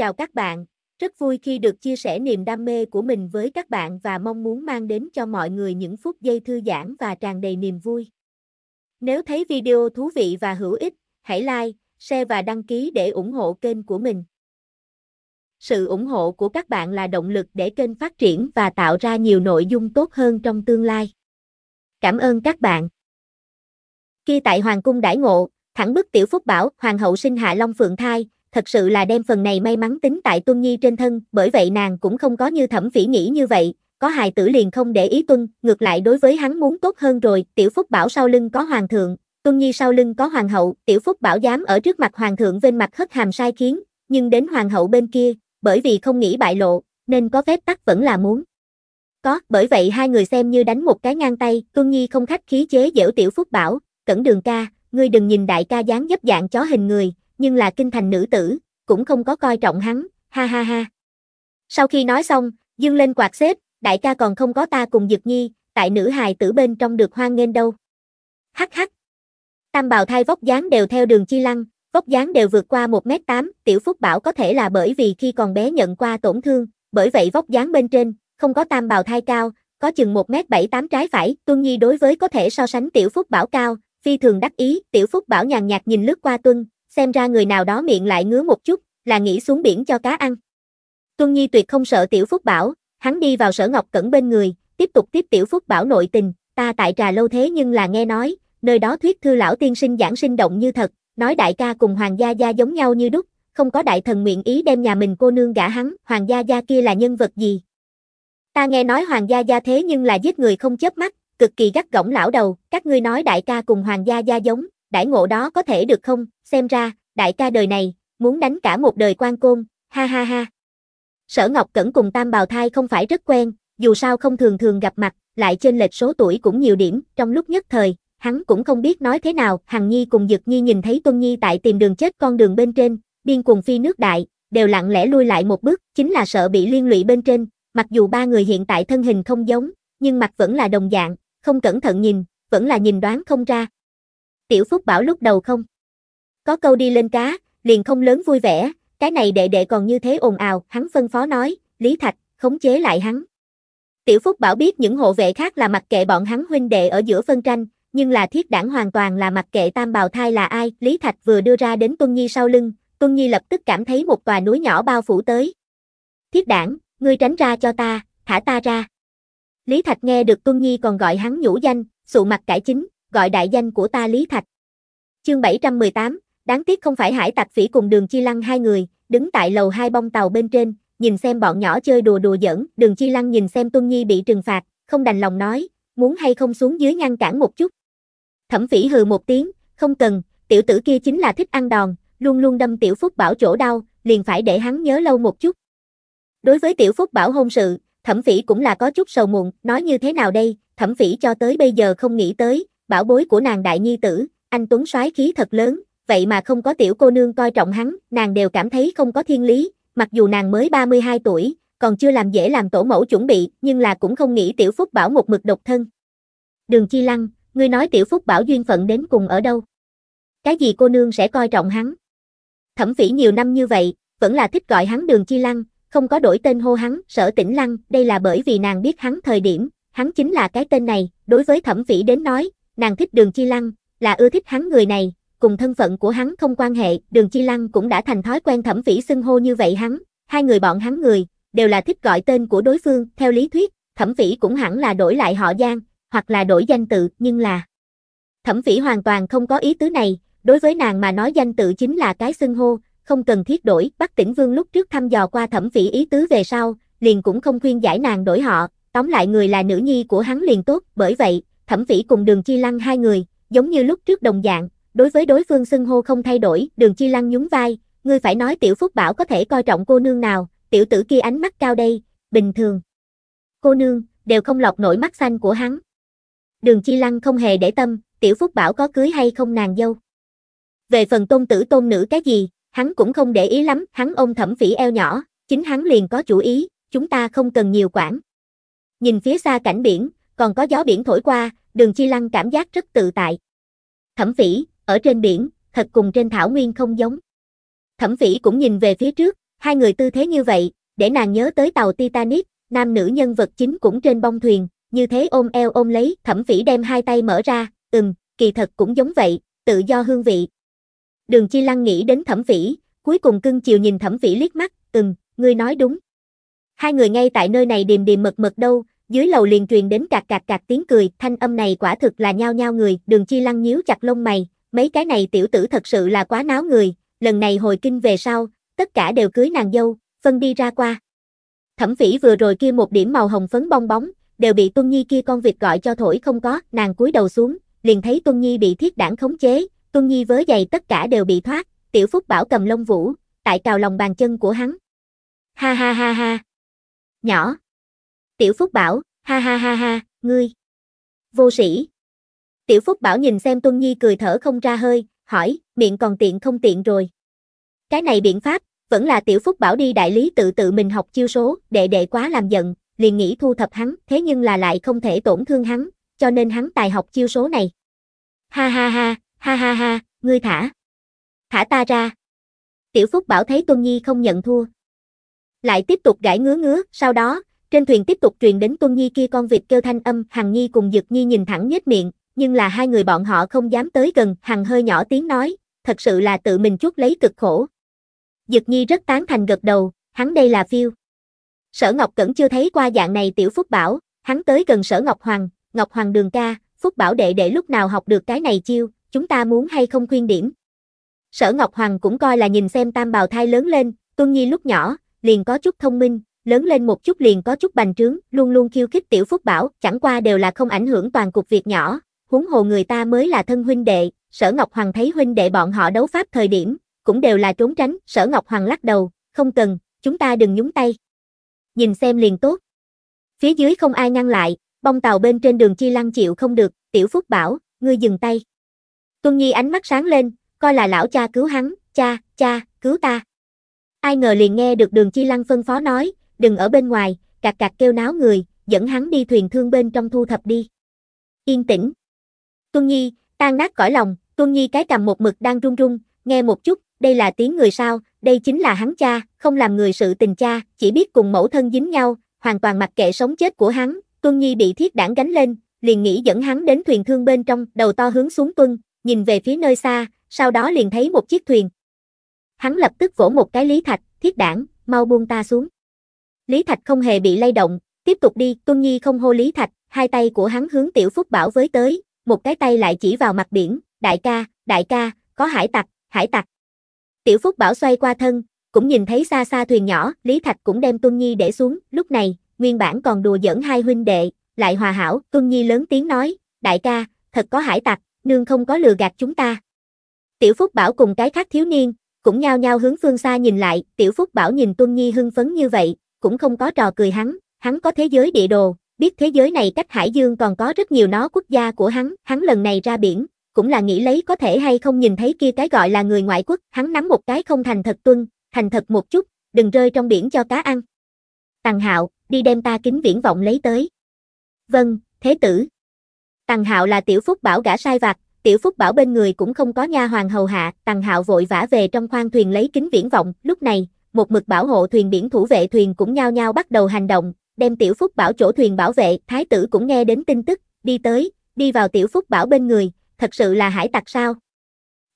Chào các bạn, rất vui khi được chia sẻ niềm đam mê của mình với các bạn và mong muốn mang đến cho mọi người những phút giây thư giãn và tràn đầy niềm vui. Nếu thấy video thú vị và hữu ích, hãy like, share và đăng ký để ủng hộ kênh của mình. Sự ủng hộ của các bạn là động lực để kênh phát triển và tạo ra nhiều nội dung tốt hơn trong tương lai. Cảm ơn các bạn. Khi tại Hoàng cung Đãi Ngộ, thẳng bức tiểu phúc bảo Hoàng hậu sinh Hạ Long Phượng Thai, thật sự là đem phần này may mắn tính tại Tuân Nhi trên thân, bởi vậy nàng cũng không có như thẩm phỉ nghĩ như vậy, có hài tử liền không để ý Tuân, ngược lại đối với hắn muốn tốt hơn rồi, tiểu phúc bảo sau lưng có hoàng thượng, Tuân Nhi sau lưng có hoàng hậu, tiểu phúc bảo dám ở trước mặt hoàng thượng vên mặt hất hàm sai khiến, nhưng đến hoàng hậu bên kia, bởi vì không nghĩ bại lộ, nên có phép tắc vẫn là muốn. Có, bởi vậy hai người xem như đánh một cái ngang tay, Tuân Nhi không khách khí chế giễu tiểu phúc bảo, cẩn đường ca, ngươi đừng nhìn đại ca dáng dấp dạng chó hình người, nhưng là kinh thành nữ tử, cũng không có coi trọng hắn, ha ha ha. Sau khi nói xong, dương lên quạt xếp, đại ca còn không có ta cùng Dực Nhi, tại nữ hài tử bên trong được hoan nghênh đâu. Hắc hắc. Tam bào thai vóc dáng đều theo đường chi lăng, vóc dáng đều vượt qua 1m8, tiểu phúc bảo có thể là bởi vì khi còn bé nhận qua tổn thương, bởi vậy vóc dáng bên trên, không có tam bào thai cao, có chừng 1m78 trái phải, Tuân Nhi đối với có thể so sánh tiểu phúc bảo cao, phi thường đắc ý, tiểu phúc bảo nhàn nhạt nhìn lướt qua Tuân, xem ra người nào đó miệng lại ngứa một chút, là nghĩ xuống biển cho cá ăn. Tuân Nhi tuyệt không sợ Tiểu Phúc Bảo, hắn đi vào sở Ngọc Cẩn bên người, tiếp tục tiếp Tiểu Phúc Bảo nội tình, ta tại trà lâu thế nhưng là nghe nói, nơi đó thuyết thư lão tiên sinh giảng sinh động như thật, nói đại ca cùng hoàng gia gia giống nhau như đúc, không có đại thần nguyện ý đem nhà mình cô nương gả hắn, hoàng gia gia kia là nhân vật gì? Ta nghe nói hoàng gia gia thế nhưng là giết người không chớp mắt, cực kỳ gắt gỏng lão đầu, các ngươi nói đại ca cùng hoàng gia gia giống, đãi ngộ đó có thể được không, xem ra, đại ca đời này, muốn đánh cả một đời quan côn, ha ha ha. Sở Ngọc Cẩn cùng Tam Bào Thai không phải rất quen, dù sao không thường thường gặp mặt, lại trên lệch số tuổi cũng nhiều điểm, trong lúc nhất thời, hắn cũng không biết nói thế nào, Hằng Nhi cùng Dực Nhi nhìn thấy Tuân Nhi tại tìm đường chết con đường bên trên, biên cùng phi nước đại, đều lặng lẽ lui lại một bước, chính là sợ bị liên lụy bên trên, mặc dù ba người hiện tại thân hình không giống, nhưng mặt vẫn là đồng dạng, không cẩn thận nhìn, vẫn là nhìn đoán không ra, Tiểu Phúc bảo lúc đầu không. Có câu đi lên cá, liền không lớn vui vẻ, cái này đệ đệ còn như thế ồn ào, hắn phân phó nói, Lý Thạch, khống chế lại hắn. Tiểu Phúc bảo biết những hộ vệ khác là mặc kệ bọn hắn huynh đệ ở giữa phân tranh, nhưng là thiết đảng hoàn toàn là mặc kệ tam bào thai là ai, Lý Thạch vừa đưa ra đến Tuân Nhi sau lưng, Tuân Nhi lập tức cảm thấy một tòa núi nhỏ bao phủ tới. Thiết đảng, ngươi tránh ra cho ta, thả ta ra. Lý Thạch nghe được Tuân Nhi còn gọi hắn nhũ danh, sụ mặt cải chính, gọi đại danh của ta Lý Thạch. Chương 718, đáng tiếc không phải hải tặc phỉ cùng đường Chi Lăng hai người, đứng tại lầu hai bông tàu bên trên, nhìn xem bọn nhỏ chơi đùa đùa giỡn, đường Chi Lăng nhìn xem Tuân Nhi bị trừng phạt, không đành lòng nói, muốn hay không xuống dưới ngăn cản một chút. Thẩm phỉ hừ một tiếng, không cần, tiểu tử kia chính là thích ăn đòn, luôn luôn đâm tiểu phúc bảo chỗ đau, liền phải để hắn nhớ lâu một chút. Đối với tiểu phúc bảo hôn sự, thẩm phỉ cũng là có chút sầu muộn, nói như thế nào đây, thẩm phỉ cho tới bây giờ không nghĩ tới, bảo bối của nàng đại nhi tử, anh Tuấn soái khí thật lớn, vậy mà không có tiểu cô nương coi trọng hắn, nàng đều cảm thấy không có thiên lý, mặc dù nàng mới 32 tuổi, còn chưa làm dễ làm tổ mẫu chuẩn bị, nhưng là cũng không nghĩ tiểu phúc bảo một mực độc thân. Đường Chi Lăng, ngươi nói tiểu phúc bảo duyên phận đến cùng ở đâu? Cái gì cô nương sẽ coi trọng hắn? Thẩm phỉ nhiều năm như vậy, vẫn là thích gọi hắn đường Chi Lăng, không có đổi tên hô hắn, sở tĩnh lăng, đây là bởi vì nàng biết hắn thời điểm, hắn chính là cái tên này, đối với thẩm phỉ đến nói, nàng thích đường Chi Lăng, là ưa thích hắn người này, cùng thân phận của hắn không quan hệ, đường Chi Lăng cũng đã thành thói quen thẩm phỉ xưng hô như vậy hắn, hai người bọn hắn người, đều là thích gọi tên của đối phương, theo lý thuyết, thẩm phỉ cũng hẳn là đổi lại họ Giang, hoặc là đổi danh tự, nhưng là... Thẩm phỉ hoàn toàn không có ý tứ này, đối với nàng mà nói danh tự chính là cái xưng hô, không cần thiết đổi, Bắc Tĩnh Vương lúc trước thăm dò qua thẩm phỉ ý tứ về sau, liền cũng không khuyên giải nàng đổi họ, tóm lại người là nữ nhi của hắn liền tốt, bởi vậy, Thẩm Vĩ cùng Đường Chi Lăng hai người, giống như lúc trước đồng dạng, đối với đối phương xưng hô không thay đổi, Đường Chi Lăng nhún vai, ngươi phải nói tiểu Phúc Bảo có thể coi trọng cô nương nào, tiểu tử kia ánh mắt cao đây, bình thường. Cô nương, đều không lọc nổi mắt xanh của hắn. Đường Chi Lăng không hề để tâm, tiểu Phúc Bảo có cưới hay không nàng dâu. Về phần tôn tử tôn nữ cái gì, hắn cũng không để ý lắm, hắn ôm thẩm phỉ eo nhỏ, chính hắn liền có chủ ý, chúng ta không cần nhiều quản. Nhìn phía xa cảnh biển, còn có gió biển thổi qua, đường Chi Lăng cảm giác rất tự tại. Thẩm phỉ, ở trên biển, thật cùng trên thảo nguyên không giống. Thẩm phỉ cũng nhìn về phía trước, hai người tư thế như vậy, để nàng nhớ tới tàu Titanic, nam nữ nhân vật chính cũng trên bông thuyền, như thế ôm eo ôm lấy, thẩm phỉ đem hai tay mở ra, ừm, kỳ thật cũng giống vậy, tự do hương vị. Đường Chi Lăng nghĩ đến thẩm phỉ, cuối cùng cưng chiều nhìn thẩm phỉ liếc mắt, ừm, ngươi nói đúng. Hai người ngay tại nơi này điềm điềm mật mật đâu, dưới lầu liền truyền đến cạc cạc cạc tiếng cười, thanh âm này quả thực là nhao nhao người, đường chi lăng nhíu chặt lông mày, mấy cái này tiểu tử thật sự là quá náo người, lần này hồi kinh về sau, tất cả đều cưới nàng dâu, phân đi ra qua. Thẩm phỉ vừa rồi kia một điểm màu hồng phấn bong bóng, đều bị Tuân Nhi kia con vịt gọi cho thổi không có, nàng cúi đầu xuống, liền thấy Tuân Nhi bị thiết đảng khống chế, Tuân Nhi vớ giày tất cả đều bị thoát, tiểu phúc bảo cầm lông vũ, tại cào lòng bàn chân của hắn. Ha ha ha ha. Nhỏ, Tiểu Phúc bảo, ha ha ha ha, ngươi. Vô sĩ. Tiểu Phúc bảo nhìn xem Tuân Nhi cười thở không ra hơi, hỏi, miệng còn tiện không tiện rồi. Cái này biện pháp, vẫn là Tiểu Phúc bảo đi đại lý tự tự mình học chiêu số, đệ đệ quá làm giận, liền nghĩ thu thập hắn, thế nhưng là lại không thể tổn thương hắn, cho nên hắn tài học chiêu số này. Ha ha ha, ha ha ha, ngươi thả. Thả ta ra. Tiểu Phúc bảo thấy Tuân Nhi không nhận thua. Lại tiếp tục gãi ngứa ngứa, sau đó, trên thuyền tiếp tục truyền đến Tuân Nhi kia con vịt kêu thanh âm, Hằng Nhi cùng Dực Nhi nhìn thẳng nhếch miệng, nhưng là hai người bọn họ không dám tới gần, Hằng hơi nhỏ tiếng nói, thật sự là tự mình chút lấy cực khổ. Dực Nhi rất tán thành gật đầu, hắn đây là phiêu. Sở Ngọc Cẩn chưa thấy qua dạng này tiểu Phúc Bảo, hắn tới gần Sở Ngọc Hoàng, Ngọc Hoàng đường ca, Phúc Bảo đệ đệ lúc nào học được cái này chiêu, chúng ta muốn hay không khuyên điểm. Sở Ngọc Hoàng cũng coi là nhìn xem tam bào thai lớn lên, Tuân Nhi lúc nhỏ, liền có chút thông minh, lớn lên một chút liền có chút bành trướng, luôn luôn khiêu khích tiểu phúc bảo, chẳng qua đều là không ảnh hưởng toàn cục việc nhỏ, huống hồ người ta mới là thân huynh đệ, sở Ngọc Hoàng thấy huynh đệ bọn họ đấu pháp thời điểm, cũng đều là trốn tránh, sở Ngọc Hoàng lắc đầu, không cần, chúng ta đừng nhúng tay. Nhìn xem liền tốt. Phía dưới không ai ngăn lại, bong tàu bên trên đường chi lăng chịu không được, tiểu phúc bảo, ngươi dừng tay. Tuân Nhi ánh mắt sáng lên, coi là lão cha cứu hắn, cha, cha, cứu ta. Ai ngờ liền nghe được đường chi lăng phân phó nói, đừng ở bên ngoài, cạc cạc kêu náo người, dẫn hắn đi thuyền thương bên trong thu thập đi. Yên tĩnh. Tuân Nhi, tan nát cõi lòng, Tuân Nhi cái cầm một mực đang run run, nghe một chút, đây là tiếng người sao, đây chính là hắn cha, không làm người sự tình cha, chỉ biết cùng mẫu thân dính nhau, hoàn toàn mặc kệ sống chết của hắn, Tuân Nhi bị thiết đảng gánh lên, liền nghĩ dẫn hắn đến thuyền thương bên trong, đầu to hướng xuống tuân, nhìn về phía nơi xa, sau đó liền thấy một chiếc thuyền. Hắn lập tức vỗ một cái lý thạch, thiết đảng, mau buông ta xuống. Lý Thạch không hề bị lay động, tiếp tục đi, Tuân Nhi không hô Lý Thạch, hai tay của hắn hướng Tiểu Phúc Bảo với tới, một cái tay lại chỉ vào mặt biển, đại ca, đại ca, có hải tặc, hải tặc. Tiểu Phúc Bảo xoay qua thân, cũng nhìn thấy xa xa thuyền nhỏ, Lý Thạch cũng đem Tuân Nhi để xuống, lúc này, nguyên bản còn đùa giỡn hai huynh đệ, lại hòa hảo, Tuân Nhi lớn tiếng nói, đại ca, thật có hải tặc, nương không có lừa gạt chúng ta. Tiểu Phúc Bảo cùng cái khác thiếu niên, cũng nhao nhao hướng phương xa nhìn lại, Tiểu Phúc Bảo nhìn Tuân Nhi hưng phấn như vậy, cũng không có trò cười hắn, hắn có thế giới địa đồ, biết thế giới này cách Hải Dương còn có rất nhiều nó quốc gia của hắn, hắn lần này ra biển, cũng là nghĩ lấy có thể hay không nhìn thấy kia cái gọi là người ngoại quốc, hắn nắm một cái không thành thật tuân, thành thật một chút, đừng rơi trong biển cho cá ăn. Tàng Hạo, đi đem ta kính viễn vọng lấy tới. Vâng, thế tử. Tàng Hạo là tiểu phúc bảo gã sai vặt, tiểu phúc bảo bên người cũng không có nha hoàng hầu hạ, Tàng Hạo vội vã về trong khoang thuyền lấy kính viễn vọng, lúc này, một mực bảo hộ thuyền biển thủ vệ thuyền cũng nhao nhao bắt đầu hành động, đem tiểu phúc bảo chỗ thuyền bảo vệ, thái tử cũng nghe đến tin tức, đi tới, đi vào tiểu phúc bảo bên người, thật sự là hải tặc sao.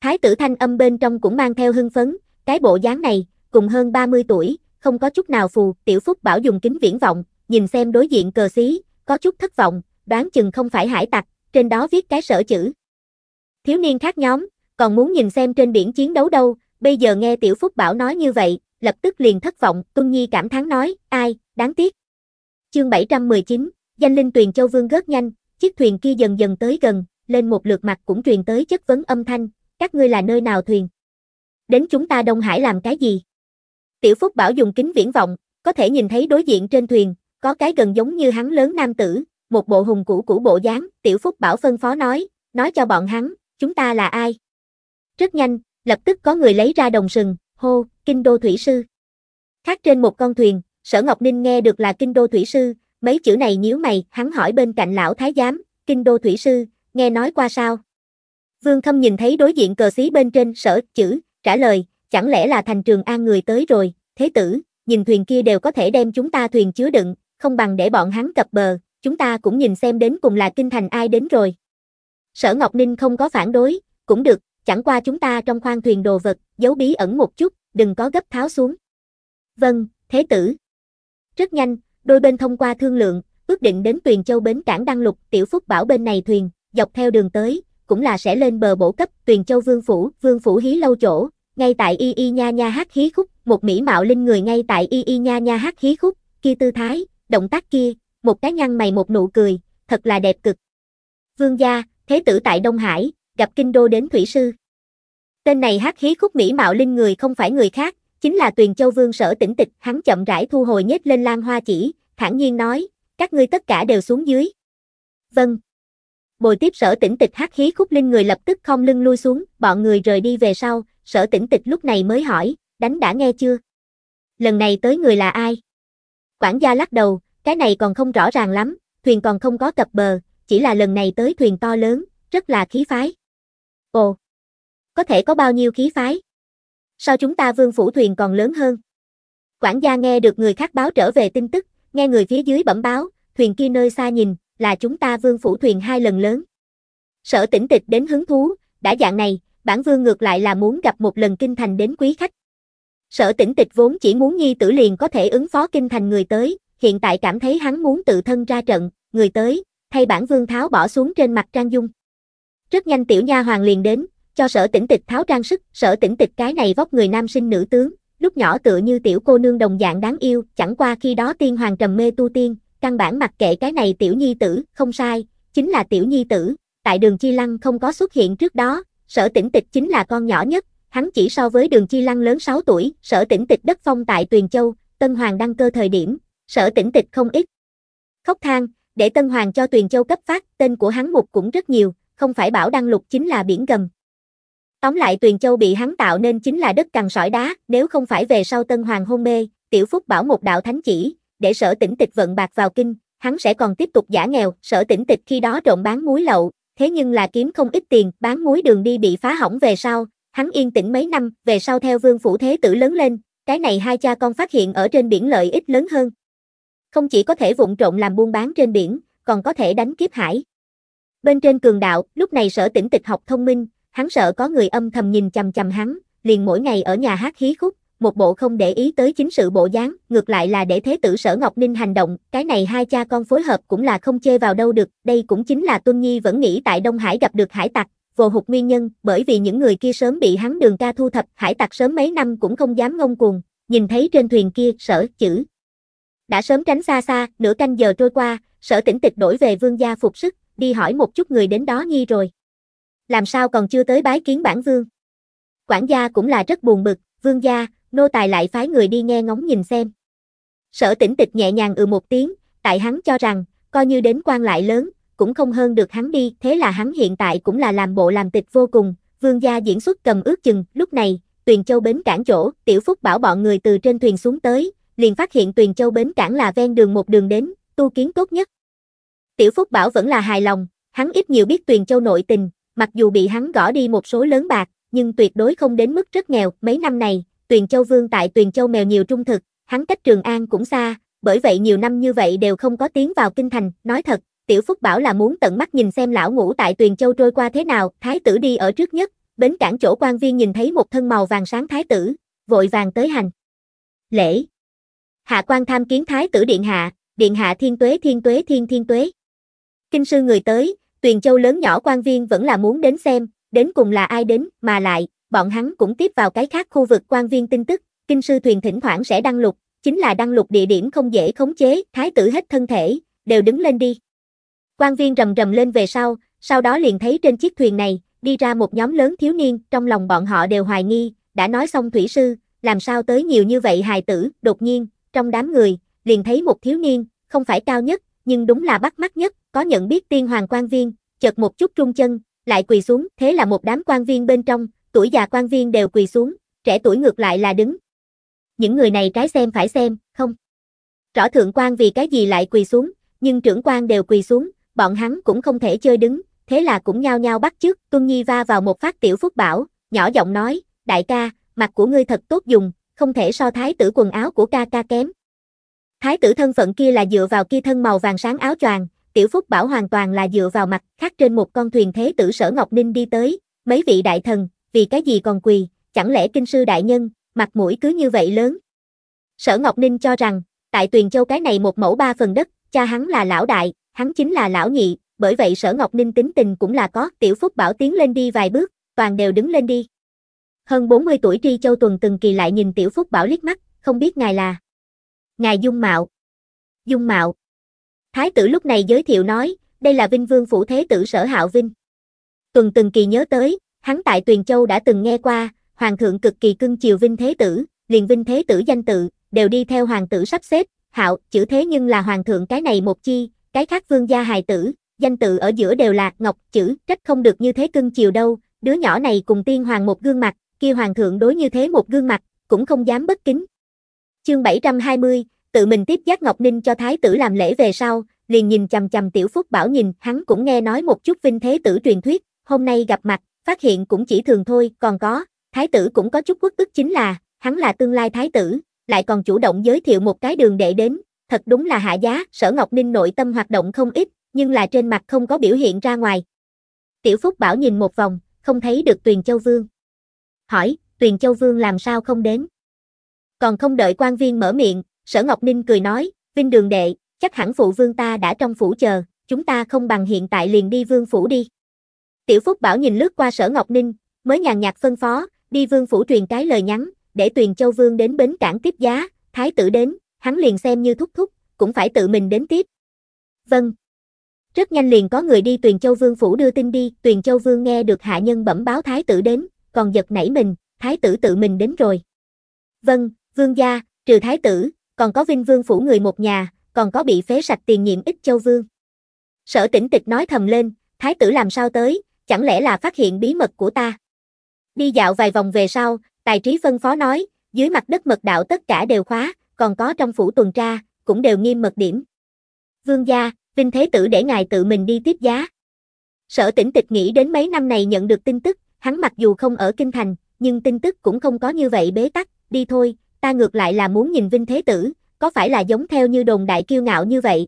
Thái tử thanh âm bên trong cũng mang theo hưng phấn, cái bộ dáng này, cùng hơn 30 tuổi, không có chút nào phù, tiểu phúc bảo dùng kính viễn vọng, nhìn xem đối diện cờ xí, có chút thất vọng, đoán chừng không phải hải tặc, trên đó viết cái sở chữ. Thiếu niên khác nhóm, còn muốn nhìn xem trên biển chiến đấu đâu, bây giờ nghe tiểu phúc bảo nói như vậy, lập tức liền thất vọng, Tuân Nhi cảm thán nói, ai, đáng tiếc. Chương 719, danh linh tuyền châu vương gớt nhanh, chiếc thuyền kia dần dần tới gần, lên một lượt mặt cũng truyền tới chất vấn âm thanh, các ngươi là nơi nào thuyền? Đến chúng ta Đông Hải làm cái gì? Tiểu Phúc Bảo dùng kính viễn vọng, có thể nhìn thấy đối diện trên thuyền, có cái gần giống như hắn lớn nam tử, một bộ hùng cũ cũ bộ dáng, Tiểu Phúc Bảo phân phó nói, nói cho bọn hắn, chúng ta là ai? Rất nhanh, lập tức có người lấy ra đồng sừng, hô, kinh đô thủy sư. Khác trên một con thuyền, sở Ngọc Ninh nghe được là kinh đô thủy sư, mấy chữ này nhíu mày, hắn hỏi bên cạnh lão thái giám, kinh đô thủy sư, nghe nói qua sao? Vương Khâm nhìn thấy đối diện cờ xí bên trên sở chữ, trả lời, chẳng lẽ là thành trường an người tới rồi, thế tử, nhìn thuyền kia đều có thể đem chúng ta thuyền chứa đựng, không bằng để bọn hắn cập bờ, chúng ta cũng nhìn xem đến cùng là kinh thành ai đến rồi. Sở Ngọc Ninh không có phản đối, cũng được, chẳng qua chúng ta trong khoang thuyền đồ vật, giấu bí ẩn một chút, đừng có gấp tháo xuống. Vâng, thế tử. Rất nhanh, đôi bên thông qua thương lượng, ước định đến Tuyền Châu bến cảng Đăng Lục, Tiểu Phúc bảo bên này thuyền, dọc theo đường tới, cũng là sẽ lên bờ bổ cấp Tuyền Châu Vương phủ, Vương phủ hí lâu chỗ, ngay tại y y nha nha hát hí khúc, một mỹ mạo linh người ngay tại y y nha nha hát hí khúc, kia tư thái, động tác kia, một cái nhăn mày một nụ cười, thật là đẹp cực. Vương gia, thế tử tại Đông Hải, gặp kinh đô đến thủy sư. Tên này hát khí khúc mỹ mạo linh người không phải người khác, chính là Tuyền Châu Vương sở tỉnh tịch, hắn chậm rãi thu hồi nhét lên lan hoa chỉ, thản nhiên nói, các ngươi tất cả đều xuống dưới. Vâng. Bồi tiếp sở tỉnh tịch hát khí khúc linh người lập tức không lưng lui xuống, bọn người rời đi về sau, sở tỉnh tịch lúc này mới hỏi, đánh đã nghe chưa? Lần này tới người là ai? Quản gia lắc đầu, cái này còn không rõ ràng lắm, thuyền còn không có cập bờ, chỉ là lần này tới thuyền to lớn, rất là khí phái. Ồ! Có thể có bao nhiêu khí phái? Sao chúng ta vương phủ thuyền còn lớn hơn? Quản gia nghe được người khác báo trở về tin tức, nghe người phía dưới bẩm báo, thuyền kia nơi xa nhìn, là chúng ta vương phủ thuyền hai lần lớn. Sở tỉnh tịch đến hứng thú, đã dạng này, bản vương ngược lại là muốn gặp một lần kinh thành đến quý khách. Sở tỉnh tịch vốn chỉ muốn nhi tử liền có thể ứng phó kinh thành người tới, hiện tại cảm thấy hắn muốn tự thân ra trận, người tới, thay bản vương tháo bỏ xuống trên mặt trang dung. Rất nhanh tiểu nha hoàng liền đến, cho sở tỉnh tịch tháo trang sức, sở tỉnh tịch cái này vóc người nam sinh nữ tướng, lúc nhỏ tựa như tiểu cô nương đồng dạng đáng yêu, chẳng qua khi đó tiên hoàng trầm mê tu tiên, căn bản mặc kệ cái này tiểu nhi tử, không sai, chính là tiểu nhi tử, tại đường Chi Lăng không có xuất hiện trước đó, sở tỉnh tịch chính là con nhỏ nhất, hắn chỉ so với đường Chi Lăng lớn 6 tuổi, sở tỉnh tịch đất phong tại Tuyền Châu, Tân Hoàng đăng cơ thời điểm, sở tỉnh tịch không ít. Khóc than, để Tân Hoàng cho Tuyền Châu cấp phát, tên của hắn một cũng rất nhiều, không phải bảo đăng lục chính là biển gầm. Tóm lại Tuyền Châu bị hắn tạo nên chính là đất cằn sỏi đá, nếu không phải về sau Tân Hoàng hôn mê, Tiểu Phúc bảo một đạo thánh chỉ, để sở tỉnh tịch vận bạc vào kinh, hắn sẽ còn tiếp tục giả nghèo, sở tỉnh tịch khi đó trộn bán muối lậu, thế nhưng là kiếm không ít tiền, bán muối đường đi bị phá hỏng về sau, hắn yên tĩnh mấy năm, về sau theo vương phủ thế tử lớn lên, cái này hai cha con phát hiện ở trên biển lợi ích lớn hơn. Không chỉ có thể vụng trộn làm buôn bán trên biển, còn có thể đánh kiếp hải. Bên trên cường đạo, lúc này sở tỉnh tịch học thông minh, hắn sợ có người âm thầm nhìn chằm chằm hắn, liền mỗi ngày ở nhà hát hí khúc, một bộ không để ý tới chính sự bộ dáng, ngược lại là để thế tử sở Ngọc Ninh hành động, cái này hai cha con phối hợp cũng là không chê vào đâu được, đây cũng chính là Tuân Nhi vẫn nghĩ tại Đông Hải gặp được hải tặc, vô hụt nguyên nhân, bởi vì những người kia sớm bị hắn đường ca thu thập, hải tặc sớm mấy năm cũng không dám ngông cuồng, nhìn thấy trên thuyền kia, sở, chữ. Đã sớm tránh xa xa, nửa canh giờ trôi qua, sở tỉnh tịch đổi về vương gia phục sức, đi hỏi một chút người đến đó nhi rồi. Làm sao còn chưa tới bái kiến bản vương? Quản gia cũng là rất buồn bực, vương gia, nô tài lại phái người đi nghe ngóng nhìn xem. Sở tỉnh tịch nhẹ nhàng ừ một tiếng, tại hắn cho rằng, coi như đến quan lại lớn, cũng không hơn được hắn đi, thế là hắn hiện tại cũng là làm bộ làm tịch vô cùng, vương gia diễn xuất cầm ước chừng, lúc này, Tuyền Châu bến cảng chỗ, Tiểu Phúc bảo bọn người từ trên thuyền xuống tới, liền phát hiện Tuyền Châu bến cảng là ven đường một đường đến, tu kiến tốt nhất, Tiểu Phúc Bảo vẫn là hài lòng, hắn ít nhiều biết Tuyền Châu nội tình, mặc dù bị hắn gõ đi một số lớn bạc, nhưng tuyệt đối không đến mức rất nghèo. Mấy năm này, Tuyền Châu Vương tại Tuyền Châu mèo nhiều trung thực, hắn cách Trường An cũng xa, bởi vậy nhiều năm như vậy đều không có tiến vào kinh thành. Nói thật, Tiểu Phúc Bảo là muốn tận mắt nhìn xem lão ngủ tại Tuyền Châu trôi qua thế nào. Thái tử đi ở trước nhất, bến cảng chỗ quan viên nhìn thấy một thân màu vàng sáng thái tử, vội vàng tới hành. Lễ Hạ quan tham kiến thái tử điện hạ, điện hạ thiên tuế thiên tuế thiên thiên tuế. Kinh sư người tới, Tuyền Châu lớn nhỏ quan viên vẫn là muốn đến xem, đến cùng là ai đến, mà lại, bọn hắn cũng tiếp vào cái khác khu vực quan viên tin tức, kinh sư thuyền thỉnh thoảng sẽ đăng lục, chính là đăng lục địa điểm không dễ khống chế, thái tử hết thân thể, đều đứng lên đi. Quan viên rầm rầm lên về sau, sau đó liền thấy trên chiếc thuyền này, đi ra một nhóm lớn thiếu niên, trong lòng bọn họ đều hoài nghi, đã nói xong thủy sư, làm sao tới nhiều như vậy hài tử, đột nhiên, trong đám người, liền thấy một thiếu niên, không phải cao nhất, nhưng đúng là bắt mắt nhất, có nhận biết tiên hoàng quan viên, chợt một chút trung chân, lại quỳ xuống, thế là một đám quan viên bên trong, tuổi già quan viên đều quỳ xuống, trẻ tuổi ngược lại là đứng. Những người này trái xem phải xem, không. Rõ thượng quan vì cái gì lại quỳ xuống, nhưng trưởng quan đều quỳ xuống, bọn hắn cũng không thể chơi đứng, thế là cũng nhao nhao bắt chước, Tuân Nhi va vào một phát tiểu phúc bảo, nhỏ giọng nói, đại ca, mặt của ngươi thật tốt dùng, không thể so thái tử quần áo của ca ca kém. Thái tử thân phận kia là dựa vào kia thân màu vàng sáng áo choàng, Tiểu Phúc Bảo hoàn toàn là dựa vào mặt khác trên một con thuyền thế tử sở Ngọc Ninh đi tới, mấy vị đại thần, vì cái gì còn quỳ, chẳng lẽ kinh sư đại nhân, mặt mũi cứ như vậy lớn. Sở Ngọc Ninh cho rằng, tại Tuyền Châu cái này một mẫu ba phần đất, cha hắn là lão đại, hắn chính là lão nhị, bởi vậy Sở Ngọc Ninh tính tình cũng là có, Tiểu Phúc Bảo tiến lên đi vài bước, toàn đều đứng lên đi. Hơn 40 tuổi Tri Châu tuần từng kỳ lại nhìn Tiểu Phúc Bảo liếc mắt, không biết ngài là. Ngài Dung Mạo. Dung Mạo. Thái tử lúc này giới thiệu nói, đây là Vinh Vương phủ thế tử sở hạo Vinh. Tuần từng kỳ nhớ tới, hắn tại Tuyền Châu đã từng nghe qua, hoàng thượng cực kỳ cưng chiều Vinh Thế Tử, liền Vinh Thế Tử danh tự, đều đi theo hoàng tử sắp xếp, hạo, chữ thế nhưng là hoàng thượng cái này một chi, cái khác vương gia hài tử, danh tự ở giữa đều là ngọc chữ, trách không được như thế cưng chiều đâu, đứa nhỏ này cùng tiên hoàng một gương mặt, kia hoàng thượng đối như thế một gương mặt, cũng không dám bất kính. Chương 720, tự mình tiếp giác Ngọc Ninh cho thái tử làm lễ về sau, liền nhìn chằm chằm tiểu phúc bảo nhìn, hắn cũng nghe nói một chút vinh thế tử truyền thuyết, hôm nay gặp mặt, phát hiện cũng chỉ thường thôi, còn có, thái tử cũng có chút quốc ức chính là, hắn là tương lai thái tử, lại còn chủ động giới thiệu một cái đường để đến, thật đúng là hạ giá, sở Ngọc Ninh nội tâm hoạt động không ít, nhưng là trên mặt không có biểu hiện ra ngoài. Tiểu Phúc Bảo nhìn một vòng, không thấy được Tuyền Châu Vương. Hỏi, Tuyền Châu Vương làm sao không đến? Còn không đợi quan viên mở miệng, Sở Ngọc Ninh cười nói, Vinh Đường Đệ, chắc hẳn phụ vương ta đã trong phủ chờ, chúng ta không bằng hiện tại liền đi vương phủ đi. Tiểu Phúc Bảo nhìn lướt qua Sở Ngọc Ninh, mới nhàn nhạt phân phó, đi vương phủ truyền cái lời nhắn, để Tuyền Châu Vương đến bến cảng tiếp giá, thái tử đến, hắn liền xem như thúc thúc, cũng phải tự mình đến tiếp. Vâng. Rất nhanh liền có người đi Tuyền Châu Vương phủ đưa tin đi, Tuyền Châu Vương nghe được hạ nhân bẩm báo thái tử đến, còn giật nảy mình, thái tử tự mình đến rồi. Vâng, vương gia, trừ thái tử, còn có Vinh Vương phủ người một nhà, còn có bị phế sạch tiền nhiệm ích châu vương. Sở tỉnh tịch nói thầm lên, thái tử làm sao tới, chẳng lẽ là phát hiện bí mật của ta. Đi dạo vài vòng về sau, tài trí phân phó nói, dưới mặt đất mật đạo tất cả đều khóa, còn có trong phủ tuần tra, cũng đều nghiêm mật điểm. Vương gia, Vinh Thế Tử để ngài tự mình đi tiếp giá. Sở tỉnh tịch nghĩ đến mấy năm này nhận được tin tức, hắn mặc dù không ở Kinh Thành, nhưng tin tức cũng không có như vậy bế tắc, đi thôi, ta ngược lại là muốn nhìn Vinh Thế Tử, có phải là giống theo như đồn đại kiêu ngạo như vậy?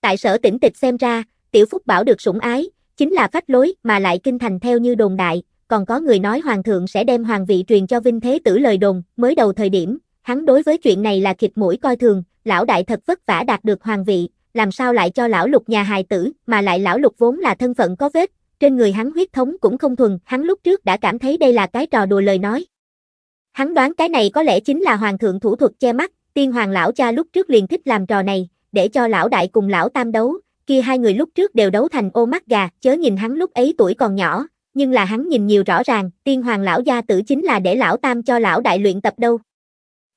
Tại sở tỉnh tịch xem ra, tiểu phúc bảo được sủng ái, chính là phách lối mà lại kinh thành theo như đồn đại, còn có người nói hoàng thượng sẽ đem hoàng vị truyền cho Vinh Thế Tử lời đồn, mới đầu thời điểm, hắn đối với chuyện này là khịt mũi coi thường, lão đại thật vất vả đạt được hoàng vị, làm sao lại cho lão lục nhà hài tử, mà lại lão lục vốn là thân phận có vết, trên người hắn huyết thống cũng không thuần, hắn lúc trước đã cảm thấy đây là cái trò đùa lời nói. Hắn đoán cái này có lẽ chính là hoàng thượng thủ thuật che mắt, tiên hoàng lão cha lúc trước liền thích làm trò này, để cho lão đại cùng lão tam đấu, kia hai người lúc trước đều đấu thành ô mắt gà, chớ nhìn hắn lúc ấy tuổi còn nhỏ, nhưng là hắn nhìn nhiều rõ ràng, tiên hoàng lão gia tử chính là để lão tam cho lão đại luyện tập đâu.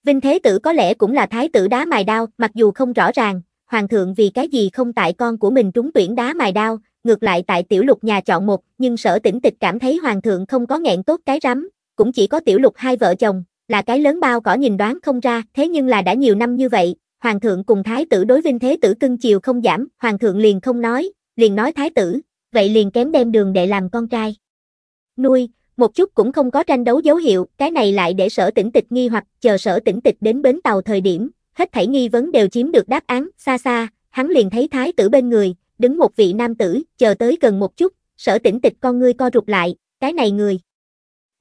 Vinh Thế Tử có lẽ cũng là thái tử đá mài đao, mặc dù không rõ ràng, hoàng thượng vì cái gì không tại con của mình trúng tuyển đá mài đao, ngược lại tại tiểu lục nhà chọn một, nhưng sở tỉnh tịch cảm thấy hoàng thượng không có nghẹn tốt cái rắm, cũng chỉ có tiểu lục hai vợ chồng, là cái lớn bao cỏ nhìn đoán không ra, thế nhưng là đã nhiều năm như vậy, hoàng thượng cùng thái tử đối vinh thế tử cưng chiều không giảm, hoàng thượng liền không nói, liền nói thái tử, vậy liền kém đem đường để làm con trai. Nuôi, một chút cũng không có tranh đấu dấu hiệu, cái này lại để sở tỉnh tịch nghi hoặc chờ sở tỉnh tịch đến bến tàu thời điểm, hết thảy nghi vấn đều chiếm được đáp án, xa xa, hắn liền thấy thái tử bên người, đứng một vị nam tử, chờ tới gần một chút, sở tỉnh tịch con ngươi co rụt lại, cái này người.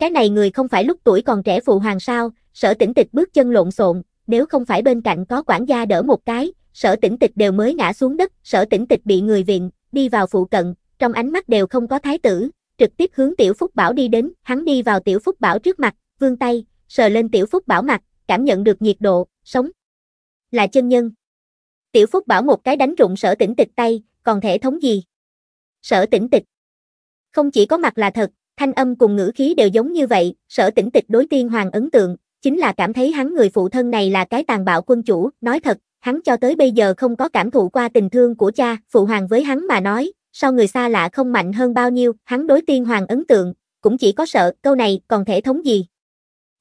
Cái này người không phải lúc tuổi còn trẻ phụ hoàng sao, sở tỉnh tịch bước chân lộn xộn, nếu không phải bên cạnh có quản gia đỡ một cái, sở tỉnh tịch đều mới ngã xuống đất, sở tỉnh tịch bị người viện, đi vào phụ cận, trong ánh mắt đều không có thái tử, trực tiếp hướng tiểu phúc bảo đi đến, hắn đi vào tiểu phúc bảo trước mặt, vươn tay, sờ lên tiểu phúc bảo mặt, cảm nhận được nhiệt độ, sống. Là chân nhân. Tiểu phúc bảo một cái đánh rụng sở tỉnh tịch tay, còn thể thống gì? Sở tỉnh tịch. Không chỉ có mặt là thật, thanh âm cùng ngữ khí đều giống như vậy, sở tỉnh tịch đối tiên hoàng ấn tượng, chính là cảm thấy hắn người phụ thân này là cái tàn bạo quân chủ, nói thật, hắn cho tới bây giờ không có cảm thụ qua tình thương của cha, phụ hoàng với hắn mà nói, sau người xa lạ không mạnh hơn bao nhiêu, hắn đối tiên hoàng ấn tượng, cũng chỉ có sợ, câu này còn thể thống gì.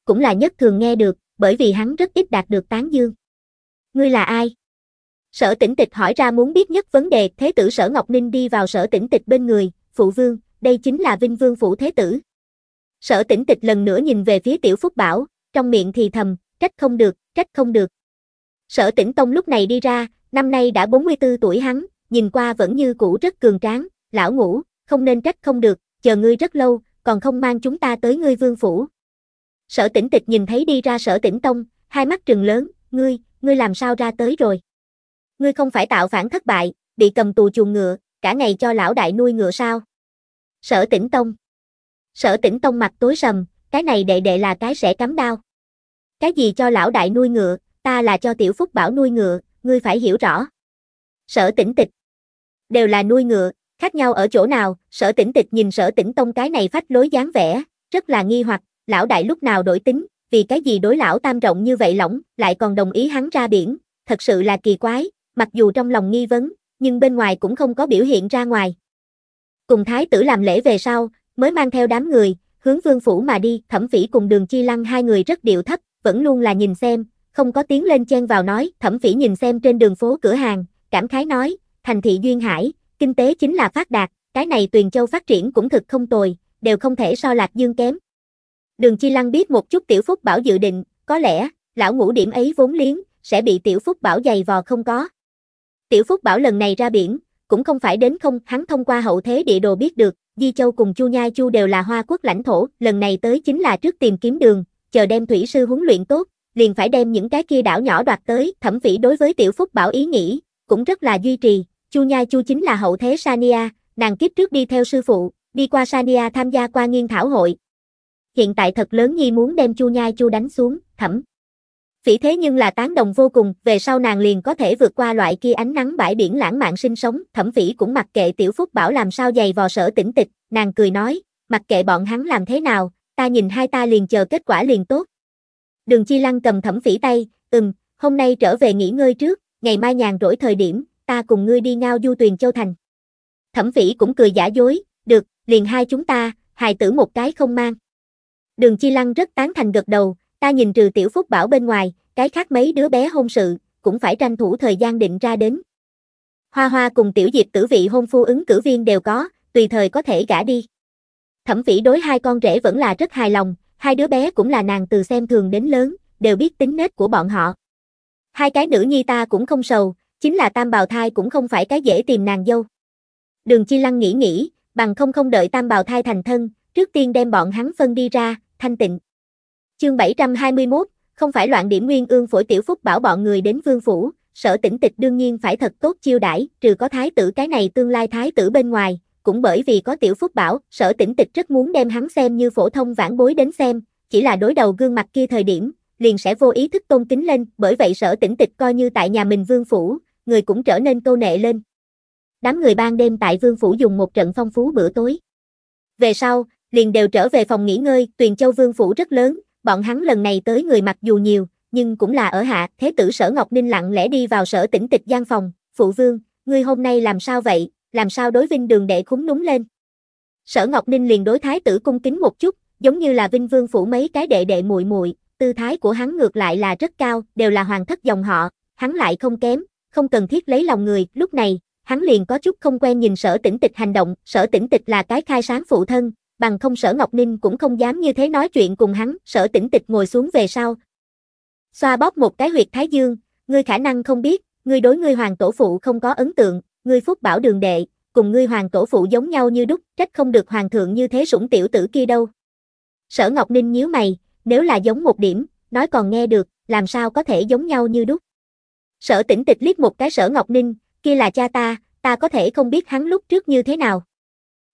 Cũng là nhất thường nghe được, bởi vì hắn rất ít đạt được tán dương. Ngươi là ai? Sở tỉnh tịch hỏi ra muốn biết nhất vấn đề, thế tử sở Ngọc Ninh đi vào sở tỉnh tịch bên người, phụ vương, đây chính là Vinh Vương Phủ Thế Tử. Sở tỉnh tịch lần nữa nhìn về phía Tiểu Phúc Bảo, trong miệng thì thầm, trách không được, trách không được. Sở tỉnh Tông lúc này đi ra, năm nay đã 44 tuổi hắn, nhìn qua vẫn như cũ rất cường tráng, lão ngủ, không nên trách không được, chờ ngươi rất lâu, còn không mang chúng ta tới ngươi vương phủ. Sở tỉnh tịch nhìn thấy đi ra sở tỉnh Tông, hai mắt trừng lớn, ngươi, ngươi làm sao ra tới rồi. Ngươi không phải tạo phản thất bại, bị cầm tù chuồng ngựa, cả ngày cho lão đại nuôi ngựa sao. Sở Tĩnh Tông. Sở Tĩnh Tông mặt tối sầm, cái này đệ đệ là cái sẽ cắm đao. Cái gì cho lão đại nuôi ngựa, ta là cho tiểu phúc bảo nuôi ngựa, ngươi phải hiểu rõ. Sở Tĩnh Tịch. Đều là nuôi ngựa, khác nhau ở chỗ nào? Sở Tĩnh Tịch nhìn Sở Tĩnh Tông cái này phách lối dáng vẻ, rất là nghi hoặc, lão đại lúc nào đổi tính, vì cái gì đối lão tam rộng như vậy lỏng, lại còn đồng ý hắn ra biển, thật sự là kỳ quái, mặc dù trong lòng nghi vấn, nhưng bên ngoài cũng không có biểu hiện ra ngoài cùng thái tử làm lễ về sau, mới mang theo đám người, hướng vương phủ mà đi, thẩm phỉ cùng đường chi lăng hai người rất điệu thấp, vẫn luôn là nhìn xem, không có tiếng lên chen vào nói, thẩm phỉ nhìn xem trên đường phố cửa hàng, cảm khái nói, thành thị duyên hải, kinh tế chính là phát đạt, cái này tuyền châu phát triển cũng thực không tồi, đều không thể so lạc dương kém. Đường chi lăng biết một chút tiểu phúc bảo dự định, có lẽ, lão ngũ điểm ấy vốn liếng, sẽ bị tiểu phúc bảo dày vò không có. Tiểu phúc bảo lần này ra biển, cũng không phải đến không, hắn thông qua hậu thế địa đồ biết được, Di Châu cùng Chu Nhai Chu đều là hoa quốc lãnh thổ, lần này tới chính là trước tìm kiếm đường, chờ đem thủy sư huấn luyện tốt, liền phải đem những cái kia đảo nhỏ đoạt tới, thẩm phỉ đối với tiểu phúc bảo ý nghĩ, cũng rất là duy trì, Chu Nhai Chu chính là hậu thế Sania, nàng kiếp trước đi theo sư phụ, đi qua Sania tham gia qua nghiên thảo hội. Hiện tại thật lớn nhi muốn đem Chu Nhai Chu đánh xuống, thẩm. Phỉ thế nhưng là tán đồng vô cùng, về sau nàng liền có thể vượt qua loại kia ánh nắng bãi biển lãng mạn sinh sống, thẩm phỉ cũng mặc kệ tiểu phúc bảo làm sao dày vò sở tỉnh tịch, nàng cười nói, mặc kệ bọn hắn làm thế nào, ta nhìn hai ta liền chờ kết quả liền tốt. Đường chi lăng cầm thẩm phỉ tay, ừm, hôm nay trở về nghỉ ngơi trước, ngày mai nhàn rỗi thời điểm, ta cùng ngươi đi ngao du tuyền châu thành. Thẩm phỉ cũng cười giả dối, được, liền hai chúng ta, hài tử một cái không mang. Đường chi lăng rất tán thành gật đầu, Ta nhìn trừ tiểu phúc bảo bên ngoài, cái khác mấy đứa bé hôn sự, cũng phải tranh thủ thời gian định ra đến. Hoa hoa cùng tiểu diệp tử vị hôn phu ứng cử viên đều có, tùy thời có thể gả đi. Thẩm phỉ đối hai con rể vẫn là rất hài lòng, hai đứa bé cũng là nàng từ xem thường đến lớn, đều biết tính nết của bọn họ. Hai cái nữ nhi ta cũng không sầu, chính là tam bào thai cũng không phải cái dễ tìm nàng dâu. Đường Chi Lăng nghĩ nghĩ, bằng không không đợi tam bào thai thành thân, trước tiên đem bọn hắn phân đi ra, thanh tịnh. Chương 721, không phải loạn điểm nguyên ương phổi tiểu phúc bảo bọn người đến vương phủ, sở tỉnh tịch đương nhiên phải thật tốt chiêu đãi, trừ có thái tử cái này tương lai thái tử bên ngoài, cũng bởi vì có tiểu phúc bảo, sở tỉnh tịch rất muốn đem hắn xem như phổ thông vãn bối đến xem, chỉ là đối đầu gương mặt kia thời điểm, liền sẽ vô ý thức tôn kính lên, bởi vậy sở tỉnh tịch coi như tại nhà mình vương phủ, người cũng trở nên câu nệ lên. Đám người ban đêm tại vương phủ dùng một trận phong phú bữa tối. Về sau, liền đều trở về phòng nghỉ ngơi, Tuyền Châu vương phủ rất lớn, bọn hắn lần này tới người mặc dù nhiều, nhưng cũng là ở hạ, thế tử sở Ngọc Ninh lặng lẽ đi vào sở tỉnh tịch gian phòng, phụ vương, ngươi hôm nay làm sao vậy, làm sao đối vinh đường đệ khúng núng lên. Sở Ngọc Ninh liền đối thái tử cung kính một chút, giống như là vinh vương phủ mấy cái đệ đệ muội muội, tư thái của hắn ngược lại là rất cao, đều là hoàng thất dòng họ, hắn lại không kém, không cần thiết lấy lòng người, lúc này, hắn liền có chút không quen nhìn sở tỉnh tịch hành động, sở tỉnh tịch là cái khai sáng phụ thân, bằng không sở Ngọc Ninh cũng không dám như thế nói chuyện cùng hắn, sở tỉnh tịch ngồi xuống về sau. Xoa bóp một cái huyệt thái dương, ngươi khả năng không biết, ngươi đối ngươi hoàng tổ phụ không có ấn tượng, ngươi phúc bảo đường đệ, cùng ngươi hoàng tổ phụ giống nhau như đúc, trách không được hoàng thượng như thế sủng tiểu tử kia đâu. Sở Ngọc Ninh nhíu mày, nếu là giống một điểm, nói còn nghe được, làm sao có thể giống nhau như đúc. Sở tỉnh tịch liếc một cái sở Ngọc Ninh, kia là cha ta, ta có thể không biết hắn lúc trước như thế nào.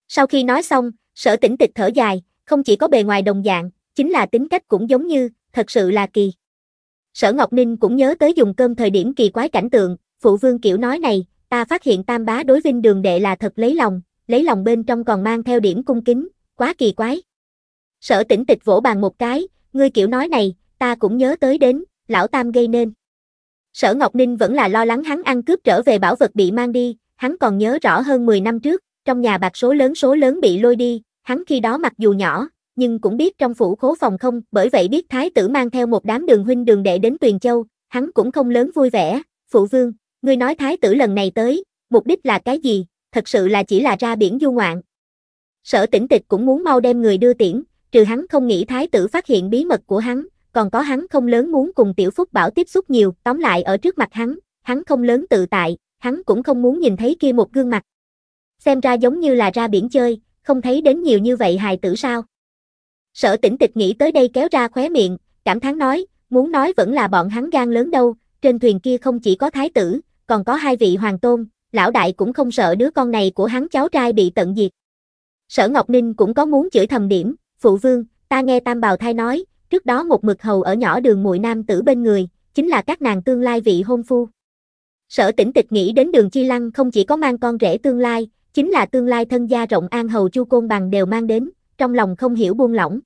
Sau khi nói xong, Sở tĩnh tịch thở dài, không chỉ có bề ngoài đồng dạng, chính là tính cách cũng giống như, thật sự là kỳ. Sở Ngọc Ninh cũng nhớ tới dùng cơm thời điểm kỳ quái cảnh tượng, phụ vương kiểu nói này, ta phát hiện tam bá đối vinh đường đệ là thật lấy lòng, lấy lòng bên trong còn mang theo điểm cung kính, quá kỳ quái. Sở tĩnh tịch vỗ bàn một cái, ngươi kiểu nói này, ta cũng nhớ tới đến, lão tam gây nên. Sở Ngọc Ninh vẫn là lo lắng hắn ăn cướp trở về bảo vật bị mang đi, hắn còn nhớ rõ hơn 10 năm trước, trong nhà bạc số lớn số lớn bị lôi đi, hắn khi đó mặc dù nhỏ, nhưng cũng biết trong phủ khố phòng không, bởi vậy biết thái tử mang theo một đám đường huynh đường đệ đến Tuyền Châu, hắn cũng không lớn vui vẻ, phụ vương, ngươi nói thái tử lần này tới, mục đích là cái gì, thật sự là chỉ là ra biển du ngoạn. Sở tỉnh tịch cũng muốn mau đem người đưa tiễn, trừ hắn không nghĩ thái tử phát hiện bí mật của hắn, còn có hắn không lớn muốn cùng tiểu phúc bảo tiếp xúc nhiều, tóm lại ở trước mặt hắn, hắn không lớn tự tại, hắn cũng không muốn nhìn thấy kia một gương mặt xem ra giống như là ra biển chơi, không thấy đến nhiều như vậy hài tử sao. Sở tỉnh tịch nghĩ tới đây kéo ra khóe miệng, cảm thán nói, muốn nói vẫn là bọn hắn gan lớn đâu, trên thuyền kia không chỉ có thái tử, còn có hai vị hoàng tôn, lão đại cũng không sợ đứa con này của hắn cháu trai bị tận diệt. Sở Ngọc Ninh cũng có muốn chửi thầm điểm, phụ vương, ta nghe Tam Bào Thai nói, trước đó một mực hầu ở nhỏ đường muội nam tử bên người, chính là các nàng tương lai vị hôn phu. Sở tỉnh tịch nghĩ đến đường Chi Lăng không chỉ có mang con rể tương lai, chính là tương lai thân gia rộng an hầu chu côn bằng đều mang đến, trong lòng không hiểu buông lỏng.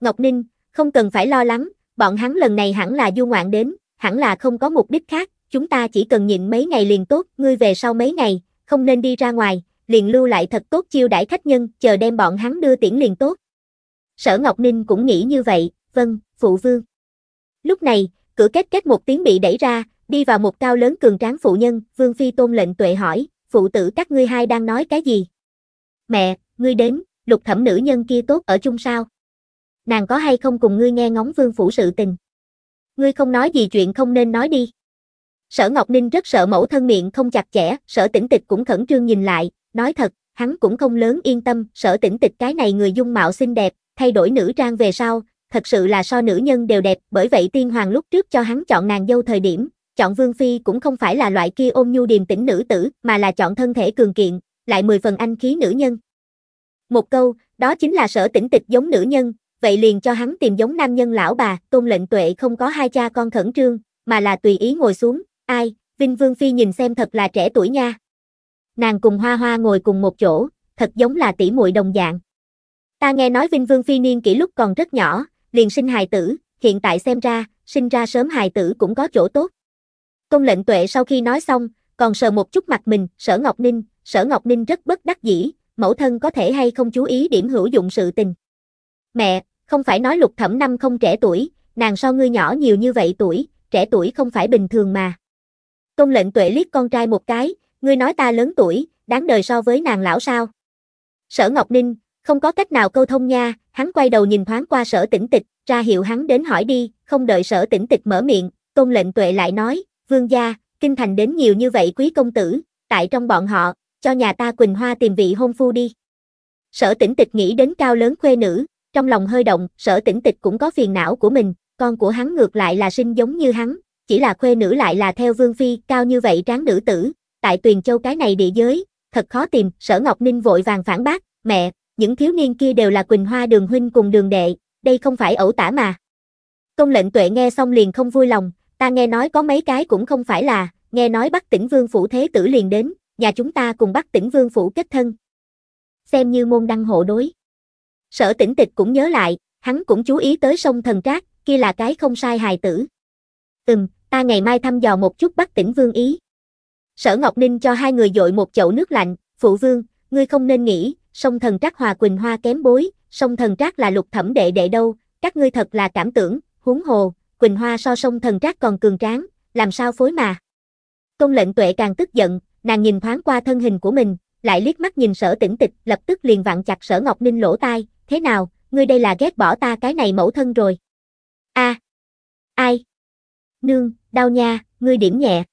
Ngọc Ninh, không cần phải lo lắng, bọn hắn lần này hẳn là du ngoạn đến, hẳn là không có mục đích khác, chúng ta chỉ cần nhịn mấy ngày liền tốt, ngươi về sau mấy ngày, không nên đi ra ngoài, liền lưu lại thật tốt chiêu đãi khách nhân, chờ đem bọn hắn đưa tiễn liền tốt. Sở Ngọc Ninh cũng nghĩ như vậy, vâng, phụ vương. Lúc này, cửa kết kết một tiếng bị đẩy ra, đi vào một cao lớn cường tráng phụ nhân, vương phi tôn lệnh tuệ hỏi, phụ tử các ngươi hai đang nói cái gì? Mẹ, ngươi đến, lục thẩm nữ nhân kia tốt ở chung sao? Nàng có hay không cùng ngươi nghe ngóng vương phủ sự tình? Ngươi không nói gì chuyện không nên nói đi. Sở Ngọc Ninh rất sợ mẫu thân miệng không chặt chẽ, sở tỉnh tịch cũng khẩn trương nhìn lại, nói thật, hắn cũng không lớn yên tâm, sở tỉnh tịch cái này người dung mạo xinh đẹp, thay đổi nữ trang về sau, thật sự là so nữ nhân đều đẹp, bởi vậy tiên hoàng lúc trước cho hắn chọn nàng dâu thời điểm, Chọn Vương Phi cũng không phải là loại kia ôm nhu điềm tĩnh nữ tử, mà là chọn thân thể cường kiện, lại mười phần anh khí nữ nhân. Một câu, đó chính là sở tĩnh tịch giống nữ nhân, vậy liền cho hắn tìm giống nam nhân lão bà, tôn lệnh tuệ không có hai cha con khẩn trương, mà là tùy ý ngồi xuống, ai, Vinh Vương Phi nhìn xem thật là trẻ tuổi nha. Nàng cùng Hoa Hoa ngồi cùng một chỗ, thật giống là tỷ muội đồng dạng. Ta nghe nói Vinh Vương Phi niên kỷ lúc còn rất nhỏ, liền sinh hài tử, hiện tại xem ra, sinh ra sớm hài tử cũng có chỗ tốt. Công lệnh tuệ sau khi nói xong, còn sờ một chút mặt mình, sở Ngọc Ninh, sở Ngọc Ninh rất bất đắc dĩ, mẫu thân có thể hay không chú ý điểm hữu dụng sự tình. Mẹ, không phải nói lục thẩm năm không trẻ tuổi, nàng so ngươi nhỏ nhiều như vậy tuổi, trẻ tuổi không phải bình thường mà. Công lệnh tuệ liếc con trai một cái, ngươi nói ta lớn tuổi, đáng đời so với nàng lão sao. Sở Ngọc Ninh, không có cách nào câu thông nha, hắn quay đầu nhìn thoáng qua sở tỉnh tịch, ra hiệu hắn đến hỏi đi, không đợi sở tỉnh tịch mở miệng, công lệnh tuệ lại nói, vương gia, kinh thành đến nhiều như vậy quý công tử, tại trong bọn họ, cho nhà ta Quỳnh Hoa tìm vị hôn phu đi. Sở Tỉnh tịch nghĩ đến cao lớn khuê nữ, trong lòng hơi động, sở Tỉnh tịch cũng có phiền não của mình, con của hắn ngược lại là sinh giống như hắn, chỉ là khuê nữ lại là theo vương phi, cao như vậy tráng nữ tử, tại tuyền châu cái này địa giới, thật khó tìm, sở Ngọc Ninh vội vàng phản bác, mẹ, những thiếu niên kia đều là Quỳnh Hoa đường huynh cùng đường đệ, đây không phải ẩu tả mà. Công lệnh tuệ nghe xong liền không vui lòng, ta nghe nói có mấy cái cũng không phải là, nghe nói Bắc tỉnh vương phủ thế tử liền đến, nhà chúng ta cùng Bắc tỉnh vương phủ kết thân. Xem như môn đăng hộ đối. Sở tỉnh tịch cũng nhớ lại, hắn cũng chú ý tới sông thần trác, kia là cái không sai hài tử. Ừm, ta ngày mai thăm dò một chút Bắc tỉnh vương ý. Sở Ngọc Ninh cho hai người dội một chậu nước lạnh, phụ vương, ngươi không nên nghĩ, sông thần trác hòa quỳnh hoa kém bối, sông thần trác là lục thẩm đệ đệ đâu, các ngươi thật là cảm tưởng, huống hồ, Quỳnh Hoa so sông thần trác còn cường tráng, làm sao phối mà. Công lệnh tuệ càng tức giận, nàng nhìn thoáng qua thân hình của mình, lại liếc mắt nhìn sở tĩnh tịch, lập tức liền vặn chặt sở Ngọc Ninh lỗ tai, thế nào, ngươi đây là ghét bỏ ta cái này mẫu thân rồi. a à. ai? Nương, đau nha, ngươi điểm nhẹ.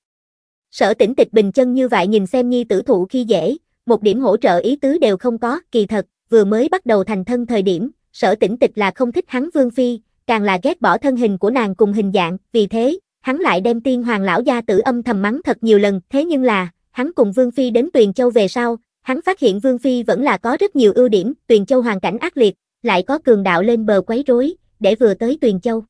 Sở tĩnh tịch bình chân như vậy nhìn xem nhi tử thụ khi dễ, một điểm hỗ trợ ý tứ đều không có, kỳ thật, vừa mới bắt đầu thành thân thời điểm, sở tĩnh tịch là không thích hắn Vương Phi, càng là ghét bỏ thân hình của nàng cùng hình dạng, vì thế, hắn lại đem tiên hoàng lão gia tử âm thầm mắng thật nhiều lần, thế nhưng là, hắn cùng Vương Phi đến Tuyền Châu về sau, hắn phát hiện Vương Phi vẫn là có rất nhiều ưu điểm, Tuyền Châu hoàn cảnh ác liệt, lại có cường đạo lên bờ quấy rối, để vừa tới Tuyền Châu.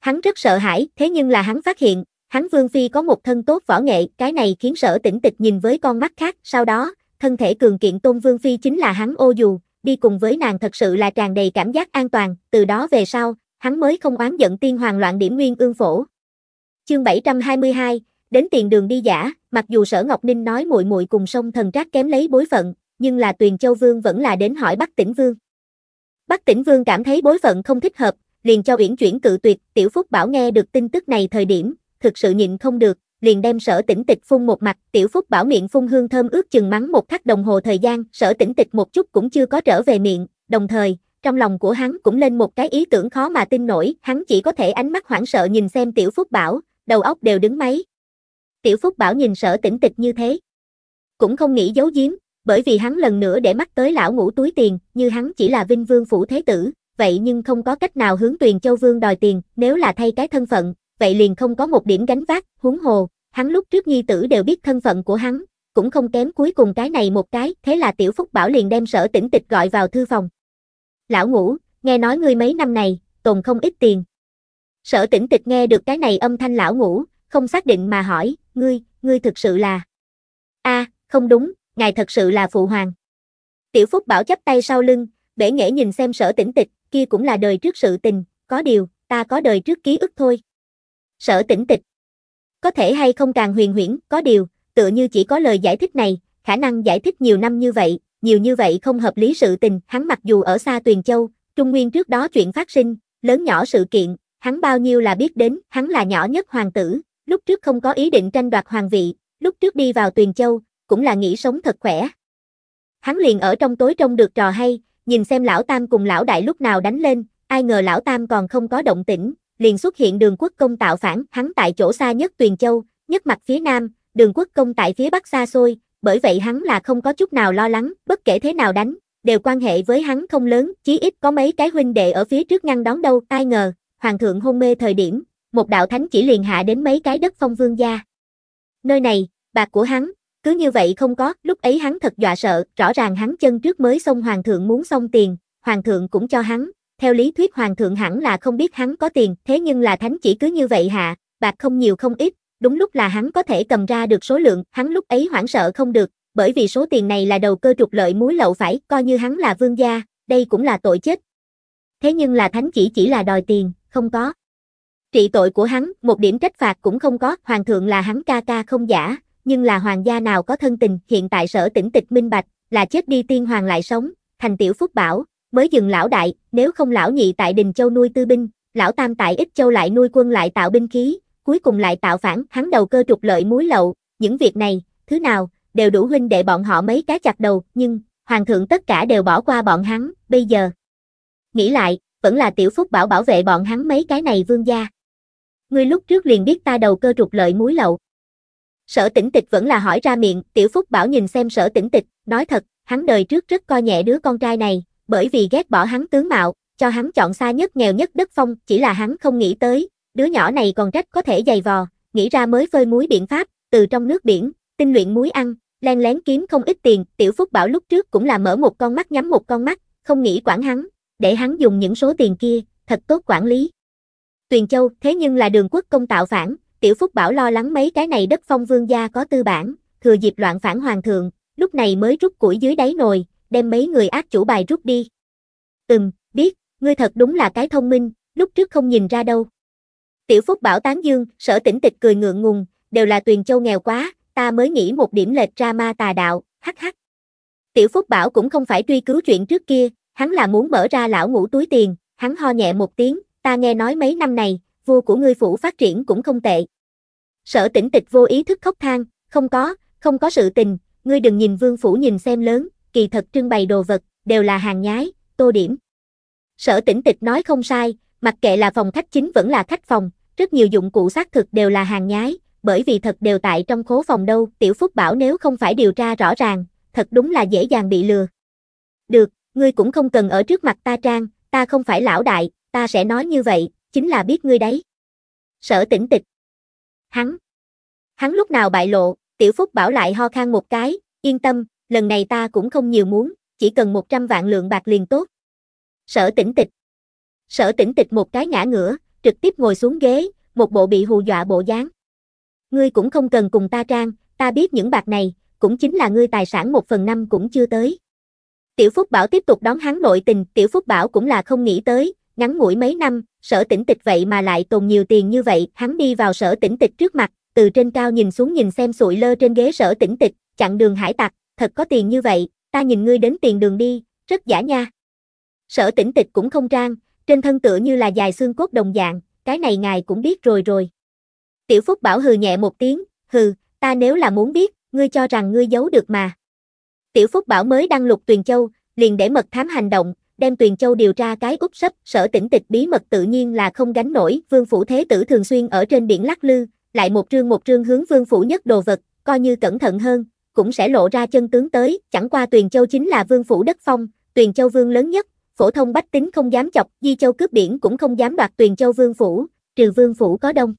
Hắn rất sợ hãi, thế nhưng là hắn phát hiện, hắn Vương Phi có một thân tốt võ nghệ, cái này khiến sở tỉnh tịch nhìn với con mắt khác, sau đó, thân thể cường kiện tôn Vương Phi chính là hắn ô dù, đi cùng với nàng thật sự là tràn đầy cảm giác an toàn, từ đó về sau, hắn mới không oán giận tiên hoàng loạn điểm nguyên ương phổ. Chương 722, đến tiền đường đi giả, mặc dù Sở Ngọc Ninh nói muội muội cùng sông thần trác kém lấy bối phận, nhưng là Tuyền Châu Vương vẫn là đến hỏi Bắc Tĩnh Vương. Bắc Tĩnh Vương cảm thấy bối phận không thích hợp, liền cho uyển chuyển cự tuyệt, Tiểu Phúc Bảo nghe được tin tức này thời điểm, thực sự nhịn không được, liền đem Sở Tĩnh Tịch phun một mặt, Tiểu Phúc Bảo miệng phun hương thơm ước chừng mắng một khắc đồng hồ thời gian, Sở Tĩnh Tịch một chút cũng chưa có trở về miệng, đồng thời, trong lòng của hắn cũng lên một cái ý tưởng khó mà tin nổi, hắn chỉ có thể ánh mắt hoảng sợ nhìn xem Tiểu Phúc Bảo, đầu óc đều đứng máy. Tiểu Phúc Bảo nhìn sở tỉnh tịch như thế. Cũng không nghĩ giấu giếm, bởi vì hắn lần nữa để mắt tới lão ngũ túi tiền, như hắn chỉ là vinh vương phủ thế tử, vậy nhưng không có cách nào hướng tuyền châu vương đòi tiền, nếu là thay cái thân phận, vậy liền không có một điểm gánh vác, huống hồ, hắn lúc trước nhi tử đều biết thân phận của hắn, cũng không kém cuối cùng cái này một cái, thế là tiểu phúc bảo liền đem sở tỉnh tịch gọi vào thư phòng lão ngũ, nghe nói ngươi mấy năm này, tồn không ít tiền. Sở tỉnh tịch nghe được cái này âm thanh lão ngũ, không xác định mà hỏi, ngươi, ngươi thực sự là... a à, không đúng, ngài thật sự là phụ hoàng. Tiểu Phúc Bảo chấp tay sau lưng, bể nghệ nhìn xem sở tỉnh tịch, kia cũng là đời trước sự tình, có điều, ta có đời trước ký ức thôi. Sở tỉnh tịch. Có thể hay không càng huyền huyễn, có điều, tựa như chỉ có lời giải thích này, khả năng giải thích nhiều năm như vậy, nhiều như vậy không hợp lý sự tình, hắn mặc dù ở xa Tuyền Châu, Trung Nguyên trước đó chuyện phát sinh, lớn nhỏ sự kiện, hắn bao nhiêu là biết đến, hắn là nhỏ nhất hoàng tử, lúc trước không có ý định tranh đoạt hoàng vị, lúc trước đi vào Tuyền Châu, cũng là nghĩ sống thật khỏe. Hắn liền ở trong tối trông được trò hay, nhìn xem lão tam cùng lão đại lúc nào đánh lên, ai ngờ lão tam còn không có động tĩnh, liền xuất hiện đường quốc công tạo phản, hắn tại chỗ xa nhất Tuyền Châu, nhất mặt phía nam, đường quốc công tại phía bắc xa xôi, bởi vậy hắn là không có chút nào lo lắng, bất kể thế nào đánh, đều quan hệ với hắn không lớn, chí ít có mấy cái huynh đệ ở phía trước ngăn đón đâu, ai ngờ, hoàng thượng hôn mê thời điểm, một đạo thánh chỉ liền hạ đến mấy cái đất phong vương gia. Nơi này, bạc của hắn, cứ như vậy không có, lúc ấy hắn thật dọa sợ, rõ ràng hắn chân trước mới xông hoàng thượng muốn xông tiền, hoàng thượng cũng cho hắn, theo lý thuyết hoàng thượng hẳn là không biết hắn có tiền, thế nhưng là thánh chỉ cứ như vậy hạ, bạc không nhiều không ít, đúng lúc là hắn có thể cầm ra được số lượng, hắn lúc ấy hoảng sợ không được, bởi vì số tiền này là đầu cơ trục lợi muối lậu phải, coi như hắn là vương gia, đây cũng là tội chết. Thế nhưng là thánh chỉ chỉ là đòi tiền, không có. Trị tội của hắn, một điểm trách phạt cũng không có, hoàng thượng là hắn ca ca không giả, nhưng là hoàng gia nào có thân tình, hiện tại sở tỉnh tịch minh bạch, là chết đi tiên hoàng lại sống, thành tiểu phúc bảo, mới dừng lão đại, nếu không lão nhị tại Đình Châu nuôi tư binh, lão tam tại Ích Châu lại nuôi quân lại tạo binh khí, cuối cùng lại tạo phản, hắn đầu cơ trục lợi muối lậu, những việc này, thứ nào, đều đủ huynh đệ bọn họ mấy cái chặt đầu, nhưng, hoàng thượng tất cả đều bỏ qua bọn hắn, bây giờ. Nghĩ lại, vẫn là tiểu phúc bảo bảo vệ bọn hắn mấy cái này vương gia. Ngươi lúc trước liền biết ta đầu cơ trục lợi muối lậu. Sở tỉnh tịch vẫn là hỏi ra miệng, tiểu phúc bảo nhìn xem sở tỉnh tịch, nói thật, hắn đời trước rất coi nhẹ đứa con trai này, bởi vì ghét bỏ hắn tướng mạo, cho hắn chọn xa nhất nghèo nhất đất phong, chỉ là hắn không nghĩ tới, đứa nhỏ này còn trách có thể dày vò, nghĩ ra mới phơi muối biện pháp, từ trong nước biển, tinh luyện muối ăn, len lén kiếm không ít tiền, tiểu phúc bảo lúc trước cũng là mở một con mắt nhắm một con mắt, không nghĩ quản hắn, để hắn dùng những số tiền kia, thật tốt quản lý. Tuyền Châu, thế nhưng là đường quốc công tạo phản, tiểu phúc bảo lo lắng mấy cái này đất phong vương gia có tư bản, thừa dịp loạn phản hoàng thượng, lúc này mới rút củi dưới đáy nồi, đem mấy người ác chủ bài rút đi. Ừm, biết, ngươi thật đúng là cái thông minh, lúc trước không nhìn ra đâu. Tiểu Phúc bảo tán dương, sở tỉnh tịch cười ngượng ngùng, đều là tuyền châu nghèo quá, ta mới nghĩ một điểm lệch ra ma tà đạo, hắc hắc. Tiểu Phúc bảo cũng không phải truy cứu chuyện trước kia, hắn là muốn mở ra lão ngũ túi tiền, hắn ho nhẹ một tiếng, ta nghe nói mấy năm này, vua của ngươi phủ phát triển cũng không tệ. Sở tỉnh tịch vô ý thức khóc than, không có, không có sự tình, ngươi đừng nhìn vương phủ nhìn xem lớn, kỳ thật trưng bày đồ vật, đều là hàng nhái, tô điểm. Sở tỉnh tịch nói không sai, mặc kệ là phòng khách chính vẫn là khách phòng, rất nhiều dụng cụ xác thực đều là hàng nhái, bởi vì thật đều tại trong khố phòng đâu, Tiểu Phúc bảo nếu không phải điều tra rõ ràng, thật đúng là dễ dàng bị lừa. Được, ngươi cũng không cần ở trước mặt ta trang, ta không phải lão đại, ta sẽ nói như vậy, chính là biết ngươi đấy. Sở tỉnh tịch. Hắn. Hắn lúc nào bại lộ, Tiểu Phúc bảo lại ho khan một cái, yên tâm, lần này ta cũng không nhiều muốn, chỉ cần 100 vạn lượng bạc liền tốt. Sở tỉnh tịch. Sở tỉnh tịch một cái ngã ngửa, trực tiếp ngồi xuống ghế, một bộ bị hù dọa bộ dáng. Ngươi cũng không cần cùng ta trang, ta biết những bạc này, cũng chính là ngươi tài sản một phần năm cũng chưa tới. Tiểu Phúc Bảo tiếp tục đón hắn nội tình, Tiểu Phúc Bảo cũng là không nghĩ tới, ngắn ngủi mấy năm, sở tỉnh tịch vậy mà lại tồn nhiều tiền như vậy, hắn đi vào sở tỉnh tịch trước mặt, từ trên cao nhìn xuống nhìn xem sụi lơ trên ghế sở tỉnh tịch, chặn đường hải tặc, thật có tiền như vậy, ta nhìn ngươi đến tiền đường đi, rất giả nha. Sở tỉnh tịch cũng không trang, trên thân tựa như là dài xương cốt đồng dạng, cái này ngài cũng biết rồi rồi. Tiểu Phúc Bảo hừ nhẹ một tiếng, hừ, ta nếu là muốn biết, ngươi cho rằng ngươi giấu được mà. Tiểu Phúc Bảo mới đăng lục Tuyền Châu, liền để mật thám hành động, đem Tuyền Châu điều tra cái úp sấp, sở tỉnh tịch bí mật tự nhiên là không gánh nổi, vương phủ thế tử thường xuyên ở trên biển lắc lư, lại một trương một trương hướng vương phủ nhất đồ vật, coi như cẩn thận hơn, cũng sẽ lộ ra chân tướng tới, chẳng qua Tuyền Châu chính là vương phủ đất phong, Tuyền Châu vương lớn nhất, phổ thông bách tính không dám chọc, Di Châu cướp biển cũng không dám đoạt Tuyền Châu Vương Phủ, trừ Vương Phủ có đông.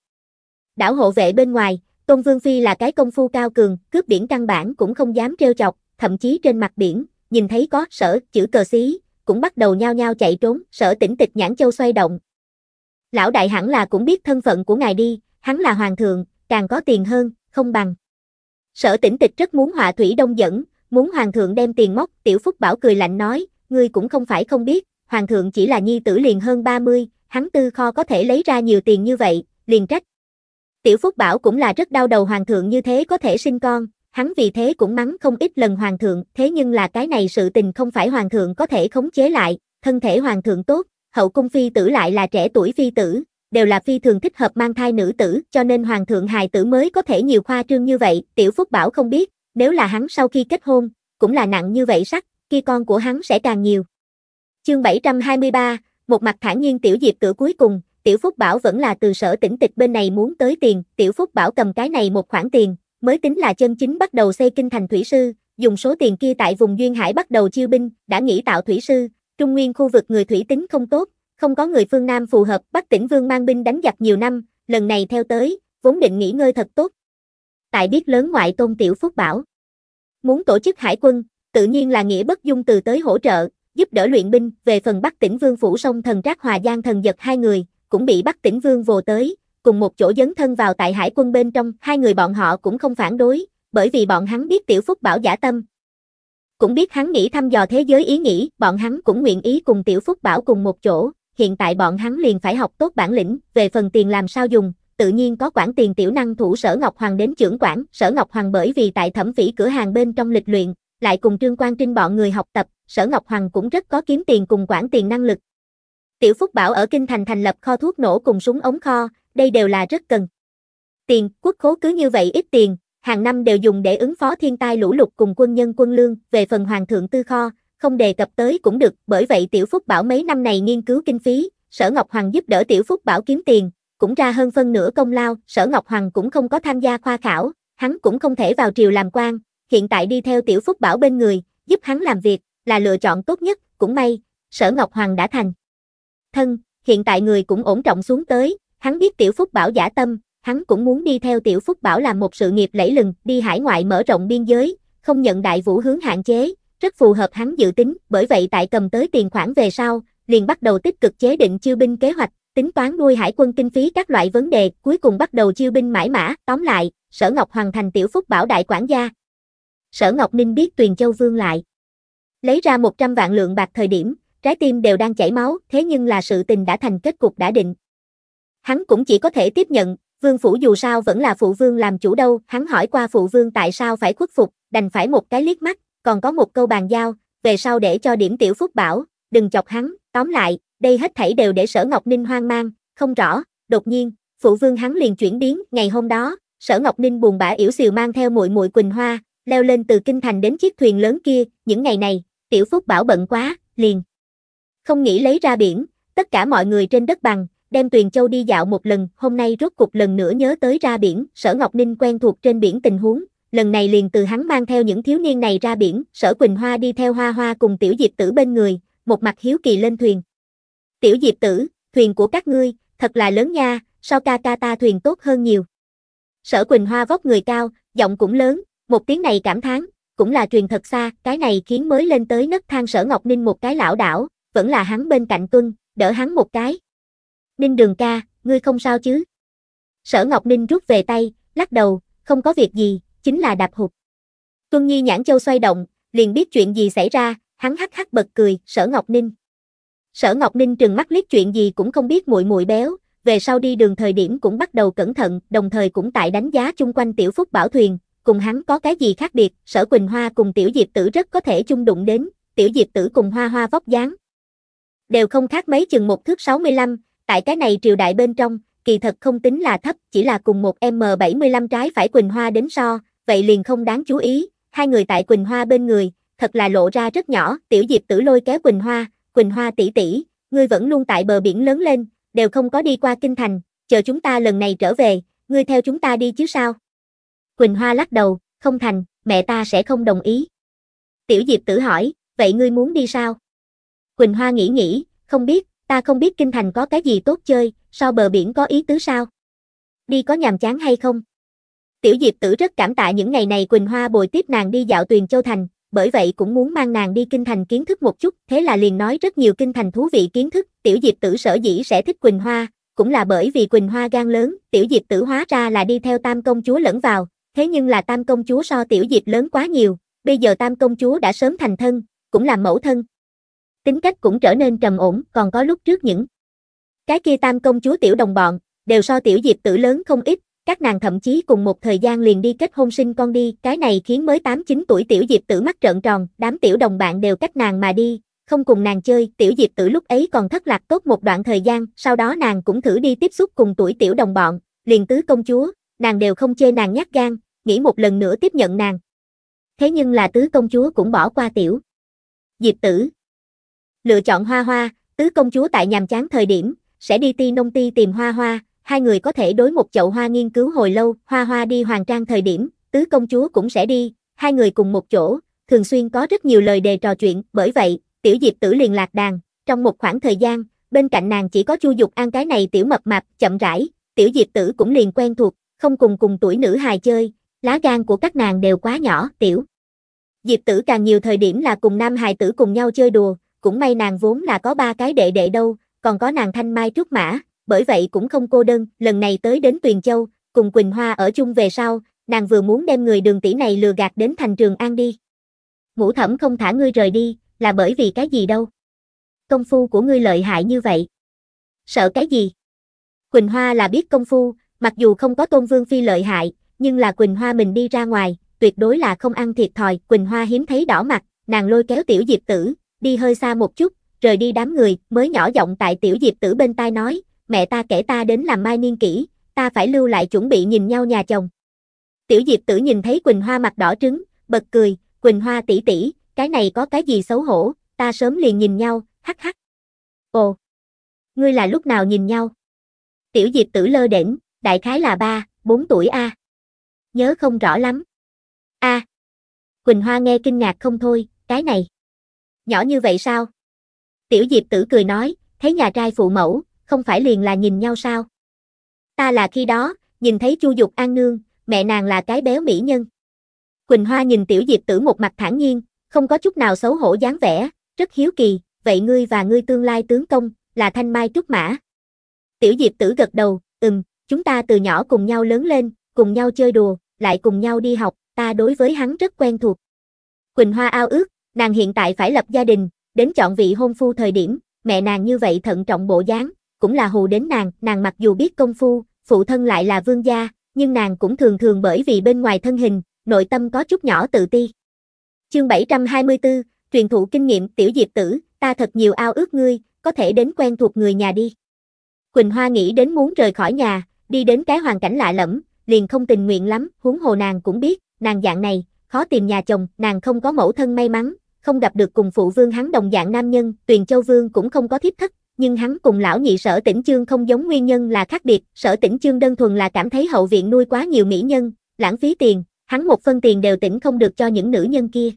Đảo hộ vệ bên ngoài, Tôn Vương Phi là cái công phu cao cường, cướp biển căn bản cũng không dám trêu chọc, thậm chí trên mặt biển, nhìn thấy có sở, chữ cờ xí, cũng bắt đầu nhao nhao chạy trốn, sở tỉnh tịch nhãn châu xoay động. Lão đại hẳn là cũng biết thân phận của ngài đi, hắn là hoàng thượng, càng có tiền hơn, không bằng. Sở tỉnh tịch rất muốn hòa thủy đông dẫn, muốn hoàng thượng đem tiền móc, tiểu phúc bảo cười lạnh nói, ngươi cũng không phải không biết, hoàng thượng chỉ là nhi tử liền hơn 30, hắn tư kho có thể lấy ra nhiều tiền như vậy, liền trách. Tiểu Phúc Bảo cũng là rất đau đầu hoàng thượng như thế có thể sinh con, hắn vì thế cũng mắng không ít lần hoàng thượng, thế nhưng là cái này sự tình không phải hoàng thượng có thể khống chế lại, thân thể hoàng thượng tốt, hậu cung phi tử lại là trẻ tuổi phi tử, đều là phi thường thích hợp mang thai nữ tử, cho nên hoàng thượng hài tử mới có thể nhiều khoa trương như vậy, tiểu Phúc Bảo không biết, nếu là hắn sau khi kết hôn, cũng là nặng như vậy sắc, kia con của hắn sẽ càng nhiều. Chương 723, một mặt thản nhiên tiểu diệp cửa cuối cùng, tiểu phúc bảo vẫn là từ sở tỉnh tịch bên này muốn tới tiền, tiểu phúc bảo cầm cái này một khoản tiền, mới tính là chân chính bắt đầu xây kinh thành thủy sư, dùng số tiền kia tại vùng duyên hải bắt đầu chiêu binh, đã nghĩ tạo thủy sư, trung nguyên khu vực người thủy tính không tốt, không có người phương Nam phù hợp, Bắc tỉnh vương mang binh đánh giặc nhiều năm, lần này theo tới, vốn định nghỉ ngơi thật tốt. Tại biết lớn ngoại tôn tiểu phúc bảo, muốn tổ chức hải quân, tự nhiên là nghĩa bất dung từ tới hỗ trợ, giúp đỡ luyện binh, về phần Bắc Tĩnh Vương phủ sông thần Trác Hòa Giang thần giật hai người, cũng bị Bắc Tĩnh Vương vồ tới, cùng một chỗ dấn thân vào tại hải quân bên trong, hai người bọn họ cũng không phản đối, bởi vì bọn hắn biết Tiểu Phúc Bảo giả tâm. Cũng biết hắn nghĩ thăm dò thế giới ý nghĩ, bọn hắn cũng nguyện ý cùng Tiểu Phúc Bảo cùng một chỗ, hiện tại bọn hắn liền phải học tốt bản lĩnh, về phần tiền làm sao dùng, tự nhiên có quản tiền tiểu năng thủ Sở Ngọc Hoàng đến trưởng quản, Sở Ngọc Hoàng bởi vì tại thẩm phỉ cửa hàng bên trong lịch luyện, lại cùng Trương Quang Trinh bọn người học tập, Sở Ngọc Hoàng cũng rất có kiếm tiền cùng quản tiền năng lực. Tiểu Phúc Bảo ở Kinh Thành thành lập kho thuốc nổ cùng súng ống kho, đây đều là rất cần. Tiền, quốc khố cứ như vậy ít tiền, hàng năm đều dùng để ứng phó thiên tai lũ lụt cùng quân nhân quân lương, về phần hoàng thượng tư kho, không đề cập tới cũng được, bởi vậy Tiểu Phúc Bảo mấy năm này nghiên cứu kinh phí, Sở Ngọc Hoàng giúp đỡ Tiểu Phúc Bảo kiếm tiền, cũng ra hơn phân nửa công lao, Sở Ngọc Hoàng cũng không có tham gia khoa khảo, hắn cũng không thể vào triều làm quan, hiện tại đi theo Tiểu Phúc Bảo bên người, giúp hắn làm việc, là lựa chọn tốt nhất, cũng may, sở Ngọc Hoàng đã thành. Thân, hiện tại người cũng ổn trọng xuống tới, hắn biết Tiểu Phúc Bảo giả tâm, hắn cũng muốn đi theo Tiểu Phúc Bảo làm một sự nghiệp lẫy lừng, đi hải ngoại mở rộng biên giới, không nhận đại vũ hướng hạn chế, rất phù hợp hắn dự tính, bởi vậy tại cầm tới tiền khoản về sau, liền bắt đầu tích cực chế định chiêu binh kế hoạch, tính toán nuôi hải quân kinh phí các loại vấn đề, cuối cùng bắt đầu chiêu binh mãi mã, tóm lại, Sở Ngọc hoàng thành Tiểu Phúc Bảo đại quản gia, Sở Ngọc Ninh biết Tuyền Châu Vương lại. Lấy ra 100 vạn lượng bạc thời điểm, trái tim đều đang chảy máu, thế nhưng là sự tình đã thành kết cục đã định. Hắn cũng chỉ có thể tiếp nhận, vương phủ dù sao vẫn là phụ vương làm chủ đâu, hắn hỏi qua phụ vương tại sao phải khuất phục, đành phải một cái liếc mắt, còn có một câu bàn giao, về sau để cho điểm tiểu phúc bảo, đừng chọc hắn, tóm lại, đây hết thảy đều để sở Ngọc Ninh hoang mang, không rõ, đột nhiên, phụ vương hắn liền chuyển biến, ngày hôm đó, sở Ngọc Ninh buồn bã yểu xìu mang theo muội muội Quỳnh Hoa, leo lên từ kinh thành đến chiếc thuyền lớn kia, những ngày này, tiểu phúc bảo bận quá, liền. Không nghĩ lấy ra biển, tất cả mọi người trên đất bằng, đem Tuyền Châu đi dạo một lần, hôm nay rốt cục lần nữa nhớ tới ra biển, Sở Ngọc Ninh quen thuộc trên biển tình huống, lần này liền từ hắn mang theo những thiếu niên này ra biển, Sở Quỳnh Hoa đi theo Hoa Hoa cùng Tiểu Diệp Tử bên người, một mặt hiếu kỳ lên thuyền. Tiểu Diệp Tử, thuyền của các ngươi, thật là lớn nha, so ca ca ta thuyền tốt hơn nhiều. Sở Quỳnh Hoa vóc người cao, giọng cũng lớn, một tiếng này cảm thán, cũng là truyền thật xa, cái này khiến mới lên tới nấc thang sở Ngọc Ninh một cái lão đảo, vẫn là hắn bên cạnh tuân, đỡ hắn một cái. Ninh đường ca, ngươi không sao chứ? Sở Ngọc Ninh rút về tay, lắc đầu, không có việc gì, chính là đạp hụt. Tuân Nhi nhãn châu xoay động, liền biết chuyện gì xảy ra, hắn hắc hắc bật cười, Sở Ngọc Ninh. Sở Ngọc Ninh trừng mắt liếc chuyện gì cũng không biết muội muội béo, về sau đi đường thời điểm cũng bắt đầu cẩn thận, đồng thời cũng tại đánh giá chung quanh tiểu phúc bảo thuyền, cùng hắn có cái gì khác biệt, sở Quỳnh Hoa cùng tiểu diệp tử rất có thể chung đụng đến, tiểu diệp tử cùng hoa hoa vóc dáng. Đều không khác mấy chừng một thước 65, tại cái này triều đại bên trong, kỳ thật không tính là thấp, chỉ là cùng một M75 trái phải Quỳnh Hoa đến so, vậy liền không đáng chú ý, hai người tại Quỳnh Hoa bên người, thật là lộ ra rất nhỏ, tiểu diệp tử lôi kéo Quỳnh Hoa, Quỳnh Hoa tỷ tỷ, ngươi vẫn luôn tại bờ biển lớn lên, đều không có đi qua kinh thành, chờ chúng ta lần này trở về, ngươi theo chúng ta đi chứ sao? Quỳnh Hoa lắc đầu, không thành, mẹ ta sẽ không đồng ý. Tiểu Diệp tử hỏi, vậy ngươi muốn đi sao? Quỳnh Hoa nghĩ nghĩ, không biết, ta không biết kinh thành có cái gì tốt chơi, sao bờ biển có ý tứ sao? Đi có nhàm chán hay không? Tiểu Diệp tử rất cảm tạ những ngày này Quỳnh Hoa bồi tiếp nàng đi dạo Tuyền Châu Thành, bởi vậy cũng muốn mang nàng đi kinh thành kiến thức một chút, thế là liền nói rất nhiều kinh thành thú vị kiến thức, Tiểu Diệp tử sở dĩ sẽ thích Quỳnh Hoa, cũng là bởi vì Quỳnh Hoa gan lớn, Tiểu Diệp tử hóa ra là đi theo tam công chúa lẫn vào, thế nhưng là tam công chúa so tiểu diệp lớn quá nhiều, bây giờ tam công chúa đã sớm thành thân, cũng làm mẫu thân. Tính cách cũng trở nên trầm ổn, còn có lúc trước những cái kia tam công chúa tiểu đồng bọn, đều so tiểu diệp tử lớn không ít, các nàng thậm chí cùng một thời gian liền đi kết hôn sinh con đi, cái này khiến mới 8-9 tuổi tiểu diệp tử mắt trợn tròn, đám tiểu đồng bạn đều cách nàng mà đi, không cùng nàng chơi, tiểu diệp tử lúc ấy còn thất lạc tốt một đoạn thời gian, sau đó nàng cũng thử đi tiếp xúc cùng tuổi tiểu đồng bọn, liền tứ công chúa, nàng đều không chê nàng nhát gan, nghĩ một lần nữa tiếp nhận nàng. Thế nhưng là tứ công chúa cũng bỏ qua tiểu. Diệp tử. Lựa chọn hoa hoa, tứ công chúa tại nhàm chán thời điểm, sẽ đi ti nông ti tìm hoa hoa, hai người có thể đối một chậu hoa nghiên cứu hồi lâu, hoa hoa đi hoàng trang thời điểm, tứ công chúa cũng sẽ đi, hai người cùng một chỗ, thường xuyên có rất nhiều lời đề trò chuyện, bởi vậy, tiểu diệp tử liền lạc đàn, trong một khoảng thời gian, bên cạnh nàng chỉ có chu dục an cái này tiểu mập mạp, chậm rãi, tiểu diệp tử cũng liền quen thuộc, không cùng cùng tuổi nữ hài chơi, lá gan của các nàng đều quá nhỏ, tiểu. Diệp tử càng nhiều thời điểm là cùng nam hài tử cùng nhau chơi đùa, cũng may nàng vốn là có ba cái đệ đệ đâu, còn có nàng thanh mai trúc mã, bởi vậy cũng không cô đơn, lần này tới đến Tuyền Châu, cùng Quỳnh Hoa ở chung về sau, nàng vừa muốn đem người đường tỷ này lừa gạt đến thành trường An đi. Ngũ thẩm không thả ngươi rời đi, là bởi vì cái gì đâu. Công phu của ngươi lợi hại như vậy. Sợ cái gì? Quỳnh Hoa là biết công phu, Mặc dù không có Tôn Vương Phi lợi hại, nhưng là Quỳnh Hoa mình đi ra ngoài, tuyệt đối là không ăn thiệt thòi. Quỳnh Hoa hiếm thấy đỏ mặt, nàng lôi kéo tiểu diệp tử, đi hơi xa một chút, rời đi đám người, mới nhỏ giọng tại tiểu diệp tử bên tai nói, mẹ ta kể ta đến làm mai niên kỹ, ta phải lưu lại chuẩn bị nhìn nhau nhà chồng. Tiểu diệp tử nhìn thấy Quỳnh Hoa mặt đỏ trứng, bật cười, Quỳnh Hoa tỷ tỷ, cái này có cái gì xấu hổ, ta sớm liền nhìn nhau, hắc hắc. Ồ, ngươi là lúc nào nhìn nhau? Tiểu diệp tử lơ đễnh, đại khái là ba, bốn tuổi a. À. Nhớ không rõ lắm. A. À. Quỳnh Hoa nghe kinh ngạc không thôi, cái này. Nhỏ như vậy sao? Tiểu Diệp tử cười nói, thấy nhà trai phụ mẫu, không phải liền là nhìn nhau sao? Ta là khi đó, nhìn thấy Chu Dục An nương, mẹ nàng là cái béo mỹ nhân. Quỳnh Hoa nhìn Tiểu Diệp tử một mặt thản nhiên, không có chút nào xấu hổ dáng vẻ, rất hiếu kỳ, vậy ngươi và ngươi tương lai tướng công, là thanh mai trúc mã. Tiểu Diệp tử gật đầu, ừm, Chúng ta từ nhỏ cùng nhau lớn lên, cùng nhau chơi đùa, lại cùng nhau đi học, ta đối với hắn rất quen thuộc. Quỳnh Hoa ao ước, nàng hiện tại phải lập gia đình, đến chọn vị hôn phu thời điểm, mẹ nàng như vậy thận trọng bộ dáng, cũng là hù đến nàng, nàng mặc dù biết công phu, phụ thân lại là vương gia, nhưng nàng cũng thường thường bởi vì bên ngoài thân hình, nội tâm có chút nhỏ tự ti. Chương 724, truyền thụ kinh nghiệm tiểu diệp tử, ta thật nhiều ao ước ngươi, có thể đến quen thuộc người nhà đi. Quỳnh Hoa nghĩ đến muốn rời khỏi nhà, đi đến cái hoàn cảnh lạ lẫm, liền không tình nguyện lắm, huống hồ nàng cũng biết, nàng dạng này, khó tìm nhà chồng, nàng không có mẫu thân may mắn, không gặp được cùng phụ vương hắn đồng dạng nam nhân, Tuyền Châu Vương cũng không có thiếp thất, nhưng hắn cùng lão nhị sở tỉnh chương không giống nguyên nhân là khác biệt, sở tỉnh chương đơn thuần là cảm thấy hậu viện nuôi quá nhiều mỹ nhân, lãng phí tiền, hắn một phân tiền đều tỉnh không được cho những nữ nhân kia.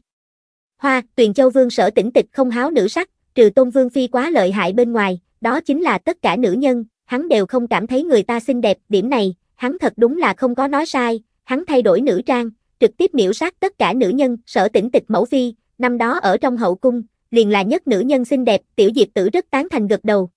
Hoa, Tuyền Châu Vương sở tỉnh tịch không háo nữ sắc, trừ Tôn Vương Phi quá lợi hại bên ngoài, đó chính là tất cả nữ nhân, hắn đều không cảm thấy người ta xinh đẹp, điểm này, hắn thật đúng là không có nói sai, hắn thay đổi nữ trang, trực tiếp miễu sát tất cả nữ nhân, sở tỉnh tịch mẫu phi, năm đó ở trong hậu cung, liền là nhất nữ nhân xinh đẹp, tiểu diệp tử rất tán thành gật đầu.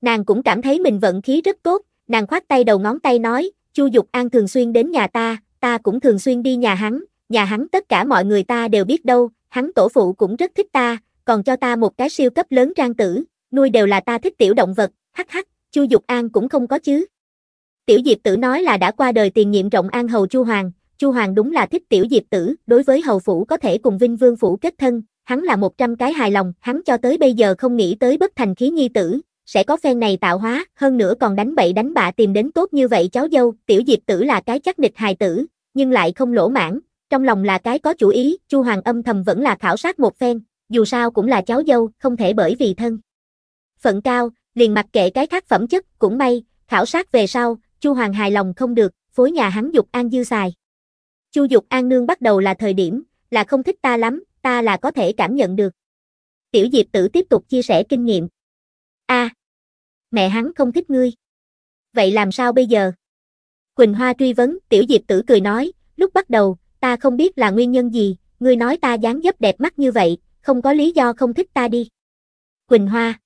Nàng cũng cảm thấy mình vận khí rất tốt, nàng khoát tay đầu ngón tay nói, Chu Dục An thường xuyên đến nhà ta, ta cũng thường xuyên đi nhà hắn, nhà hắn tất cả mọi người ta đều biết đâu, hắn tổ phụ cũng rất thích ta, còn cho ta một cái siêu cấp lớn trang tử, nuôi đều là ta thích tiểu động vật, hắc hắc, Chu Dục An cũng không có chứ. Tiểu Diệp Tử nói là đã qua đời tiền nhiệm rộng an hầu Chu Hoàng, Chu Hoàng đúng là thích Tiểu Diệp Tử, đối với hầu phủ có thể cùng Vinh Vương phủ kết thân, hắn là một trăm cái hài lòng, hắn cho tới bây giờ không nghĩ tới bất thành khí nhi tử, sẽ có phen này tạo hóa, hơn nữa còn đánh bậy đánh bạ tìm đến tốt như vậy cháu dâu, Tiểu Diệp Tử là cái chắc nịch hài tử, nhưng lại không lỗ mãn, trong lòng là cái có chủ ý, Chu Hoàng âm thầm vẫn là khảo sát một phen, dù sao cũng là cháu dâu, không thể bởi vì thân. Phận cao, liền mặc kệ cái khác phẩm chất, cũng may, khảo sát về sau, Chu Hoàng hài lòng không được, phối nhà hắn dục an dư xài. Chu dục an nương bắt đầu là thời điểm, là không thích ta lắm, ta là có thể cảm nhận được. Tiểu Diệp tử tiếp tục chia sẻ kinh nghiệm. a à, mẹ hắn không thích ngươi. Vậy làm sao bây giờ? Quỳnh Hoa truy vấn, Tiểu Diệp tử cười nói, lúc bắt đầu, ta không biết là nguyên nhân gì, ngươi nói ta dáng dấp đẹp mắt như vậy, không có lý do không thích ta đi. Quỳnh Hoa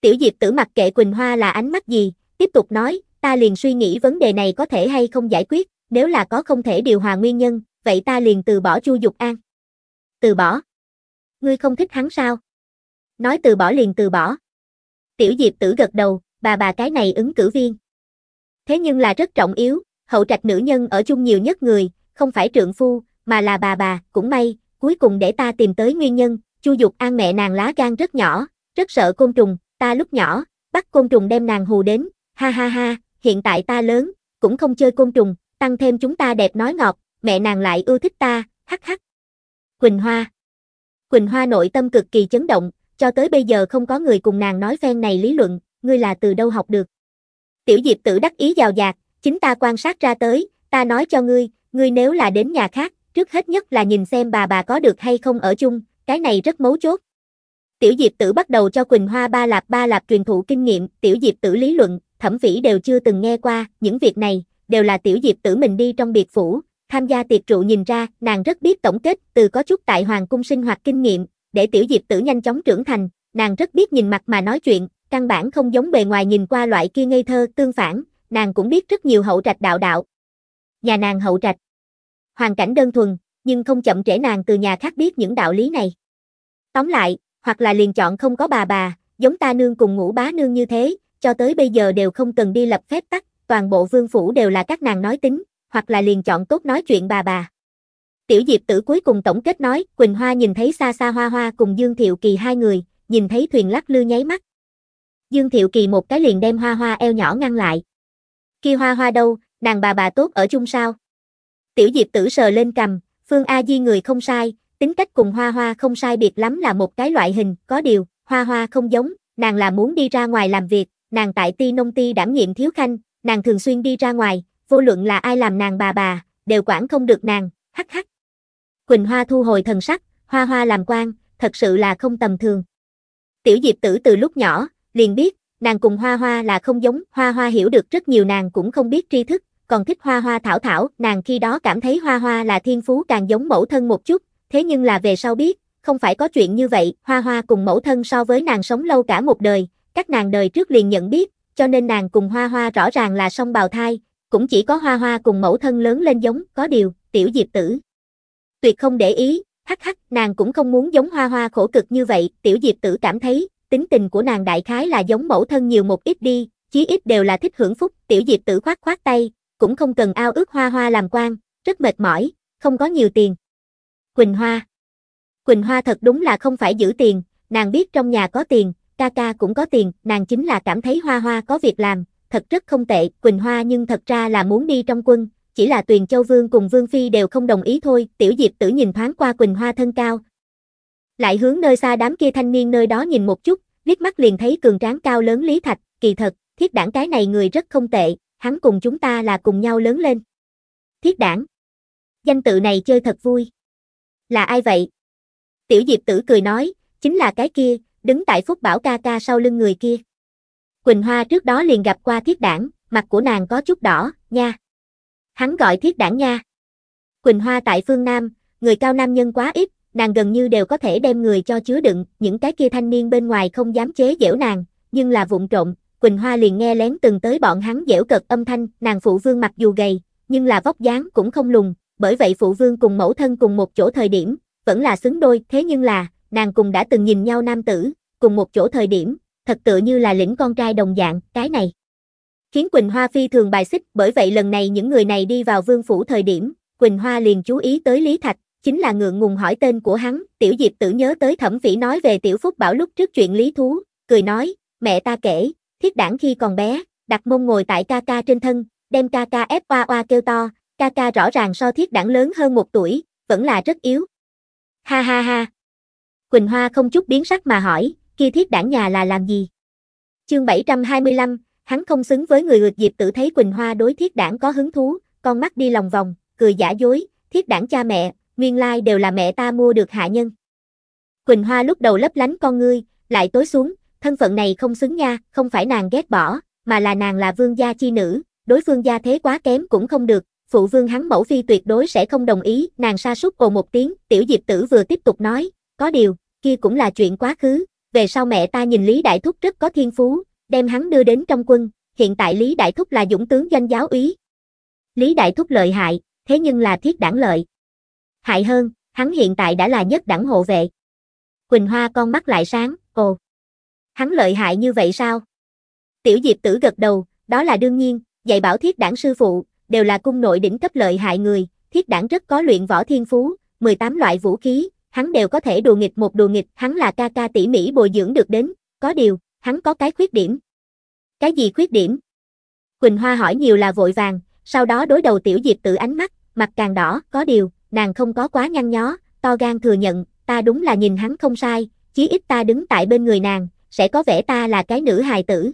Tiểu Diệp tử mặc kệ Quỳnh Hoa là ánh mắt gì, tiếp tục nói, ta liền suy nghĩ vấn đề này có thể hay không giải quyết, nếu là có không thể điều hòa nguyên nhân, vậy ta liền từ bỏ Chu Dục An. Từ bỏ? Ngươi không thích hắn sao? Nói từ bỏ liền từ bỏ. Tiểu Diệp tử gật đầu, bà bà cái này ứng cử viên. Thế nhưng là rất trọng yếu, hậu trạch nữ nhân ở chung nhiều nhất người, không phải trượng phu, mà là bà bà, cũng may, cuối cùng để ta tìm tới nguyên nhân, Chu Dục An mẹ nàng lá gan rất nhỏ, rất sợ côn trùng, Ta lúc nhỏ, bắt côn trùng đem nàng hù đến, ha ha ha, hiện tại ta lớn, cũng không chơi côn trùng, tăng thêm chúng ta đẹp nói ngọt, mẹ nàng lại ưa thích ta, hắc hắc. Quỳnh Hoa Quỳnh Hoa nội tâm cực kỳ chấn động, cho tới bây giờ không có người cùng nàng nói phen này lý luận, ngươi là từ đâu học được. Tiểu Diệp tử đắc ý giàu dạt, chính ta quan sát ra tới, ta nói cho ngươi, ngươi nếu là đến nhà khác, trước hết nhất là nhìn xem bà bà có được hay không ở chung, cái này rất mấu chốt. Tiểu Diệp Tử bắt đầu cho Quỳnh Hoa Ba Lạp Ba Lạp truyền thụ kinh nghiệm, Tiểu Diệp Tử lý luận, thẩm vĩ đều chưa từng nghe qua, những việc này, đều là Tiểu Diệp Tử mình đi trong biệt phủ, tham gia tiệc rượu nhìn ra, nàng rất biết tổng kết, từ có chút tại Hoàng Cung sinh hoạt kinh nghiệm, để Tiểu Diệp Tử nhanh chóng trưởng thành, nàng rất biết nhìn mặt mà nói chuyện, căn bản không giống bề ngoài nhìn qua loại kia ngây thơ, tương phản, nàng cũng biết rất nhiều hậu trạch đạo đạo. Nhà nàng hậu trạch, hoàn cảnh đơn thuần, nhưng không chậm trễ nàng từ nhà khác biết những đạo lý này. Tóm lại, hoặc là liền chọn không có bà bà, giống ta nương cùng ngũ bá nương như thế, cho tới bây giờ đều không cần đi lập phép tắc, toàn bộ vương phủ đều là các nàng nói tính, hoặc là liền chọn tốt nói chuyện bà bà. Tiểu Diệp tử cuối cùng tổng kết nói, Quỳnh Hoa nhìn thấy xa xa Hoa Hoa cùng Dương Thiệu Kỳ hai người, nhìn thấy thuyền lắc lư nháy mắt. Dương Thiệu Kỳ một cái liền đem Hoa Hoa eo nhỏ ngăn lại. Khi Hoa Hoa đâu, nàng bà bà tốt ở chung sao? Tiểu Diệp tử sờ lên cầm, Phương A Di người không sai, tính cách cùng hoa hoa không sai biệt lắm là một cái loại hình, có điều, hoa hoa không giống, nàng là muốn đi ra ngoài làm việc, nàng tại ti nông ti đảm nhiệm thiếu khanh, nàng thường xuyên đi ra ngoài, vô luận là ai làm nàng bà bà, đều quản không được nàng, hắc hắc. Quỳnh Hoa thu hồi thần sắc, hoa hoa làm quan, thật sự là không tầm thường. Tiểu Diệp Tử từ lúc nhỏ, liền biết, nàng cùng hoa hoa là không giống, hoa hoa hiểu được rất nhiều nàng cũng không biết tri thức, còn thích hoa hoa thảo thảo, nàng khi đó cảm thấy hoa hoa là thiên phú càng giống mẫu thân một chút, thế nhưng là về sau biết, không phải có chuyện như vậy, hoa hoa cùng mẫu thân so với nàng sống lâu cả một đời, các nàng đời trước liền nhận biết, cho nên nàng cùng hoa hoa rõ ràng là song bào thai, cũng chỉ có hoa hoa cùng mẫu thân lớn lên giống, có điều, tiểu diệp tử. Tuyệt không để ý, hắc hắc, nàng cũng không muốn giống hoa hoa khổ cực như vậy, tiểu diệp tử cảm thấy, tính tình của nàng đại khái là giống mẫu thân nhiều một ít đi, chí ít đều là thích hưởng phúc, tiểu diệp tử khoát khoát tay, cũng không cần ao ước hoa hoa làm quan, rất mệt mỏi, không có nhiều tiền, Quỳnh Hoa Quỳnh Hoa thật đúng là không phải giữ tiền, nàng biết trong nhà có tiền, ca ca cũng có tiền, nàng chính là cảm thấy Hoa Hoa có việc làm, thật rất không tệ, Quỳnh Hoa nhưng thật ra là muốn đi trong quân, chỉ là Tuyền Châu Vương cùng Vương Phi đều không đồng ý thôi, tiểu diệp tử nhìn thoáng qua Quỳnh Hoa thân cao. Lại hướng nơi xa đám kia thanh niên nơi đó nhìn một chút, liếc mắt liền thấy cường tráng cao lớn Lý Thạch, kỳ thật, thiết đảng cái này người rất không tệ, hắn cùng chúng ta là cùng nhau lớn lên. Thiết đảng. Danh tự này chơi thật vui là ai vậy? Tiểu Diệp Tử cười nói, chính là cái kia, đứng tại Phúc Bảo ca ca sau lưng người kia. Quỳnh Hoa trước đó liền gặp qua thiết đảng, mặt của nàng có chút đỏ, nha. Hắn gọi thiết đảng nha. Quỳnh Hoa tại phương Nam, người cao nam nhân quá ít, nàng gần như đều có thể đem người cho chứa đựng, những cái kia thanh niên bên ngoài không dám chế giễu nàng, nhưng là vụng trộm, Quỳnh Hoa liền nghe lén từng tới bọn hắn dễu cợt âm thanh, nàng phụ vương mặc dù gầy, nhưng là vóc dáng cũng không lùn, bởi vậy phụ vương cùng mẫu thân cùng một chỗ thời điểm, vẫn là xứng đôi, thế nhưng là, nàng cùng đã từng nhìn nhau nam tử, cùng một chỗ thời điểm, thật tựa như là lĩnh con trai đồng dạng, cái này. Khiến Quỳnh Hoa phi thường bài xích, bởi vậy lần này những người này đi vào vương phủ thời điểm, Quỳnh Hoa liền chú ý tới Lý Thạch, chính là ngượng ngùng hỏi tên của hắn, tiểu diệp tử nhớ tới thẩm phỉ nói về tiểu phúc bảo lúc trước chuyện lý thú, cười nói, mẹ ta kể, thiết đảng khi còn bé, đặt mông ngồi tại ca ca trên thân, đem ca ca ép oa oa kêu to, Kaka rõ ràng so thiết đảng lớn hơn một tuổi, vẫn là rất yếu. Ha ha ha. Quỳnh Hoa không chút biến sắc mà hỏi, kia thiết đảng nhà là làm gì? Chương 725, hắn không xứng với người ngược dịp tự thấy Quỳnh Hoa đối thiết đảng có hứng thú, con mắt đi lòng vòng, cười giả dối, thiết đảng cha mẹ, nguyên lai đều là mẹ ta mua được hạ nhân. Quỳnh Hoa lúc đầu lấp lánh con ngươi, lại tối xuống, thân phận này không xứng nha, không phải nàng ghét bỏ, mà là nàng là vương gia chi nữ, đối phương gia thế quá kém cũng không được, phụ vương hắn mẫu phi tuyệt đối sẽ không đồng ý, nàng sa sút ồ một tiếng, tiểu diệp tử vừa tiếp tục nói, có điều, kia cũng là chuyện quá khứ, về sau mẹ ta nhìn Lý Đại Thúc rất có thiên phú, đem hắn đưa đến trong quân, hiện tại Lý Đại Thúc là dũng tướng danh giáo úy. Lý Đại Thúc lợi hại, thế nhưng là thiết đảng lợi. Hại hơn, hắn hiện tại đã là nhất đẳng hộ vệ. Quỳnh Hoa con mắt lại sáng, ồ. Hắn lợi hại như vậy sao? Tiểu Diệp tử gật đầu, đó là đương nhiên, dạy bảo thiết đảng sư phụ, đều là cung nội đỉnh cấp lợi hại người, thiết đảng rất có luyện võ thiên phú, 18 loại vũ khí, hắn đều có thể đùa nghịch một đùa nghịch, hắn là ca ca tỉ mỉ bồi dưỡng được đến, có điều, hắn có cái khuyết điểm. Cái gì khuyết điểm? Quỳnh Hoa hỏi nhiều là vội vàng, sau đó đối đầu tiểu diệp tự ánh mắt, mặt càng đỏ, có điều, nàng không có quá nhăn nhó, to gan thừa nhận, ta đúng là nhìn hắn không sai, chí ít ta đứng tại bên người nàng, sẽ có vẻ ta là cái nữ hài tử.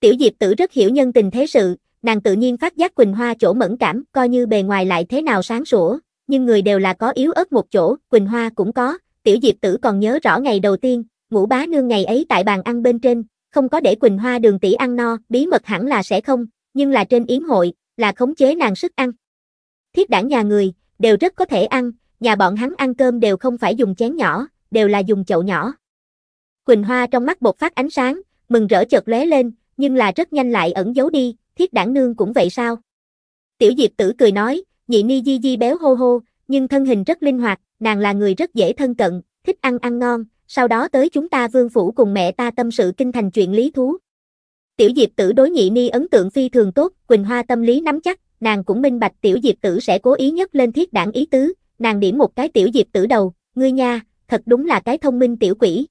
Tiểu diệp tử rất hiểu nhân tình thế sự, nàng tự nhiên phát giác Quỳnh Hoa chỗ mẫn cảm, coi như bề ngoài lại thế nào sáng sủa, nhưng người đều là có yếu ớt một chỗ, Quỳnh Hoa cũng có, tiểu diệp tử còn nhớ rõ ngày đầu tiên, ngũ bá nương ngày ấy tại bàn ăn bên trên, không có để Quỳnh Hoa đường tỷ ăn no, bí mật hẳn là sẽ không, nhưng là trên yến hội, là khống chế nàng sức ăn. Thiết đảng nhà người, đều rất có thể ăn, nhà bọn hắn ăn cơm đều không phải dùng chén nhỏ, đều là dùng chậu nhỏ. Quỳnh Hoa trong mắt bột phát ánh sáng, mừng rỡ chợt lóe lên, nhưng là rất nhanh lại ẩn giấu đi, thiết đảng nương cũng vậy sao? Tiểu Diệp tử cười nói, nhị ni di di béo hô hô, nhưng thân hình rất linh hoạt, nàng là người rất dễ thân cận, thích ăn ăn ngon, sau đó tới chúng ta vương phủ cùng mẹ ta tâm sự kinh thành chuyện lý thú. Tiểu Diệp tử đối nhị ni ấn tượng phi thường tốt, Quỳnh Hoa tâm lý nắm chắc, nàng cũng minh bạch tiểu Diệp tử sẽ cố ý nhất lên thiết đảng ý tứ, nàng điểm một cái tiểu Diệp tử đầu, ngươi nha, thật đúng là cái thông minh tiểu quỷ.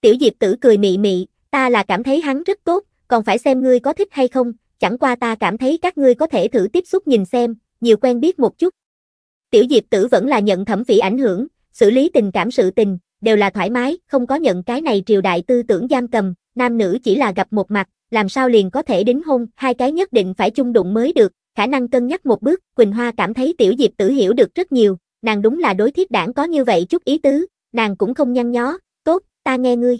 Tiểu Diệp tử cười mị mị, ta là cảm thấy hắn rất tốt, còn phải xem ngươi có thích hay không, chẳng qua ta cảm thấy các ngươi có thể thử tiếp xúc nhìn xem, nhiều quen biết một chút. Tiểu Diệp tử vẫn là nhận thẩm phỉ ảnh hưởng, xử lý tình cảm sự tình, đều là thoải mái, không có nhận cái này triều đại tư tưởng giam cầm, nam nữ chỉ là gặp một mặt, làm sao liền có thể đính hôn, hai cái nhất định phải chung đụng mới được, khả năng cân nhắc một bước, Quỳnh Hoa cảm thấy Tiểu Diệp tử hiểu được rất nhiều, nàng đúng là đối thiết đảng có như vậy chút ý tứ, nàng cũng không nhăn nhó, tốt, ta nghe ngươi.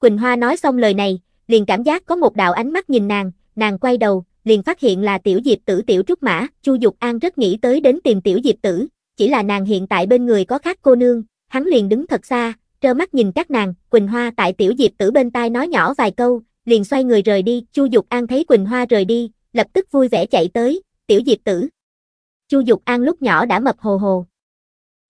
Quỳnh Hoa nói xong lời này, liền cảm giác có một đạo ánh mắt nhìn nàng, nàng quay đầu, liền phát hiện là tiểu diệp tử tiểu trúc mã, Chu Dục An rất nghĩ tới đến tìm tiểu diệp tử, chỉ là nàng hiện tại bên người có khác cô nương, hắn liền đứng thật xa, trơ mắt nhìn các nàng, Quỳnh Hoa tại tiểu diệp tử bên tai nói nhỏ vài câu, liền xoay người rời đi, Chu Dục An thấy Quỳnh Hoa rời đi, lập tức vui vẻ chạy tới, tiểu diệp tử. Chu Dục An lúc nhỏ đã mập hồ hồ.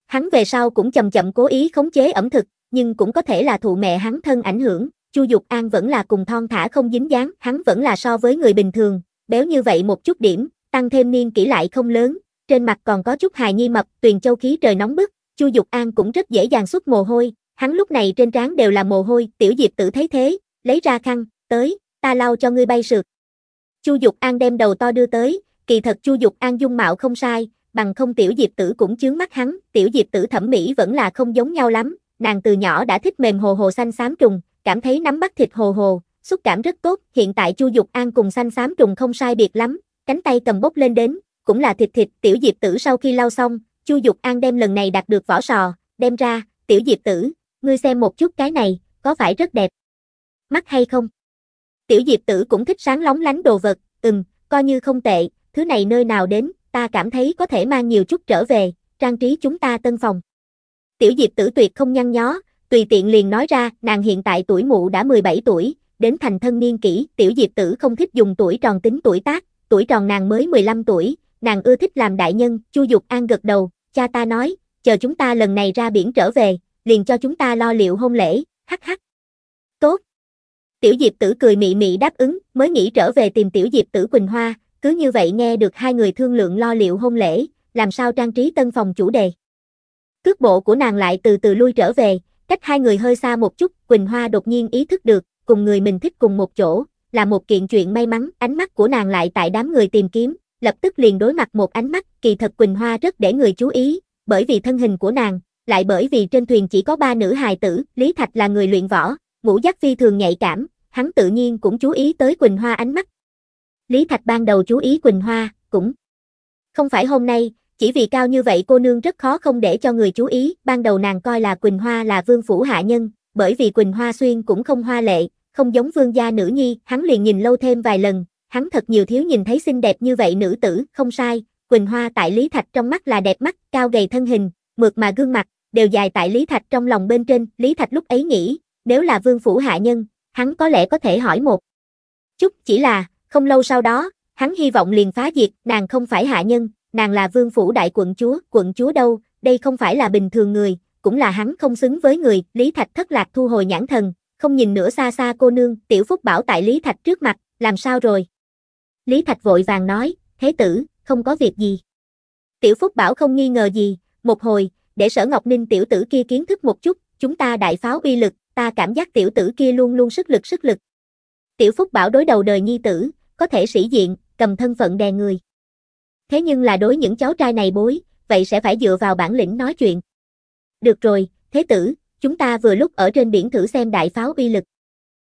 Hắn về sau cũng chậm chậm cố ý khống chế ẩm thực, nhưng cũng có thể là thụ mẹ hắn thân ảnh hưởng, Chu Dục An vẫn là cùng thon thả không dính dáng, hắn vẫn là so với người bình thường, béo như vậy một chút điểm, tăng thêm niên kỷ lại không lớn, trên mặt còn có chút hài nhi mập, tuyền châu khí trời nóng bức, Chu Dục An cũng rất dễ dàng xuất mồ hôi, hắn lúc này trên trán đều là mồ hôi, tiểu diệp tử thấy thế, lấy ra khăn, tới, ta lau cho ngươi bay sượt. Chu Dục An đem đầu to đưa tới, kỳ thật Chu Dục An dung mạo không sai, bằng không tiểu diệp tử cũng chướng mắt hắn, tiểu diệp tử thẩm mỹ vẫn là không giống nhau lắm, nàng từ nhỏ đã thích mềm hồ hồ xanh xám trùng, cảm thấy nắm bắt thịt hồ hồ, xúc cảm rất tốt, hiện tại Chu Dục An cùng xanh xám trùng không sai biệt lắm, cánh tay cầm bốc lên đến, cũng là thịt thịt, tiểu diệp tử sau khi lau xong, Chu Dục An đem lần này đạt được vỏ sò, đem ra, tiểu diệp tử, ngươi xem một chút cái này, có phải rất đẹp? Mắt hay không? Tiểu diệp tử cũng thích sáng lóng lánh đồ vật, ừm, coi như không tệ, thứ này nơi nào đến, ta cảm thấy có thể mang nhiều chút trở về, trang trí chúng ta tân phòng. Tiểu diệp tử tuyệt không nhăn nhó, tùy tiện liền nói ra, nàng hiện tại tuổi mụ đã 17 tuổi, đến thành thân niên kỷ, tiểu diệp tử không thích dùng tuổi tròn tính tuổi tác, tuổi tròn nàng mới 15 tuổi, nàng ưa thích làm đại nhân, Chu Dục An gật đầu, cha ta nói, chờ chúng ta lần này ra biển trở về, liền cho chúng ta lo liệu hôn lễ, hắc hắc. Tốt. Tiểu Diệp Tử cười mị mị đáp ứng, mới nghĩ trở về tìm Tiểu Diệp Tử Quỳnh Hoa, cứ như vậy nghe được hai người thương lượng lo liệu hôn lễ, làm sao trang trí tân phòng chủ đề. Cước bộ của nàng lại từ từ lui trở về, Cách hai người hơi xa một chút, Quỳnh Hoa đột nhiên ý thức được, cùng người mình thích cùng một chỗ, là một kiện chuyện may mắn, ánh mắt của nàng lại tại đám người tìm kiếm, lập tức liền đối mặt một ánh mắt, kỳ thật Quỳnh Hoa rất để người chú ý, bởi vì thân hình của nàng, lại bởi vì trên thuyền chỉ có ba nữ hài tử, Lý Thạch là người luyện võ, ngũ giác phi thường nhạy cảm, hắn tự nhiên cũng chú ý tới Quỳnh Hoa ánh mắt. Lý Thạch ban đầu chú ý Quỳnh Hoa, cũng không phải hôm nay, chỉ vì cao như vậy cô nương rất khó không để cho người chú ý, ban đầu nàng coi là Quỳnh Hoa là vương phủ hạ nhân, bởi vì Quỳnh Hoa xuyên cũng không hoa lệ, không giống vương gia nữ nhi, hắn liền nhìn lâu thêm vài lần, hắn thật nhiều thiếu nhìn thấy xinh đẹp như vậy nữ tử, không sai, Quỳnh Hoa tại Lý Thạch trong mắt là đẹp mắt, cao gầy thân hình, mượt mà gương mặt, đều dài tại Lý Thạch trong lòng bên trên, Lý Thạch lúc ấy nghĩ, nếu là vương phủ hạ nhân, hắn có lẽ có thể hỏi một chút chỉ là, không lâu sau đó, hắn hy vọng liền phá diệt, nàng không phải hạ nhân, Nàng là vương phủ đại quận chúa, quận chúa đâu, đây không phải là bình thường người, cũng là hắn không xứng với người, Lý Thạch thất lạc thu hồi nhãn thần, không nhìn nữa xa xa cô nương, tiểu phúc bảo tại Lý Thạch trước mặt, làm sao rồi? Lý Thạch vội vàng nói, thế tử, không có việc gì. Tiểu phúc bảo không nghi ngờ gì, một hồi, để sở Ngọc Ninh tiểu tử kia kiến thức một chút, chúng ta đại pháo uy lực, ta cảm giác tiểu tử kia luôn luôn sức lực sức lực. Tiểu phúc bảo đối đầu đời nhi tử, có thể sĩ diện, cầm thân phận đè người thế nhưng là đối những cháu trai này bối, vậy sẽ phải dựa vào bản lĩnh nói chuyện. Được rồi, thế tử, chúng ta vừa lúc ở trên biển thử xem đại pháo uy lực.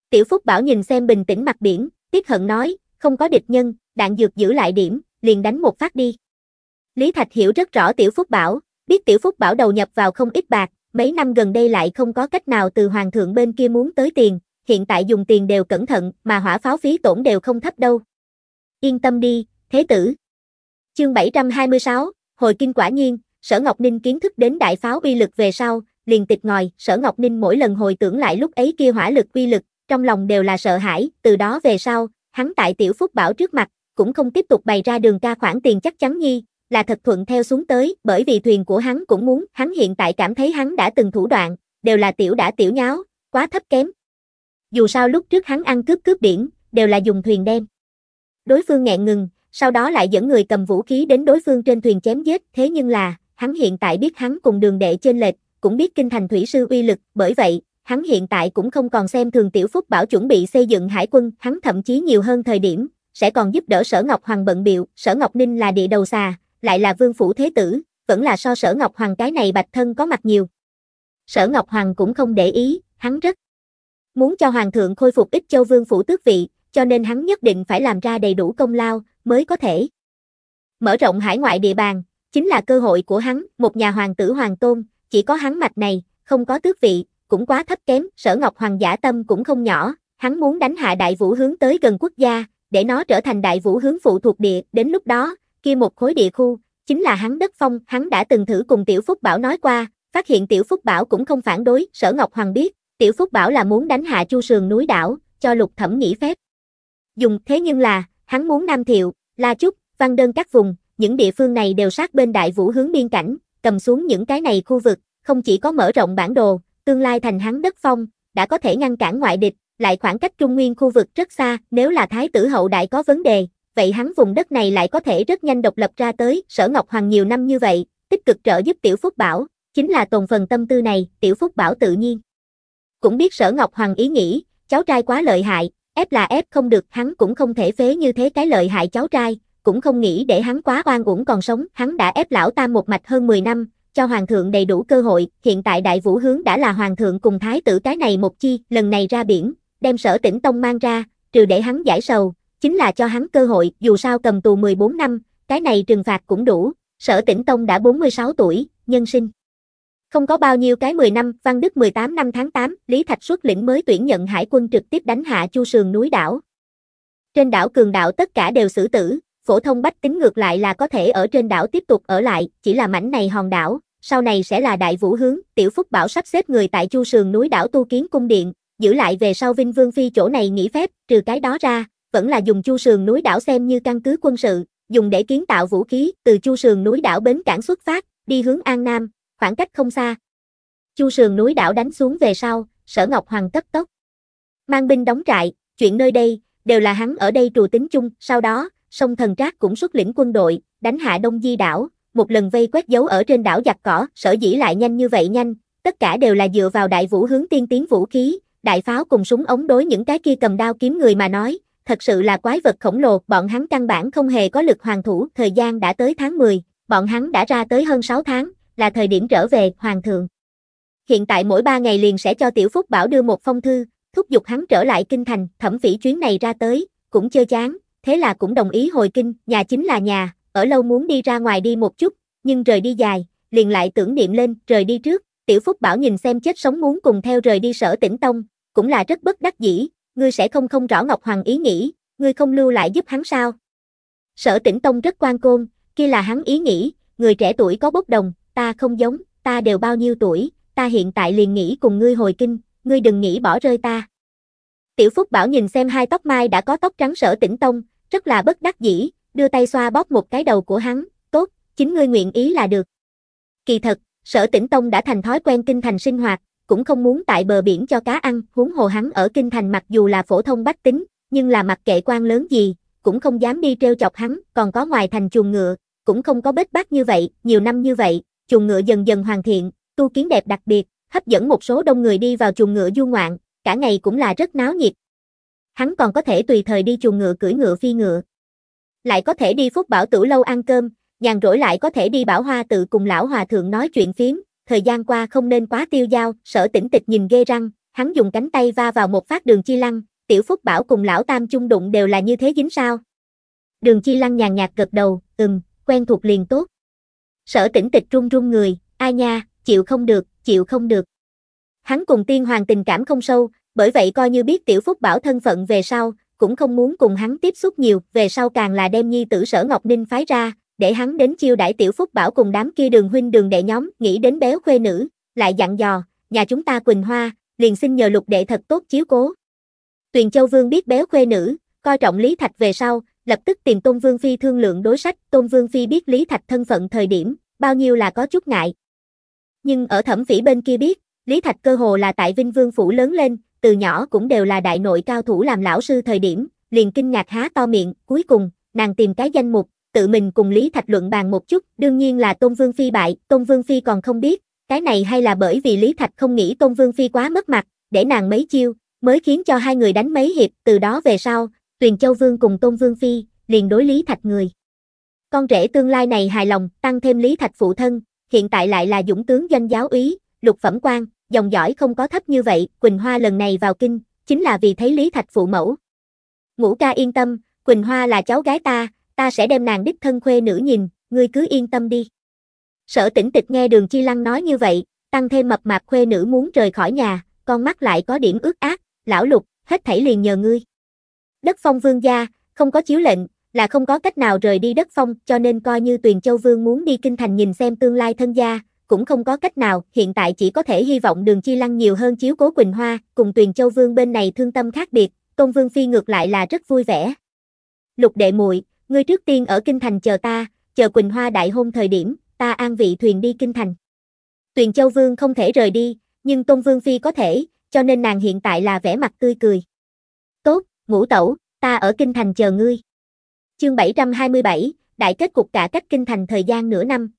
Tiểu Phúc Bảo nhìn xem bình tĩnh mặt biển, tiếc hận nói, không có địch nhân, đạn dược giữ lại điểm, liền đánh một phát đi. Lý Thạch hiểu rất rõ Tiểu Phúc Bảo, biết Tiểu Phúc Bảo đầu nhập vào không ít bạc, mấy năm gần đây lại không có cách nào từ hoàng thượng bên kia muốn tới tiền, hiện tại dùng tiền đều cẩn thận, mà hỏa pháo phí tổn đều không thấp đâu. Yên tâm đi, thế tử, Chương 726, hồi kinh quả nhiên, Sở Ngọc Ninh kiến thức đến đại pháo uy lực về sau, liền tịch ngòi, Sở Ngọc Ninh mỗi lần hồi tưởng lại lúc ấy kia hỏa lực uy lực, trong lòng đều là sợ hãi, từ đó về sau, hắn tại Tiểu Phúc Bảo trước mặt, cũng không tiếp tục bày ra đường ca khoản tiền chắc chắn nhi, là thật thuận theo xuống tới, bởi vì thuyền của hắn cũng muốn, hắn hiện tại cảm thấy hắn đã từng thủ đoạn, đều là tiểu đã tiểu nháo, quá thấp kém. Dù sao lúc trước hắn ăn cướp cướp biển, đều là dùng thuyền đem. Đối phương nghẹn ngừng, sau đó lại dẫn người cầm vũ khí đến đối phương trên thuyền chém giết, thế nhưng là, hắn hiện tại biết hắn cùng đường đệ trên lệch, cũng biết kinh thành thủy sư uy lực, bởi vậy, hắn hiện tại cũng không còn xem thường tiểu phúc bảo chuẩn bị xây dựng hải quân, hắn thậm chí nhiều hơn thời điểm, sẽ còn giúp đỡ sở Ngọc Hoàng bận biệu, sở Ngọc Ninh là địa đầu xà, lại là vương phủ thế tử, vẫn là so sở Ngọc Hoàng cái này bạch thân có mặt nhiều. Sở Ngọc Hoàng cũng không để ý, hắn rất muốn cho Hoàng thượng khôi phục ít châu vương phủ tước vị, cho nên hắn nhất định phải làm ra đầy đủ công lao, mới có thể. Mở rộng hải ngoại địa bàn, chính là cơ hội của hắn, một nhà hoàng tử hoàng tôn, chỉ có hắn mạch này, không có tước vị, cũng quá thấp kém, sở ngọc hoàng giả tâm cũng không nhỏ, hắn muốn đánh hạ đại vũ hướng tới gần quốc gia, để nó trở thành đại vũ hướng phụ thuộc địa, đến lúc đó, kia một khối địa khu, chính là hắn đất phong, hắn đã từng thử cùng tiểu phúc bảo nói qua, phát hiện tiểu phúc bảo cũng không phản đối, sở ngọc hoàng biết, tiểu phúc bảo là muốn đánh hạ chu sườn núi đảo, cho lục thẩm nghỉ phép. Dùng thế nhưng là, hắn muốn Nam Thiệu, La Chúc, Văn Đơn các vùng, những địa phương này đều sát bên đại vũ hướng biên cảnh, cầm xuống những cái này khu vực, không chỉ có mở rộng bản đồ, tương lai thành hắn đất phong, đã có thể ngăn cản ngoại địch, lại khoảng cách trung nguyên khu vực rất xa, nếu là thái tử hậu đại có vấn đề, vậy hắn vùng đất này lại có thể rất nhanh độc lập ra tới, sở Ngọc Hoàng nhiều năm như vậy, tích cực trợ giúp Tiểu Phúc Bảo, chính là tồn phần tâm tư này, Tiểu Phúc Bảo tự nhiên. Cũng biết sở Ngọc Hoàng ý nghĩ, cháu trai quá lợi hại, ép là ép không được, hắn cũng không thể phế như thế cái lợi hại cháu trai, cũng không nghĩ để hắn quá oan uổng còn sống, hắn đã ép lão tam một mạch hơn 10 năm, cho hoàng thượng đầy đủ cơ hội, hiện tại đại vũ hướng đã là hoàng thượng cùng thái tử cái này một chi, lần này ra biển, đem sở tỉnh Tông mang ra, trừ để hắn giải sầu, chính là cho hắn cơ hội, dù sao cầm tù 14 năm, cái này trừng phạt cũng đủ, sở tỉnh Tông đã 46 tuổi, nhân sinh. Không có bao nhiêu cái 10 năm, Văn Đức 18 năm tháng 8, Lý Thạch xuất lĩnh mới tuyển nhận hải quân trực tiếp đánh hạ Chu Sườn núi đảo. Trên đảo cường đạo tất cả đều xử tử, phổ thông bách tính ngược lại là có thể ở trên đảo tiếp tục ở lại, chỉ là mảnh này hòn đảo, sau này sẽ là đại vũ hướng, tiểu phúc bảo sắp xếp người tại Chu Sườn núi đảo tu kiến cung điện, giữ lại về sau Vinh Vương Phi chỗ này nghỉ phép, trừ cái đó ra, vẫn là dùng Chu Sườn núi đảo xem như căn cứ quân sự, dùng để kiến tạo vũ khí, từ Chu Sườn núi đảo bến cảng xuất phát, đi hướng An Nam, khoảng cách không xa. Chu sườn núi đảo đánh xuống về sau, sở Ngọc Hoàng tất tốc. Mang binh đóng trại, chuyện nơi đây, đều là hắn ở đây trù tính chung, sau đó, sông thần trác cũng xuất lĩnh quân đội, đánh hạ Đông Di đảo, một lần vây quét dấu ở trên đảo giặt cỏ, sở dĩ lại nhanh như vậy nhanh, tất cả đều là dựa vào đại vũ hướng tiên tiến vũ khí, đại pháo cùng súng ống đối những cái kia cầm đao kiếm người mà nói, thật sự là quái vật khổng lồ, bọn hắn căn bản không hề có lực hoàng thủ, thời gian đã tới tháng 10, bọn hắn đã ra tới hơn 6 tháng, là thời điểm trở về, hoàng thượng. Hiện tại mỗi ba ngày liền sẽ cho Tiểu Phúc Bảo đưa một phong thư, thúc giục hắn trở lại kinh thành, thẩm phỉ chuyến này ra tới, cũng chơi chán, thế là cũng đồng ý hồi kinh, nhà chính là nhà, ở lâu muốn đi ra ngoài đi một chút, nhưng rời đi dài, liền lại tưởng niệm lên, rời đi trước, Tiểu Phúc Bảo nhìn xem chết sống muốn cùng theo rời đi sở tỉnh Tông, cũng là rất bất đắc dĩ, ngươi sẽ không không rõ Ngọc Hoàng ý nghĩ, ngươi không lưu lại giúp hắn sao. Sở tỉnh Tông rất quan côn, kia là hắn ý nghĩ, người trẻ tuổi có bốc đồng, ta không giống, ta đều bao nhiêu tuổi, ta hiện tại liền nghĩ cùng ngươi hồi kinh, ngươi đừng nghĩ bỏ rơi ta. Tiểu Phúc Bảo nhìn xem hai tóc mai đã có tóc trắng sở tĩnh tông, rất là bất đắc dĩ, đưa tay xoa bóp một cái đầu của hắn, tốt, chính ngươi nguyện ý là được. Kỳ thật, sở tĩnh tông đã thành thói quen kinh thành sinh hoạt, cũng không muốn tại bờ biển cho cá ăn, huống hồ hắn ở kinh thành mặc dù là phổ thông bách tính, nhưng là mặc kệ quan lớn gì, cũng không dám đi treo chọc hắn, còn có ngoài thành chuồng ngựa, cũng không có bết bát như vậy, nhiều năm như vậy, chuồng ngựa dần dần hoàn thiện, tu kiến đẹp đặc biệt, hấp dẫn một số đông người đi vào chuồng ngựa du ngoạn, cả ngày cũng là rất náo nhiệt. Hắn còn có thể tùy thời đi chuồng ngựa cưỡi ngựa phi ngựa. Lại có thể đi phúc bảo tử lâu ăn cơm, nhàn rỗi lại có thể đi bảo hoa tự cùng lão hòa thượng nói chuyện phiếm, thời gian qua không nên quá tiêu dao, sở tỉnh tịch nhìn ghê răng, hắn dùng cánh tay va vào một phát đường chi lăng, tiểu phúc bảo cùng lão tam chung đụng đều là như thế dính sao. Đường chi lăng nhàn nhạt gật đầu, ừm, quen thuộc liền tốt. Sở tỉnh tịch run run người, ai nha, chịu không được, chịu không được. Hắn cùng tiên hoàng tình cảm không sâu, bởi vậy coi như biết tiểu phúc bảo thân phận về sau, cũng không muốn cùng hắn tiếp xúc nhiều, về sau càng là đem nhi tử sở Ngọc Ninh phái ra, để hắn đến chiêu đãi tiểu phúc bảo cùng đám kia đường huynh đường đệ nhóm, nghĩ đến béo khuê nữ, lại dặn dò, nhà chúng ta Quỳnh Hoa, liền xin nhờ lục đệ thật tốt chiếu cố. Tuyền Châu Vương biết béo khuê nữ, coi trọng Lý Thạch về sau, lập tức tìm Tôn Vương Phi thương lượng đối sách, Tôn Vương Phi biết Lý Thạch thân phận thời điểm, bao nhiêu là có chút ngại. Nhưng ở thẩm phỉ bên kia biết, Lý Thạch cơ hồ là tại Vinh Vương Phủ lớn lên, từ nhỏ cũng đều là đại nội cao thủ làm lão sư thời điểm, liền kinh ngạc há to miệng, cuối cùng, nàng tìm cái danh mục, tự mình cùng Lý Thạch luận bàn một chút, đương nhiên là Tôn Vương Phi bại, Tôn Vương Phi còn không biết, cái này hay là bởi vì Lý Thạch không nghĩ Tôn Vương Phi quá mất mặt, để nàng mấy chiêu, mới khiến cho hai người đánh mấy hiệp, từ đó về sau, Tuyền Châu Vương cùng Tôn Vương Phi, liền đối Lý Thạch người. Con rể tương lai này hài lòng, tăng thêm Lý Thạch phụ thân, hiện tại lại là dũng tướng danh giáo úy, lục phẩm quan, dòng dõi không có thấp như vậy, Quỳnh Hoa lần này vào kinh, chính là vì thấy Lý Thạch phụ mẫu. Ngũ ca yên tâm, Quỳnh Hoa là cháu gái ta, ta sẽ đem nàng đích thân khuê nữ nhìn, ngươi cứ yên tâm đi. Sở tỉnh tịch nghe đường chi lăng nói như vậy, tăng thêm mập mạp khuê nữ muốn rời khỏi nhà, con mắt lại có điểm ướt ác, lão lục, hết thảy liền nhờ ngươi đất phong vương gia, không có chiếu lệnh, là không có cách nào rời đi đất phong, cho nên coi như Tuyền Châu Vương muốn đi kinh thành nhìn xem tương lai thân gia, cũng không có cách nào, hiện tại chỉ có thể hy vọng đường chi lăng nhiều hơn chiếu cố Quỳnh Hoa, cùng Tuyền Châu Vương bên này thương tâm khác biệt, Tôn Vương Phi ngược lại là rất vui vẻ. Lục đệ muội ngươi trước tiên ở kinh thành chờ ta, chờ Quỳnh Hoa đại hôn thời điểm, ta an vị thuyền đi kinh thành. Tuyền Châu Vương không thể rời đi, nhưng Tôn Vương Phi có thể, cho nên nàng hiện tại là vẻ mặt tươi cười ngũ tẩu, ta ở Kinh Thành chờ ngươi. Chương 727, đại kết cục cả cách Kinh Thành thời gian nửa năm.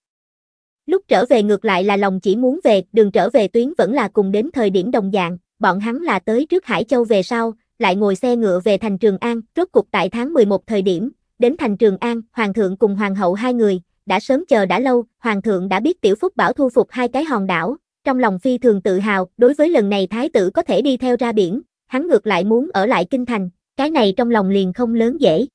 Lúc trở về ngược lại là lòng chỉ muốn về, đường trở về tuyến vẫn là cùng đến thời điểm đồng dạng, bọn hắn là tới trước Hải Châu về sau, lại ngồi xe ngựa về thành Trường An, rốt cục tại tháng 11 thời điểm, đến thành Trường An, Hoàng thượng cùng Hoàng hậu hai người, đã sớm chờ đã lâu, Hoàng thượng đã biết Tiểu Phúc Bảo thu phục hai cái hòn đảo, trong lòng phi thường tự hào, đối với lần này Thái tử có thể đi theo ra biển, hắn ngược lại muốn ở lại Kinh Thành, cái này trong lòng liền không lớn dễ.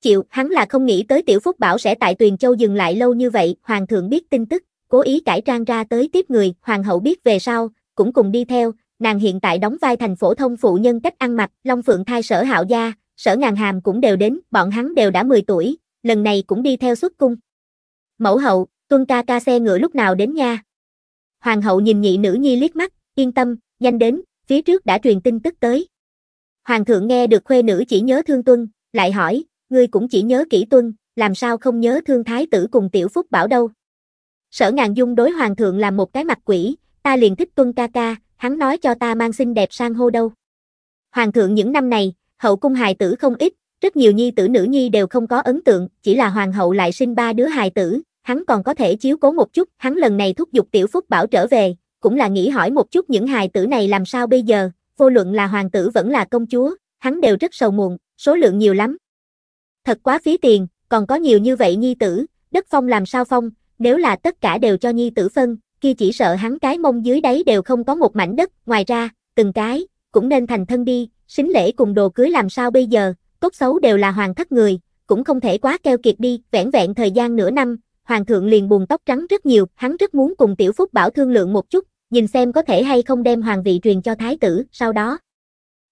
Chịu, hắn là không nghĩ tới Tiểu Phúc Bảo sẽ tại Tuyền Châu dừng lại lâu như vậy, Hoàng thượng biết tin tức, cố ý cải trang ra tới tiếp người, Hoàng hậu biết về sau, cũng cùng đi theo, nàng hiện tại đóng vai thành phổ thông phụ nhân cách ăn mặc, Long Phượng thai sở hạo gia, sở ngàn hàm cũng đều đến, bọn hắn đều đã 10 tuổi, lần này cũng đi theo xuất cung. Mẫu hậu, tuân ca ca xe ngựa lúc nào đến nha. Hoàng hậu nhìn nhị nữ nhi liếc mắt, yên tâm, nhanh đến, phía trước đã truyền tin tức tới. Hoàng thượng nghe được khuê nữ chỉ nhớ thương tuân, lại hỏi, ngươi cũng chỉ nhớ kỹ tuân, làm sao không nhớ thương thái tử cùng tiểu phúc bảo đâu. Sở ngàn dung đối hoàng thượng là một cái mặt quỷ, ta liền thích tuân ca ca, hắn nói cho ta mang xinh đẹp sang hô đâu. Hoàng thượng những năm này, hậu cung hài tử không ít, rất nhiều nhi tử nữ nhi đều không có ấn tượng, chỉ là hoàng hậu lại sinh ba đứa hài tử, hắn còn có thể chiếu cố một chút, hắn lần này thúc giục tiểu phúc bảo trở về, cũng là nghĩ hỏi một chút những hài tử này làm sao bây giờ, vô luận là hoàng tử vẫn là công chúa, hắn đều rất sầu muộn, số lượng nhiều lắm. Thật quá phí tiền, còn có nhiều như vậy nhi tử, đất phong làm sao phong, nếu là tất cả đều cho nhi tử phân, kia chỉ sợ hắn cái mông dưới đáy đều không có một mảnh đất, ngoài ra, từng cái, cũng nên thành thân đi, xính lễ cùng đồ cưới làm sao bây giờ, cốt xấu đều là hoàng thất người, cũng không thể quá keo kiệt đi, vẻn vẹn thời gian nửa năm, hoàng thượng liền buồn tóc trắng rất nhiều, hắn rất muốn cùng tiểu phúc bảo thương lượng một chút, nhìn xem có thể hay không đem hoàng vị truyền cho thái tử, sau đó.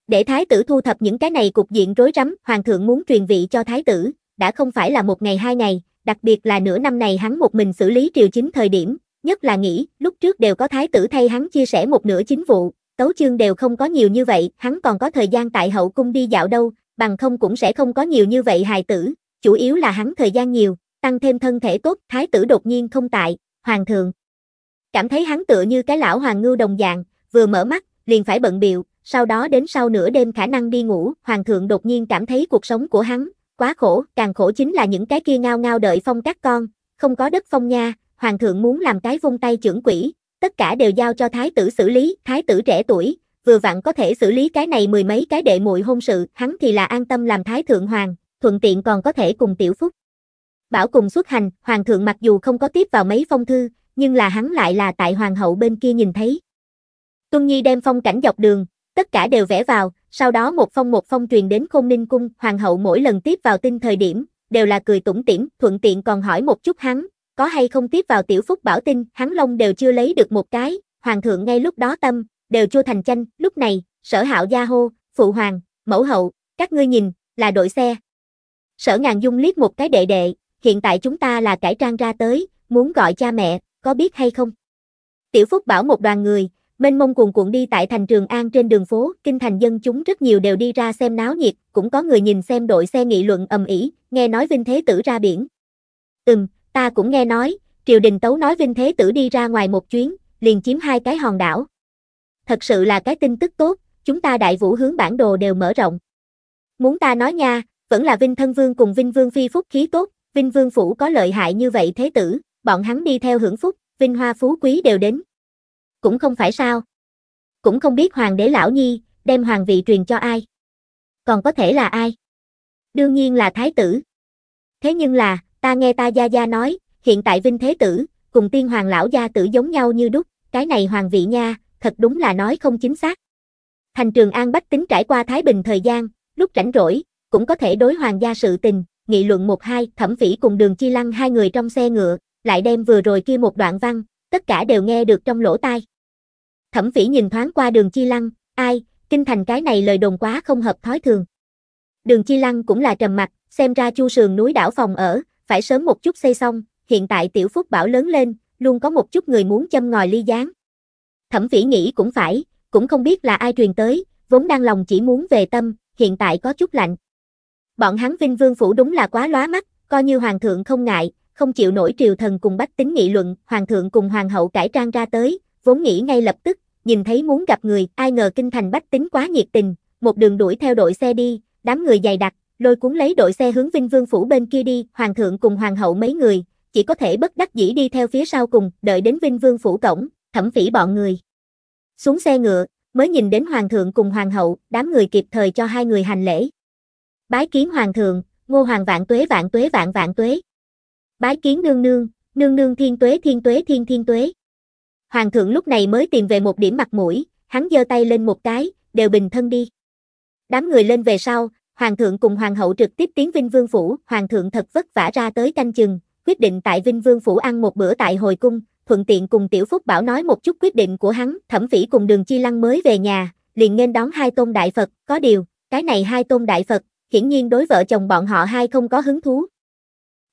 Để thái tử thu thập những cái này cục diện rối rắm, hoàng thượng muốn truyền vị cho thái tử, đã không phải là một ngày hai ngày, đặc biệt là nửa năm này hắn một mình xử lý triều chính thời điểm, nhất là nghĩ, lúc trước đều có thái tử thay hắn chia sẻ một nửa chính vụ, tấu chương đều không có nhiều như vậy, hắn còn có thời gian tại hậu cung đi dạo đâu, bằng không cũng sẽ không có nhiều như vậy hài tử, chủ yếu là hắn thời gian nhiều, tăng thêm thân thể tốt, thái tử đột nhiên không tại, hoàng thượng, Cảm thấy hắn tựa như cái lão hoàng ngưu đồng dạng, vừa mở mắt, liền phải bận biệu, sau đó đến sau nửa đêm khả năng đi ngủ, hoàng thượng đột nhiên cảm thấy cuộc sống của hắn, quá khổ, càng khổ chính là những cái kia ngao ngao đợi phong các con, không có đất phong nha, hoàng thượng muốn làm cái vung tay trưởng quỷ, tất cả đều giao cho thái tử xử lý, thái tử trẻ tuổi, vừa vặn có thể xử lý cái này mười mấy cái đệ muội hôn sự, hắn thì là an tâm làm thái thượng hoàng, thuận tiện còn có thể cùng tiểu phúc. Bảo cùng xuất hành, hoàng thượng mặc dù không có tiếp vào mấy phong thư, nhưng là hắn lại là tại hoàng hậu bên kia nhìn thấy. Tuân Nhi đem phong cảnh dọc đường, tất cả đều vẽ vào, sau đó một phong một phong truyền đến khôn ninh cung, hoàng hậu mỗi lần tiếp vào tin thời điểm, đều là cười tủm tỉm, thuận tiện còn hỏi một chút hắn, có hay không tiếp vào tiểu phúc bảo tin, hắn long đều chưa lấy được một cái, hoàng thượng ngay lúc đó tâm, đều chua thành chanh, lúc này, sở hạo gia hô, phụ hoàng, mẫu hậu, các ngươi nhìn, là đội xe. Sở ngàn dung liếc một cái đệ đệ, hiện tại chúng ta là cải trang ra tới, muốn gọi cha mẹ, có biết hay không? Tiểu Phúc bảo một đoàn người, mênh mông cuồn cuộn đi tại thành Trường An trên đường phố, kinh thành dân chúng rất nhiều đều đi ra xem náo nhiệt, cũng có người nhìn xem đội xe nghị luận ầm ĩ, nghe nói Vinh Thế Tử ra biển. Ừm, ta cũng nghe nói, triều đình tấu nói Vinh Thế Tử đi ra ngoài một chuyến, liền chiếm hai cái hòn đảo. Thật sự là cái tin tức tốt, chúng ta đại vũ hướng bản đồ đều mở rộng. Muốn ta nói nha, vẫn là Vinh Thân Vương cùng Vinh Vương Phi Phúc khí tốt, Vinh Vương Phủ có lợi hại như vậy Thế Tử bọn hắn đi theo hưởng phúc, vinh hoa phú quý đều đến. Cũng không phải sao. Cũng không biết hoàng đế lão nhi, đem hoàng vị truyền cho ai. Còn có thể là ai? Đương nhiên là thái tử. Thế nhưng là, ta nghe ta gia gia nói, hiện tại vinh thế tử, cùng tiên hoàng lão gia tử giống nhau như đúc, cái này hoàng vị nha, thật đúng là nói không chính xác. Thành trường An Bách tính trải qua Thái Bình thời gian, lúc rảnh rỗi, cũng có thể đối hoàng gia sự tình, nghị luận một hai, thẩm phỉ cùng đường chi lăng hai người trong xe ngựa, lại đem vừa rồi kia một đoạn văn, tất cả đều nghe được trong lỗ tai. Thẩm phỉ nhìn thoáng qua đường chi lăng, ai, kinh thành cái này lời đồn quá không hợp thói thường. Đường chi lăng cũng là trầm mặt, xem ra chu sườn núi đảo phòng ở, phải sớm một chút xây xong, hiện tại tiểu phúc bảo lớn lên, luôn có một chút người muốn châm ngòi ly gián. Thẩm phỉ nghĩ cũng phải, cũng không biết là ai truyền tới, vốn đang lòng chỉ muốn về tâm, hiện tại có chút lạnh. Bọn hắn vinh vương phủ đúng là quá lóa mắt, coi như hoàng thượng không ngại, không chịu nổi triều thần cùng bách tính nghị luận, hoàng thượng cùng hoàng hậu cải trang ra tới, vốn nghĩ ngay lập tức, nhìn thấy muốn gặp người, ai ngờ kinh thành bách tính quá nhiệt tình, một đường đuổi theo đội xe đi, đám người dày đặc, lôi cuốn lấy đội xe hướng Vinh Vương phủ bên kia đi, hoàng thượng cùng hoàng hậu mấy người, chỉ có thể bất đắc dĩ đi theo phía sau cùng, đợi đến Vinh Vương phủ cổng, thẩm phỉ bọn người. Xuống xe ngựa, mới nhìn đến hoàng thượng cùng hoàng hậu, đám người kịp thời cho hai người hành lễ. Bái kiến hoàng thượng, Ngô hoàng vạn tuế vạn tuế vạn vạn tuế bái kiến nương nương, nương nương thiên tuế thiên tuế thiên thiên tuế. Hoàng thượng lúc này mới tìm về một điểm mặt mũi, hắn giơ tay lên một cái, đều bình thân đi. Đám người lên về sau, hoàng thượng cùng hoàng hậu trực tiếp tiến Vinh Vương phủ, hoàng thượng thật vất vả ra tới canh chừng, quyết định tại Vinh Vương phủ ăn một bữa tại hồi cung, thuận tiện cùng Tiểu Phúc Bảo nói một chút quyết định của hắn, Thẩm Phỉ cùng Đường Chi Lăng mới về nhà, liền nên đón hai tôn đại Phật, có điều, cái này hai tôn đại Phật, hiển nhiên đối vợ chồng bọn họ hai không có hứng thú,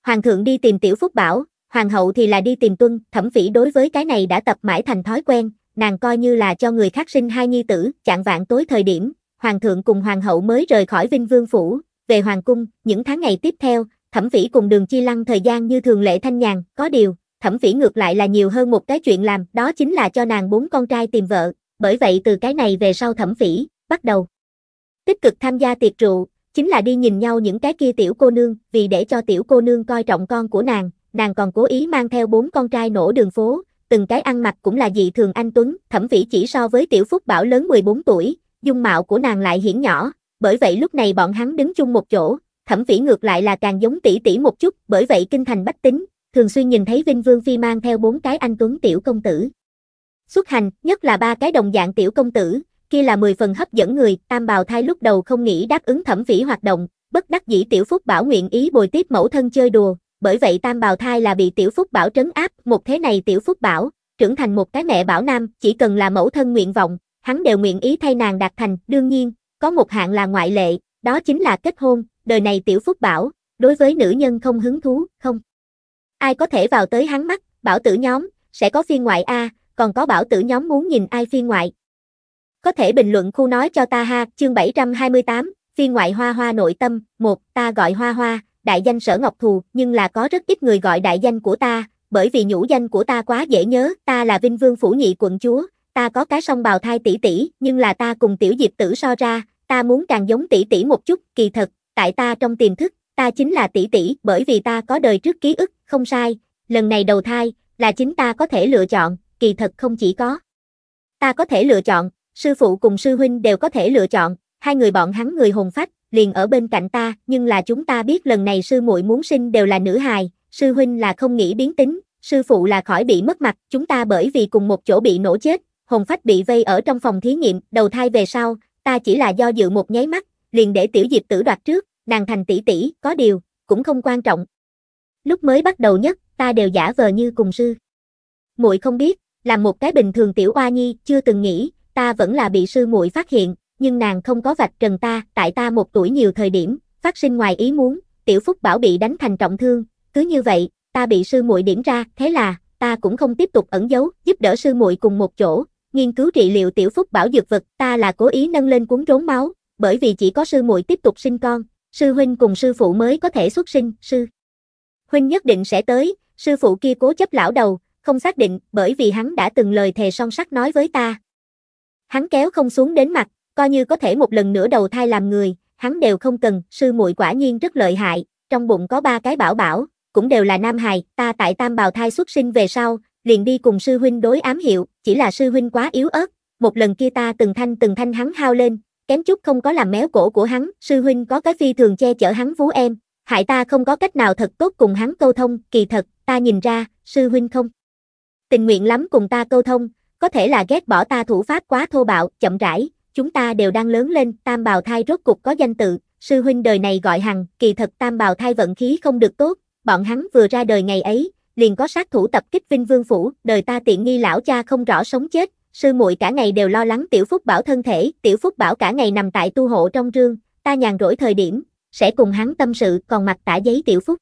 Hoàng thượng đi tìm Tiểu Phúc Bảo, hoàng hậu thì là đi tìm tuân, thẩm phỉ đối với cái này đã tập mãi thành thói quen, nàng coi như là cho người khác sinh hai nhi tử, chạng vạn tối thời điểm, hoàng thượng cùng hoàng hậu mới rời khỏi Vinh Vương Phủ, về hoàng cung, những tháng ngày tiếp theo, thẩm phỉ cùng đường chi lăng thời gian như thường lệ thanh nhàn, có điều, thẩm phỉ ngược lại là nhiều hơn một cái chuyện làm, đó chính là cho nàng bốn con trai tìm vợ, bởi vậy từ cái này về sau thẩm phỉ, bắt đầu tích cực tham gia tiệc rượu, chính là đi nhìn nhau những cái kia tiểu cô nương, vì để cho tiểu cô nương coi trọng con của nàng, nàng còn cố ý mang theo bốn con trai nổ đường phố, từng cái ăn mặc cũng là dị thường anh Tuấn, thẩm vĩ chỉ so với tiểu phúc bảo lớn 14 tuổi, dung mạo của nàng lại hiển nhỏ, bởi vậy lúc này bọn hắn đứng chung một chỗ, thẩm vĩ ngược lại là càng giống tỷ tỷ một chút, bởi vậy kinh thành bách tính, thường xuyên nhìn thấy Vinh Vương Phi mang theo bốn cái anh Tuấn tiểu công tử. Xuất hành, nhất là ba cái đồng dạng tiểu công tử, kia là 10 phần hấp dẫn người, tam bào thai lúc đầu không nghĩ đáp ứng thẩm phỉ hoạt động, bất đắc dĩ tiểu phúc bảo nguyện ý bồi tiếp mẫu thân chơi đùa, bởi vậy tam bào thai là bị tiểu phúc bảo trấn áp, một thế này tiểu phúc bảo, trưởng thành một cái mẹ bảo nam, chỉ cần là mẫu thân nguyện vọng, hắn đều nguyện ý thay nàng đạt thành, đương nhiên, có một hạng là ngoại lệ, đó chính là kết hôn, đời này tiểu phúc bảo, đối với nữ nhân không hứng thú, không. Ai có thể vào tới hắn mắt, bảo tử nhóm, sẽ có phiên ngoại A, còn có bảo tử nhóm muốn nhìn ai phiên ngoại, có thể bình luận khu nói cho ta ha, chương 728, phi ngoại hoa hoa nội tâm, một ta gọi hoa hoa, đại danh sở ngọc thù, nhưng là có rất ít người gọi đại danh của ta, bởi vì nhũ danh của ta quá dễ nhớ, ta là Vinh Vương phủ nhị quận chúa, ta có cái song bào thai tỷ tỷ, nhưng là ta cùng tiểu diệp tử so ra, ta muốn càng giống tỷ tỷ một chút, kỳ thật, tại ta trong tiềm thức, ta chính là tỷ tỷ, bởi vì ta có đời trước ký ức, không sai, lần này đầu thai, là chính ta có thể lựa chọn, kỳ thật không chỉ có. Ta có thể lựa chọn, sư phụ cùng sư huynh đều có thể lựa chọn, hai người bọn hắn người hồn phách, liền ở bên cạnh ta, nhưng là chúng ta biết lần này sư muội muốn sinh đều là nữ hài, sư huynh là không nghĩ biến tính, sư phụ là khỏi bị mất mặt, chúng ta bởi vì cùng một chỗ bị nổ chết, hồn phách bị vây ở trong phòng thí nghiệm, đầu thai về sau, ta chỉ là do dự một nháy mắt, liền để tiểu diệp tử đoạt trước, nàng thành tỷ tỷ, có điều, cũng không quan trọng. Lúc mới bắt đầu nhất, ta đều giả vờ như cùng sư. Muội không biết, là một cái bình thường tiểu oa nhi, chưa từng nghĩ, ta vẫn là bị sư muội phát hiện, nhưng nàng không có vạch trần ta, tại ta một tuổi nhiều thời điểm, phát sinh ngoài ý muốn, tiểu phúc bảo bị đánh thành trọng thương, cứ như vậy, ta bị sư muội điểm ra, thế là, ta cũng không tiếp tục ẩn giấu, giúp đỡ sư muội cùng một chỗ, nghiên cứu trị liệu tiểu phúc bảo dược vật, ta là cố ý nâng lên cuốn rốn máu, bởi vì chỉ có sư muội tiếp tục sinh con, sư huynh cùng sư phụ mới có thể xuất sinh, sư huynh nhất định sẽ tới, sư phụ kia cố chấp lão đầu, không xác định, bởi vì hắn đã từng lời thề son sắt nói với ta, Hắn kéo không xuống đến mặt, coi như có thể một lần nữa đầu thai làm người, hắn đều không cần, sư muội quả nhiên rất lợi hại, trong bụng có ba cái bảo bảo, cũng đều là nam hài, ta tại tam bào thai xuất sinh về sau, liền đi cùng sư huynh đối ám hiệu, chỉ là sư huynh quá yếu ớt, một lần kia ta từng thanh từng thanh hắn hao lên, kém chút không có làm méo cổ của hắn, sư huynh có cái phi thường che chở hắn vú em, hại ta không có cách nào thật tốt cùng hắn câu thông, kỳ thật, ta nhìn ra, sư huynh không. Tình nguyện lắm cùng ta câu thông, có thể là ghét bỏ ta thủ pháp quá thô bạo, chậm rãi, chúng ta đều đang lớn lên, tam bào thai rốt cục có danh tự, sư huynh đời này gọi hằng, kỳ thật tam bào thai vận khí không được tốt, bọn hắn vừa ra đời ngày ấy, liền có sát thủ tập kích Vinh Vương phủ, đời ta tiện nghi lão cha không rõ sống chết, sư muội cả ngày đều lo lắng tiểu phúc bảo thân thể, tiểu phúc bảo cả ngày nằm tại tu hộ trong rương, ta nhàn rỗi thời điểm, sẽ cùng hắn tâm sự, còn mặt tả giấy tiểu phúc.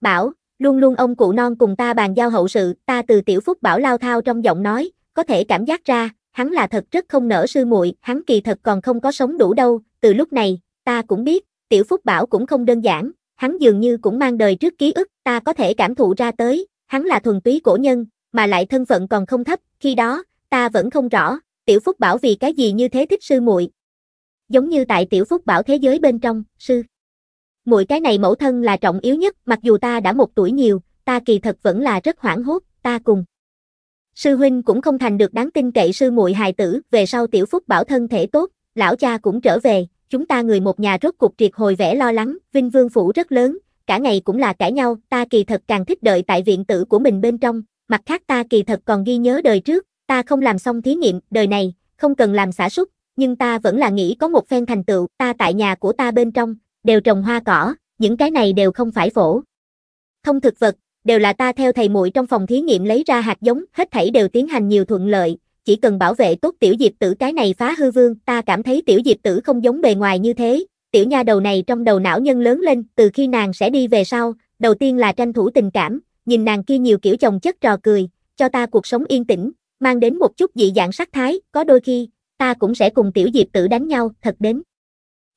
Bảo, luôn luôn ông cụ non cùng ta bàn giao hậu sự, ta từ tiểu phúc bảo lao thao trong giọng nói, có thể cảm giác ra, hắn là thật rất không nỡ sư muội, hắn kỳ thật còn không có sống đủ đâu, từ lúc này, ta cũng biết, tiểu phúc bảo cũng không đơn giản, hắn dường như cũng mang đời trước ký ức, ta có thể cảm thụ ra tới, hắn là thuần túy cổ nhân, mà lại thân phận còn không thấp, khi đó, ta vẫn không rõ, tiểu phúc bảo vì cái gì như thế thích sư muội. Giống như tại tiểu phúc bảo thế giới bên trong, sư. Muội cái này mẫu thân là trọng yếu nhất, mặc dù ta đã một tuổi nhiều, ta kỳ thật vẫn là rất hoảng hốt, ta cùng sư huynh cũng không thành được đáng tin cậy sư muội hài tử, về sau tiểu phúc bảo thân thể tốt, lão cha cũng trở về, chúng ta người một nhà rốt cục triệt hồi vẻ lo lắng, Vinh Vương phủ rất lớn, cả ngày cũng là cãi nhau, ta kỳ thật càng thích đợi tại viện tử của mình bên trong, mặt khác ta kỳ thật còn ghi nhớ đời trước, ta không làm xong thí nghiệm, đời này, không cần làm xả súc, nhưng ta vẫn là nghĩ có một phen thành tựu, ta tại nhà của ta bên trong, đều trồng hoa cỏ, những cái này đều không phải phổ. Thông thực vật, đều là ta theo thầy muội trong phòng thí nghiệm lấy ra hạt giống, hết thảy đều tiến hành nhiều thuận lợi, chỉ cần bảo vệ tốt tiểu diệp tử cái này phá hư vương, ta cảm thấy tiểu diệp tử không giống bề ngoài như thế, tiểu nha đầu này trong đầu não nhân lớn lên, từ khi nàng sẽ đi về sau, đầu tiên là tranh thủ tình cảm, nhìn nàng kia nhiều kiểu chồng chất trò cười, cho ta cuộc sống yên tĩnh, mang đến một chút dị dạng sắc thái, có đôi khi, ta cũng sẽ cùng tiểu diệp tử đánh nhau, thật đến.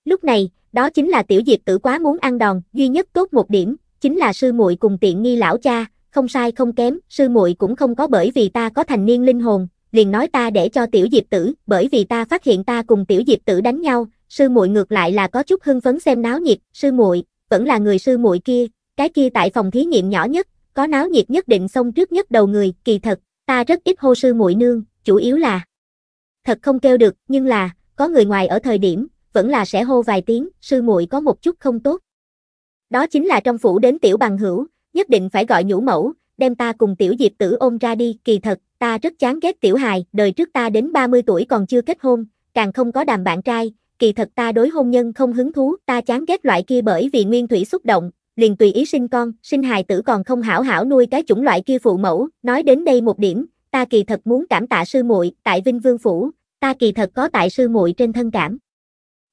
Lúc này, đó chính là tiểu diệp tử quá muốn ăn đòn, duy nhất tốt một điểm, chính là sư muội cùng tiện nghi lão cha, không sai không kém, sư muội cũng không có bởi vì ta có thành niên linh hồn, liền nói ta để cho tiểu diệp tử, bởi vì ta phát hiện ta cùng tiểu diệp tử đánh nhau, sư muội ngược lại là có chút hưng phấn xem náo nhiệt, sư muội vẫn là người sư muội kia, cái kia tại phòng thí nghiệm nhỏ nhất, có náo nhiệt nhất định xong trước nhất đầu người, kỳ thật, ta rất ít hô sư muội nương, chủ yếu là thật không kêu được, nhưng là có người ngoài ở thời điểm, vẫn là sẽ hô vài tiếng, sư muội có một chút không tốt. Đó chính là trong phủ đến tiểu bằng hữu, nhất định phải gọi nhũ mẫu, đem ta cùng tiểu diệp tử ôm ra đi, kỳ thật, ta rất chán ghét tiểu hài, đời trước ta đến 30 tuổi còn chưa kết hôn, càng không có đàm bạn trai, kỳ thật ta đối hôn nhân không hứng thú, ta chán ghét loại kia bởi vì nguyên thủy xúc động, liền tùy ý sinh con, sinh hài tử còn không hảo hảo nuôi cái chủng loại kia phụ mẫu, nói đến đây một điểm, ta kỳ thật muốn cảm tạ sư muội, tại Vinh Vương phủ, ta kỳ thật có tại sư muội trên thân cảm.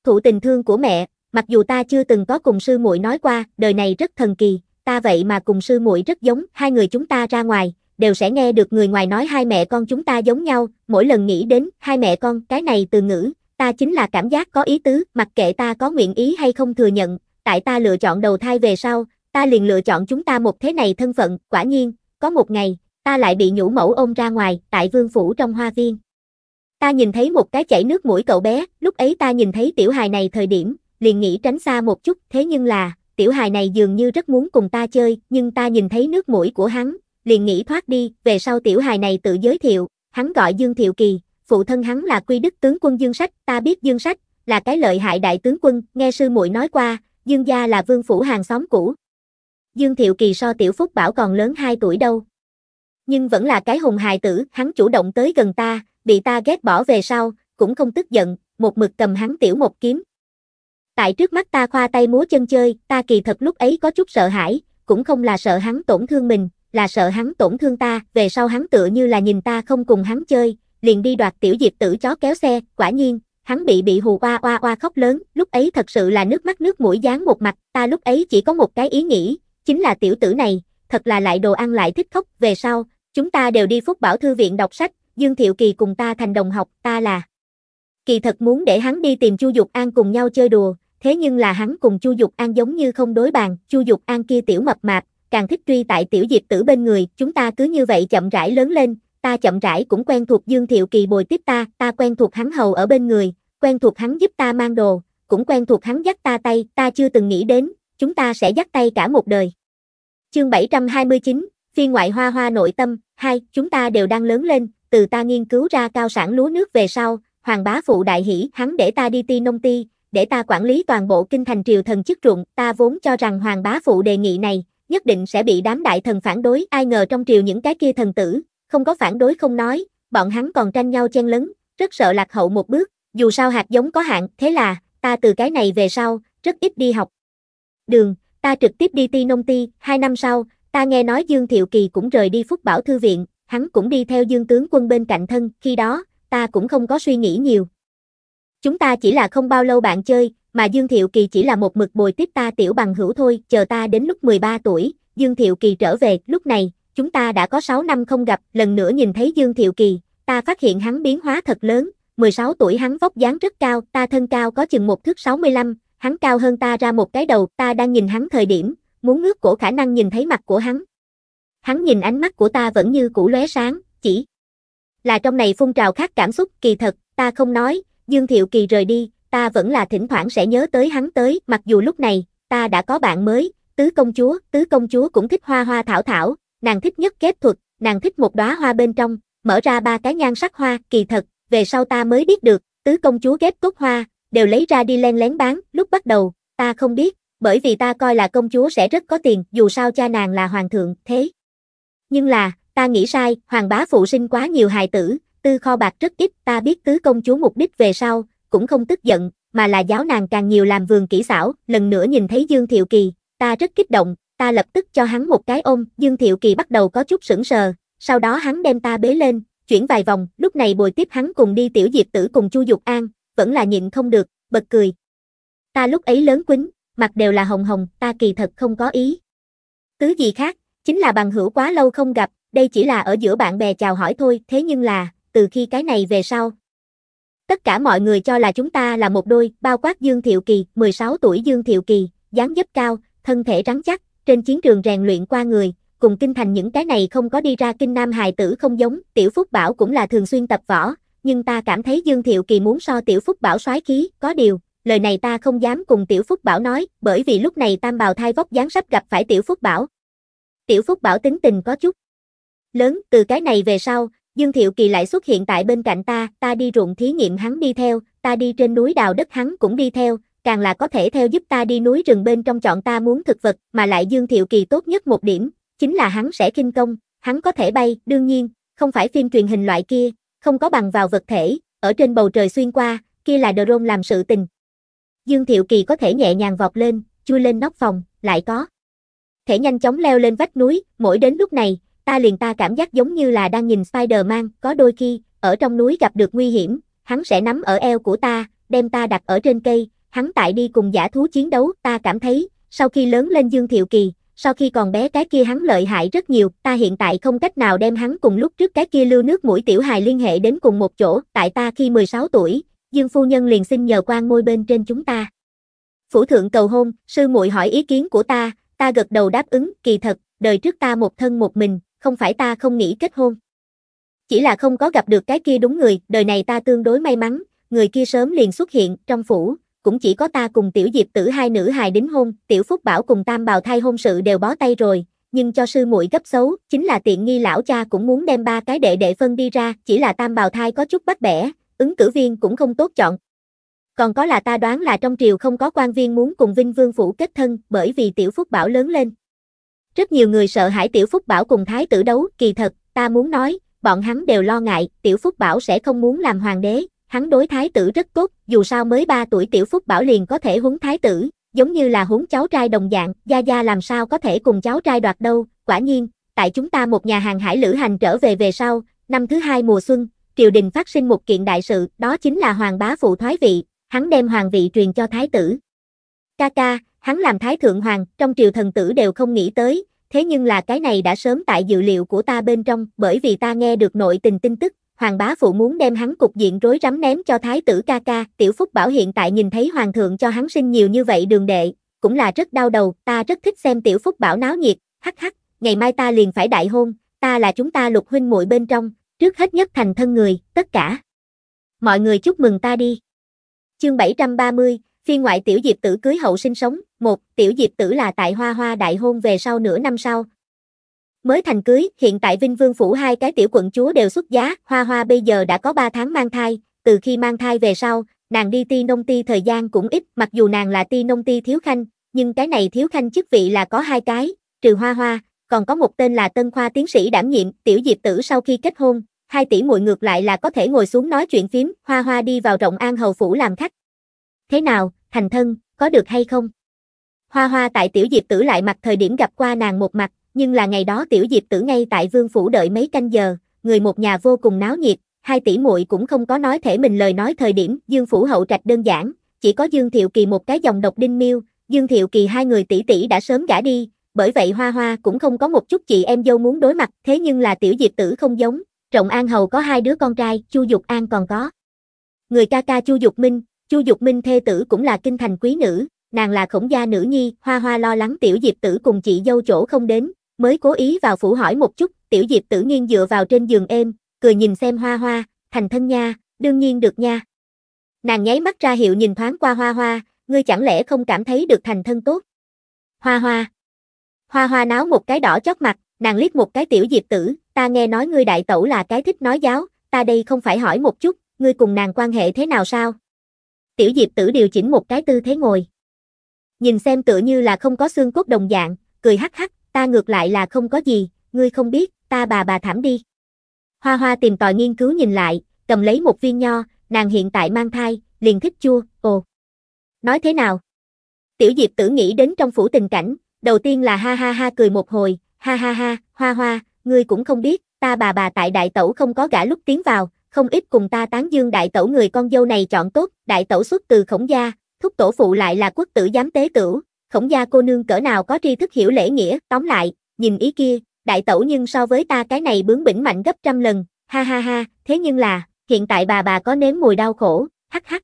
Thụ tình thương của mẹ, mặc dù ta chưa từng có cùng sư muội nói qua, đời này rất thần kỳ, ta vậy mà cùng sư muội rất giống, hai người chúng ta ra ngoài, đều sẽ nghe được người ngoài nói hai mẹ con chúng ta giống nhau, mỗi lần nghĩ đến hai mẹ con, cái này từ ngữ, ta chính là cảm giác có ý tứ, mặc kệ ta có nguyện ý hay không thừa nhận, tại ta lựa chọn đầu thai về sau, ta liền lựa chọn chúng ta một thế này thân phận, quả nhiên, có một ngày, ta lại bị nhũ mẫu ôm ra ngoài, tại vương phủ trong hoa viên. Ta nhìn thấy một cái chảy nước mũi cậu bé, lúc ấy ta nhìn thấy tiểu hài này thời điểm, liền nghĩ tránh xa một chút, thế nhưng là, tiểu hài này dường như rất muốn cùng ta chơi, nhưng ta nhìn thấy nước mũi của hắn, liền nghĩ thoát đi, về sau tiểu hài này tự giới thiệu, hắn gọi Dương Thiệu Kỳ, phụ thân hắn là Quy Đức tướng quân Dương Sách, ta biết Dương Sách là cái lợi hại đại tướng quân, nghe sư muội nói qua, Dương gia là vương phủ hàng xóm cũ. Dương Thiệu Kỳ so tiểu Phúc Bảo còn lớn 2 tuổi đâu. Nhưng vẫn là cái hùng hài tử, hắn chủ động tới gần ta, bị ta ghét bỏ về sau, cũng không tức giận, một mực cầm hắn tiểu một kiếm, Tại trước mắt ta khoa tay múa chân chơi, ta kỳ thật lúc ấy có chút sợ hãi, cũng không là sợ hắn tổn thương mình, là sợ hắn tổn thương ta, về sau hắn tựa như là nhìn ta không cùng hắn chơi, liền đi đoạt tiểu diệp tử chó kéo xe, quả nhiên, hắn bị bị hù oa oa oa khóc lớn, lúc ấy thật sự là nước mắt nước mũi dán một mặt, ta lúc ấy chỉ có một cái ý nghĩ, chính là tiểu tử này, thật là lại đồ ăn lại thích khóc, về sau, chúng ta đều đi phúc bảo thư viện đọc sách, Dương Thiệu Kỳ cùng ta thành đồng học, ta là kỳ thật muốn để hắn đi tìm Chu Dục An cùng nhau chơi đùa, thế nhưng là hắn cùng Chu Dục An giống như không đối bàn, Chu Dục An kia tiểu mập mạp, càng thích truy tại tiểu diệp tử bên người, chúng ta cứ như vậy chậm rãi lớn lên, ta chậm rãi cũng quen thuộc Dương Thiệu Kỳ bồi tiếp ta, ta quen thuộc hắn hầu ở bên người, quen thuộc hắn giúp ta mang đồ, cũng quen thuộc hắn dắt ta tay, ta chưa từng nghĩ đến, chúng ta sẽ dắt tay cả một đời. Chương 729, phi ngoại hoa hoa nội tâm, hai, chúng ta đều đang lớn lên, từ ta nghiên cứu ra cao sản lúa nước về sau, hoàng bá phụ đại hỷ, hắn để ta đi ti nông ti, để ta quản lý toàn bộ kinh thành triều thần chức ruộng, ta vốn cho rằng hoàng bá phụ đề nghị này, nhất định sẽ bị đám đại thần phản đối, ai ngờ trong triều những cái kia thần tử, không có phản đối không nói, bọn hắn còn tranh nhau chen lấn, rất sợ lạc hậu một bước, dù sao hạt giống có hạn, thế là, ta từ cái này về sau, rất ít đi học. Đường, ta trực tiếp đi ti nông ti, hai năm sau, ta nghe nói Dương Thiệu Kỳ cũng rời đi Phúc Bảo Thư Viện, hắn cũng đi theo Dương Tướng quân bên cạnh thân, khi đó, ta cũng không có suy nghĩ nhiều. Chúng ta chỉ là không bao lâu bạn chơi, mà Dương Thiệu Kỳ chỉ là một mực bồi tiếp ta tiểu bằng hữu thôi, chờ ta đến lúc 13 tuổi, Dương Thiệu Kỳ trở về, lúc này, chúng ta đã có 6 năm không gặp, lần nữa nhìn thấy Dương Thiệu Kỳ, ta phát hiện hắn biến hóa thật lớn, 16 tuổi hắn vóc dáng rất cao, ta thân cao có chừng một thước 65, hắn cao hơn ta ra một cái đầu, ta đang nhìn hắn thời điểm, muốn ngước cổ khả năng nhìn thấy mặt của hắn. Hắn nhìn ánh mắt của ta vẫn như cũ lóe sáng, chỉ là trong này phun trào khác cảm xúc, kỳ thật, ta không nói, Dương Thiệu Kỳ rời đi, ta vẫn là thỉnh thoảng sẽ nhớ tới hắn tới, mặc dù lúc này, ta đã có bạn mới, tứ công chúa, tứ công chúa cũng thích hoa hoa thảo thảo, nàng thích nhất kép thuật, nàng thích một đóa hoa bên trong, mở ra ba cái nhan sắc hoa, kỳ thật, về sau ta mới biết được, tứ công chúa ghép cốt hoa, đều lấy ra đi len lén bán, lúc bắt đầu, ta không biết, bởi vì ta coi là công chúa sẽ rất có tiền, dù sao cha nàng là hoàng thượng, thế. Nhưng là, ta nghĩ sai, hoàng bá phụ sinh quá nhiều hài tử, tư kho bạc rất ít, ta biết tứ công chúa mục đích về sau, cũng không tức giận, mà là giáo nàng càng nhiều làm vườn kỹ xảo, lần nữa nhìn thấy Dương Thiệu Kỳ, ta rất kích động, ta lập tức cho hắn một cái ôm, Dương Thiệu Kỳ bắt đầu có chút sững sờ, sau đó hắn đem ta bế lên, chuyển vài vòng, lúc này bồi tiếp hắn cùng đi tiểu diệp tử cùng Chu Dục An, vẫn là nhịn không được, bật cười. Ta lúc ấy lớn quýnh, mặt đều là hồng hồng, ta kỳ thật không có ý. Tứ gì khác, chính là bằng hữu quá lâu không gặp, đây chỉ là ở giữa bạn bè chào hỏi thôi, thế nhưng là, từ khi cái này về sau. Tất cả mọi người cho là chúng ta là một đôi, bao quát Dương Thiệu Kỳ, 16 tuổi Dương Thiệu Kỳ, dáng dấp cao, thân thể rắn chắc, trên chiến trường rèn luyện qua người, cùng kinh thành những cái này không có đi ra kinh nam hài tử không giống, Tiểu Phúc Bảo cũng là thường xuyên tập võ, nhưng ta cảm thấy Dương Thiệu Kỳ muốn so Tiểu Phúc Bảo soái khí, có điều, lời này ta không dám cùng Tiểu Phúc Bảo nói, bởi vì lúc này Tam Bào Thai vóc dáng sắp gặp phải Tiểu Phúc Bảo. Tiểu Phúc Bảo tính tình có chút lớn, từ cái này về sau, Dương Thiệu Kỳ lại xuất hiện tại bên cạnh ta, ta đi ruộng thí nghiệm hắn đi theo, ta đi trên núi đào đất hắn cũng đi theo, càng là có thể theo giúp ta đi núi rừng bên trong chọn ta muốn thực vật, mà lại Dương Thiệu Kỳ tốt nhất một điểm, chính là hắn sẽ kinh công, hắn có thể bay, đương nhiên, không phải phim truyền hình loại kia, không có bằng vào vật thể, ở trên bầu trời xuyên qua, kia là drone làm sự tình. Dương Thiệu Kỳ có thể nhẹ nhàng vọt lên, chui lên nóc phòng, lại có. Thể nhanh chóng leo lên vách núi, mỗi đến lúc này, ta liền ta cảm giác giống như là đang nhìn Spider-Man, có đôi khi, ở trong núi gặp được nguy hiểm, hắn sẽ nắm ở eo của ta, đem ta đặt ở trên cây, hắn tại đi cùng giả thú chiến đấu, ta cảm thấy, sau khi lớn lên Dương Thiệu Kỳ, sau khi còn bé cái kia hắn lợi hại rất nhiều, ta hiện tại không cách nào đem hắn cùng lúc trước cái kia lưu nước mũi tiểu hài liên hệ đến cùng một chỗ, tại ta khi 16 tuổi, Dương phu nhân liền xin nhờ quan ngôi bên trên chúng ta. Phủ thượng cầu hôn, sư muội hỏi ý kiến của ta, ta gật đầu đáp ứng, kỳ thật, đời trước ta một thân một mình, không phải ta không nghĩ kết hôn. Chỉ là không có gặp được cái kia đúng người, đời này ta tương đối may mắn, người kia sớm liền xuất hiện trong phủ, cũng chỉ có ta cùng tiểu diệp tử hai nữ hài đính hôn, tiểu phúc bảo cùng tam bào thai hôn sự đều bó tay rồi, nhưng cho sư muội gấp xấu, chính là tiện nghi lão cha cũng muốn đem ba cái đệ đệ phân đi ra, chỉ là tam bào thai có chút bắt bẻ, ứng cử viên cũng không tốt chọn. Còn có là ta đoán là trong triều không có quan viên muốn cùng Vinh Vương phủ kết thân, bởi vì tiểu phúc bảo lớn lên. Rất nhiều người sợ hãi Tiểu Phúc Bảo cùng Thái tử đấu, kỳ thật, ta muốn nói, bọn hắn đều lo ngại, Tiểu Phúc Bảo sẽ không muốn làm hoàng đế, hắn đối Thái tử rất tốt, dù sao mới 3 tuổi Tiểu Phúc Bảo liền có thể huấn Thái tử, giống như là huấn cháu trai đồng dạng, Gia Gia làm sao có thể cùng cháu trai đoạt đâu, quả nhiên, tại chúng ta một nhà hàng hải lữ hành trở về về sau, năm thứ hai mùa xuân, triều đình phát sinh một kiện đại sự, đó chính là hoàng bá phụ thoái vị, hắn đem hoàng vị truyền cho Thái tử, Ca ca, hắn làm thái thượng hoàng, trong triều thần tử đều không nghĩ tới, thế nhưng là cái này đã sớm tại dự liệu của ta bên trong, bởi vì ta nghe được nội tình tin tức, hoàng bá phụ muốn đem hắn cục diện rối rắm ném cho thái tử ca ca, tiểu phúc bảo hiện tại nhìn thấy hoàng thượng cho hắn sinh nhiều như vậy đường đệ, cũng là rất đau đầu, ta rất thích xem tiểu phúc bảo náo nhiệt, hắc hắc, ngày mai ta liền phải đại hôn, ta là chúng ta lục huynh muội bên trong, trước hết nhất thành thân người, tất cả. Mọi người chúc mừng ta đi. Chương 730, phiên ngoại tiểu diệp tử cưới hậu sinh sống, một, tiểu diệp tử là tại hoa hoa đại hôn về sau nửa năm sau. Mới thành cưới, hiện tại Vinh Vương Phủ hai cái tiểu quận chúa đều xuất giá, hoa hoa bây giờ đã có 3 tháng mang thai, từ khi mang thai về sau, nàng đi ti nông ti thời gian cũng ít, mặc dù nàng là ti nông ti thiếu khanh, nhưng cái này thiếu khanh chức vị là có hai cái, trừ hoa hoa, còn có một tên là tân khoa tiến sĩ đảm nhiệm, tiểu diệp tử sau khi kết hôn, hai tỷ muội ngược lại là có thể ngồi xuống nói chuyện phím, hoa hoa đi vào rộng an hầu phủ làm khách, Thế nào, thành thân, có được hay không? Hoa hoa tại tiểu diệp tử lại mặt thời điểm gặp qua nàng một mặt, nhưng là ngày đó tiểu diệp tử ngay tại vương phủ đợi mấy canh giờ, người một nhà vô cùng náo nhiệt, hai tỷ muội cũng không có nói thể mình lời nói thời điểm, Dương phủ hậu trạch đơn giản, chỉ có Dương Thiệu Kỳ một cái dòng độc đinh miêu, Dương Thiệu Kỳ hai người tỷ tỷ đã sớm gả đi, bởi vậy Hoa Hoa cũng không có một chút chị em dâu muốn đối mặt, thế nhưng là tiểu diệp tử không giống, Trọng An hầu có hai đứa con trai, Chu Dục An còn có. Người ca ca Chu Dục Minh, Chu Dục Minh thê tử cũng là kinh thành quý nữ, nàng là khổng gia nữ nhi, hoa hoa lo lắng tiểu diệp tử cùng chị dâu chỗ không đến, mới cố ý vào phủ hỏi một chút, tiểu diệp tử nghiêng dựa vào trên giường êm, cười nhìn xem hoa hoa, thành thân nha, đương nhiên được nha. Nàng nháy mắt ra hiệu nhìn thoáng qua hoa hoa, ngươi chẳng lẽ không cảm thấy được thành thân tốt? Hoa hoa. Hoa hoa náo một cái đỏ chót mặt, nàng liếc một cái tiểu diệp tử, ta nghe nói ngươi đại tẩu là cái thích nói giáo, ta đây không phải hỏi một chút, ngươi cùng nàng quan hệ thế nào sao? tiểu diệp tử điều chỉnh một cái tư thế ngồi. Nhìn xem tựa như là không có xương cốt đồng dạng, cười hắc hắc, ta ngược lại là không có gì, ngươi không biết, ta bà bà thảm đi. Hoa hoa tìm tòi nghiên cứu nhìn lại, cầm lấy một viên nho, nàng hiện tại mang thai, liền thích chua, ồ. Nói thế nào? Tiểu diệp tử nghĩ đến trong phủ tình cảnh, đầu tiên là ha ha ha cười một hồi, ha ha ha, hoa hoa, ngươi cũng không biết, ta bà bà tại đại tẩu không có gã lúc tiến vào, không ít cùng ta tán dương đại tẩu người con dâu này chọn tốt, đại tẩu xuất từ khổng gia, thúc tổ phụ lại là quốc tử giám tế tử khổng gia cô nương cỡ nào có tri thức hiểu lễ nghĩa, tóm lại, nhìn ý kia, đại tẩu nhưng so với ta cái này bướng bỉnh mạnh gấp trăm lần, ha ha ha, thế nhưng là, hiện tại bà bà có nếm mùi đau khổ, hắc hắc.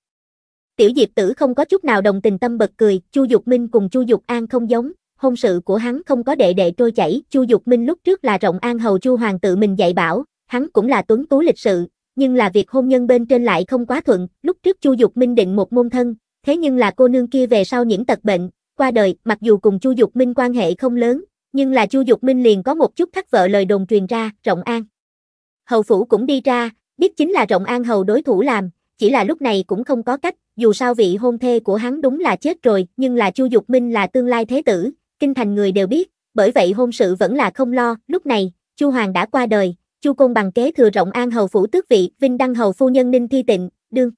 Tiểu Diệp Tử không có chút nào đồng tình tâm bật cười, Chu Dục Minh cùng Chu Dục An không giống, hôn sự của hắn không có đệ đệ trôi chảy, Chu Dục Minh lúc trước là rộng an hầu Chu hoàng tự mình dạy bảo, hắn cũng là tuấn tú lịch sự, nhưng là việc hôn nhân bên trên lại không quá thuận, lúc trước Chu Dục Minh định một môn thân, thế nhưng là cô nương kia về sau nhiễm tật bệnh, qua đời, mặc dù cùng Chu Dục Minh quan hệ không lớn, nhưng là Chu Dục Minh liền có một chút thắt vợ lời đồn truyền ra, Rộng An. Hầu phủ cũng đi ra, biết chính là Rộng An hầu đối thủ làm, chỉ là lúc này cũng không có cách, dù sao vị hôn thê của hắn đúng là chết rồi, nhưng là Chu Dục Minh là tương lai thế tử, kinh thành người đều biết, bởi vậy hôn sự vẫn là không lo, lúc này, Chu Hoàng đã qua đời, Chu Công bằng kế thừa rộng an hầu phủ tước vị, Vinh Đăng hầu phu nhân Ninh Thi Tịnh, đương.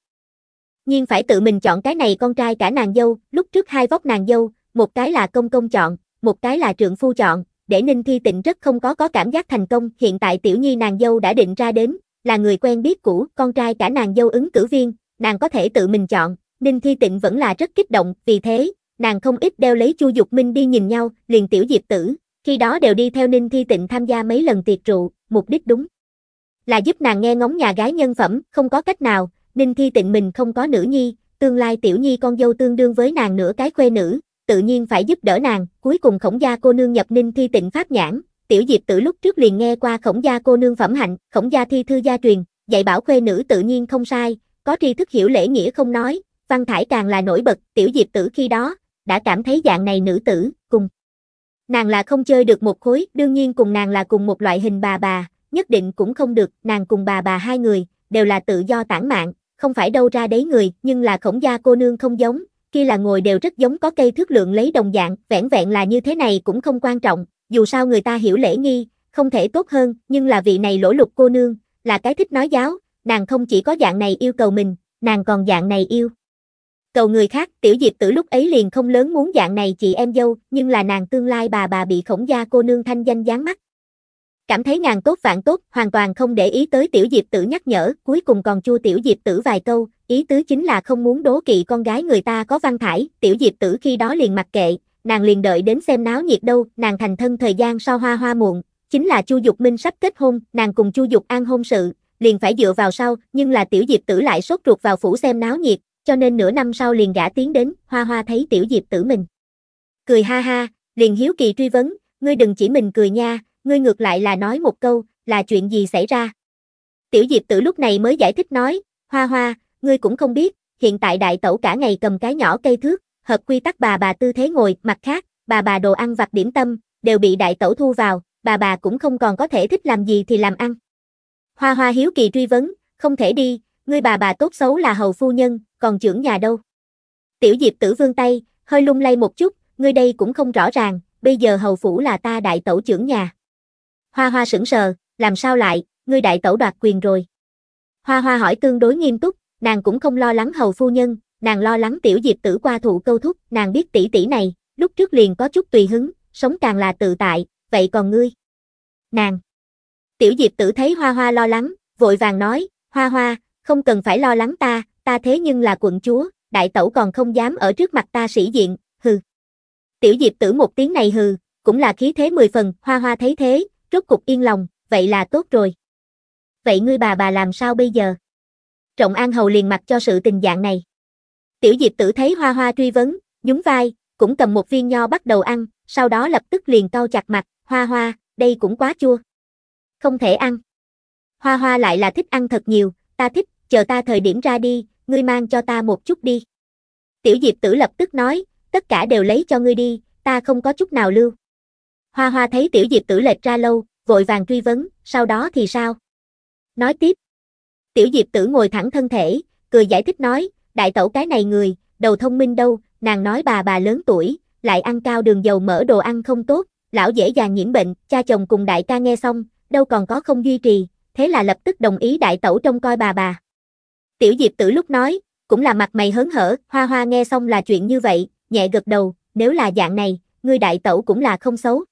Nhiên phải tự mình chọn cái này con trai cả nàng dâu, lúc trước hai vóc nàng dâu, một cái là công công chọn, một cái là trưởng phu chọn, để Ninh Thi Tịnh rất không có có cảm giác thành công, hiện tại tiểu nhi nàng dâu đã định ra đến, là người quen biết cũ, con trai cả nàng dâu ứng cử viên, nàng có thể tự mình chọn, Ninh Thi Tịnh vẫn là rất kích động, vì thế, nàng không ít đeo lấy Chu Dục Minh đi nhìn nhau, liền tiểu diệp tử, khi đó đều đi theo Ninh Thi Tịnh tham gia mấy lần tiệc rượu, mục đích đúng là giúp nàng nghe ngóng nhà gái nhân phẩm, không có cách nào, Ninh Thi Tịnh mình không có nữ nhi, tương lai tiểu nhi con dâu tương đương với nàng nửa cái khuê nữ, tự nhiên phải giúp đỡ nàng, cuối cùng khổng gia cô nương nhập Ninh Thi Tịnh pháp nhãn, tiểu diệp tử lúc trước liền nghe qua khổng gia cô nương phẩm hạnh, khổng gia thi thư gia truyền, dạy bảo khuê nữ tự nhiên không sai, có tri thức hiểu lễ nghĩa không nói, văn thải càng là nổi bật, tiểu diệp tử khi đó, đã cảm thấy dạng này nữ tử, Nàng là không chơi được một khối, đương nhiên cùng nàng là cùng một loại hình bà bà, nhất định cũng không được, nàng cùng bà bà hai người, đều là tự do tản mạng, không phải đâu ra đấy người, nhưng là khổng gia cô nương không giống, kia là ngồi đều rất giống có cây thước lượng lấy đồng dạng, vẻn vẹn là như thế này cũng không quan trọng, dù sao người ta hiểu lễ nghi, không thể tốt hơn, nhưng là vị này lỗ lục cô nương, là cái thích nói giáo, nàng không chỉ có dạng này yêu cầu mình, nàng còn dạng này yêu. Cầu người khác, tiểu diệp tử lúc ấy liền không lớn muốn dạng này chị em dâu, nhưng là nàng tương lai bà bà bị khổng gia cô nương thanh danh dán mắt. Cảm thấy nàng tốt vạn tốt, hoàn toàn không để ý tới tiểu diệp tử nhắc nhở, cuối cùng còn chua tiểu diệp tử vài câu, ý tứ chính là không muốn đố kỵ con gái người ta có văn thải, tiểu diệp tử khi đó liền mặc kệ, nàng liền đợi đến xem náo nhiệt đâu, nàng thành thân thời gian so hoa hoa muộn, chính là Chu Dục Minh sắp kết hôn, nàng cùng Chu Dục An hôn sự, liền phải dựa vào sau, nhưng là tiểu diệp tử lại sốt ruột vào phủ xem náo nhiệt, cho nên nửa năm sau liền gã tiến đến, hoa hoa thấy tiểu diệp tử mình. Cười ha ha, liền hiếu kỳ truy vấn, ngươi đừng chỉ mình cười nha, ngươi ngược lại là nói một câu, là chuyện gì xảy ra. Tiểu diệp tử lúc này mới giải thích nói, hoa hoa, ngươi cũng không biết, hiện tại đại tẩu cả ngày cầm cái nhỏ cây thước, hợp quy tắc bà bà tư thế ngồi, mặt khác, bà bà đồ ăn vặt điểm tâm, đều bị đại tẩu thu vào, bà bà cũng không còn có thể thích làm gì thì làm ăn. Hoa hoa hiếu kỳ truy vấn, không thể đi, ngươi bà bà tốt xấu là hầu phu nhân, còn trưởng nhà đâu. Tiểu Diệp tử vương tay, hơi lung lay một chút, ngươi đây cũng không rõ ràng, bây giờ hầu phủ là ta đại tẩu trưởng nhà. Hoa hoa sững sờ, làm sao lại, ngươi đại tẩu đoạt quyền rồi. Hoa hoa hỏi tương đối nghiêm túc, nàng cũng không lo lắng hầu phu nhân, nàng lo lắng tiểu diệp tử qua thụ câu thúc, nàng biết tỷ tỷ này, lúc trước liền có chút tùy hứng, sống càng là tự tại, vậy còn ngươi? Nàng. Tiểu diệp tử thấy hoa hoa lo lắng, vội vàng nói, hoa hoa, không cần phải lo lắng ta, ta thế nhưng là quận chúa, đại tẩu còn không dám ở trước mặt ta sĩ diện, hừ. Tiểu diệp tử một tiếng này hừ, cũng là khí thế mười phần, hoa hoa thấy thế, rốt cục yên lòng, vậy là tốt rồi. Vậy ngươi bà bà làm sao bây giờ? Trọng An Hầu liền mặt cho sự tình dạng này. Tiểu diệp tử thấy hoa hoa truy vấn, nhún vai, cũng cầm một viên nho bắt đầu ăn, sau đó lập tức liền cau chặt mặt, hoa hoa, đây cũng quá chua. Không thể ăn. Hoa hoa lại là thích ăn thật nhiều, ta thích, chờ ta thời điểm ra đi, ngươi mang cho ta một chút đi. Tiểu Diệp tử lập tức nói, tất cả đều lấy cho ngươi đi, ta không có chút nào lưu. Hoa hoa thấy tiểu Diệp tử lệch ra lâu, vội vàng truy vấn, sau đó thì sao? Nói tiếp. Tiểu Diệp tử ngồi thẳng thân thể, cười giải thích nói, đại tẩu cái này người, đầu thông minh đâu, nàng nói bà bà lớn tuổi, lại ăn cao đường dầu mỡ đồ ăn không tốt, lão dễ dàng nhiễm bệnh, cha chồng cùng đại ca nghe xong, đâu còn có không duy trì, thế là lập tức đồng ý đại tẩu trông coi bà bà. Tiểu Diệp Tử lúc nói, cũng là mặt mày hớn hở, hoa hoa nghe xong là chuyện như vậy, nhẹ gật đầu, nếu là dạng này, ngươi đại tẩu cũng là không xấu.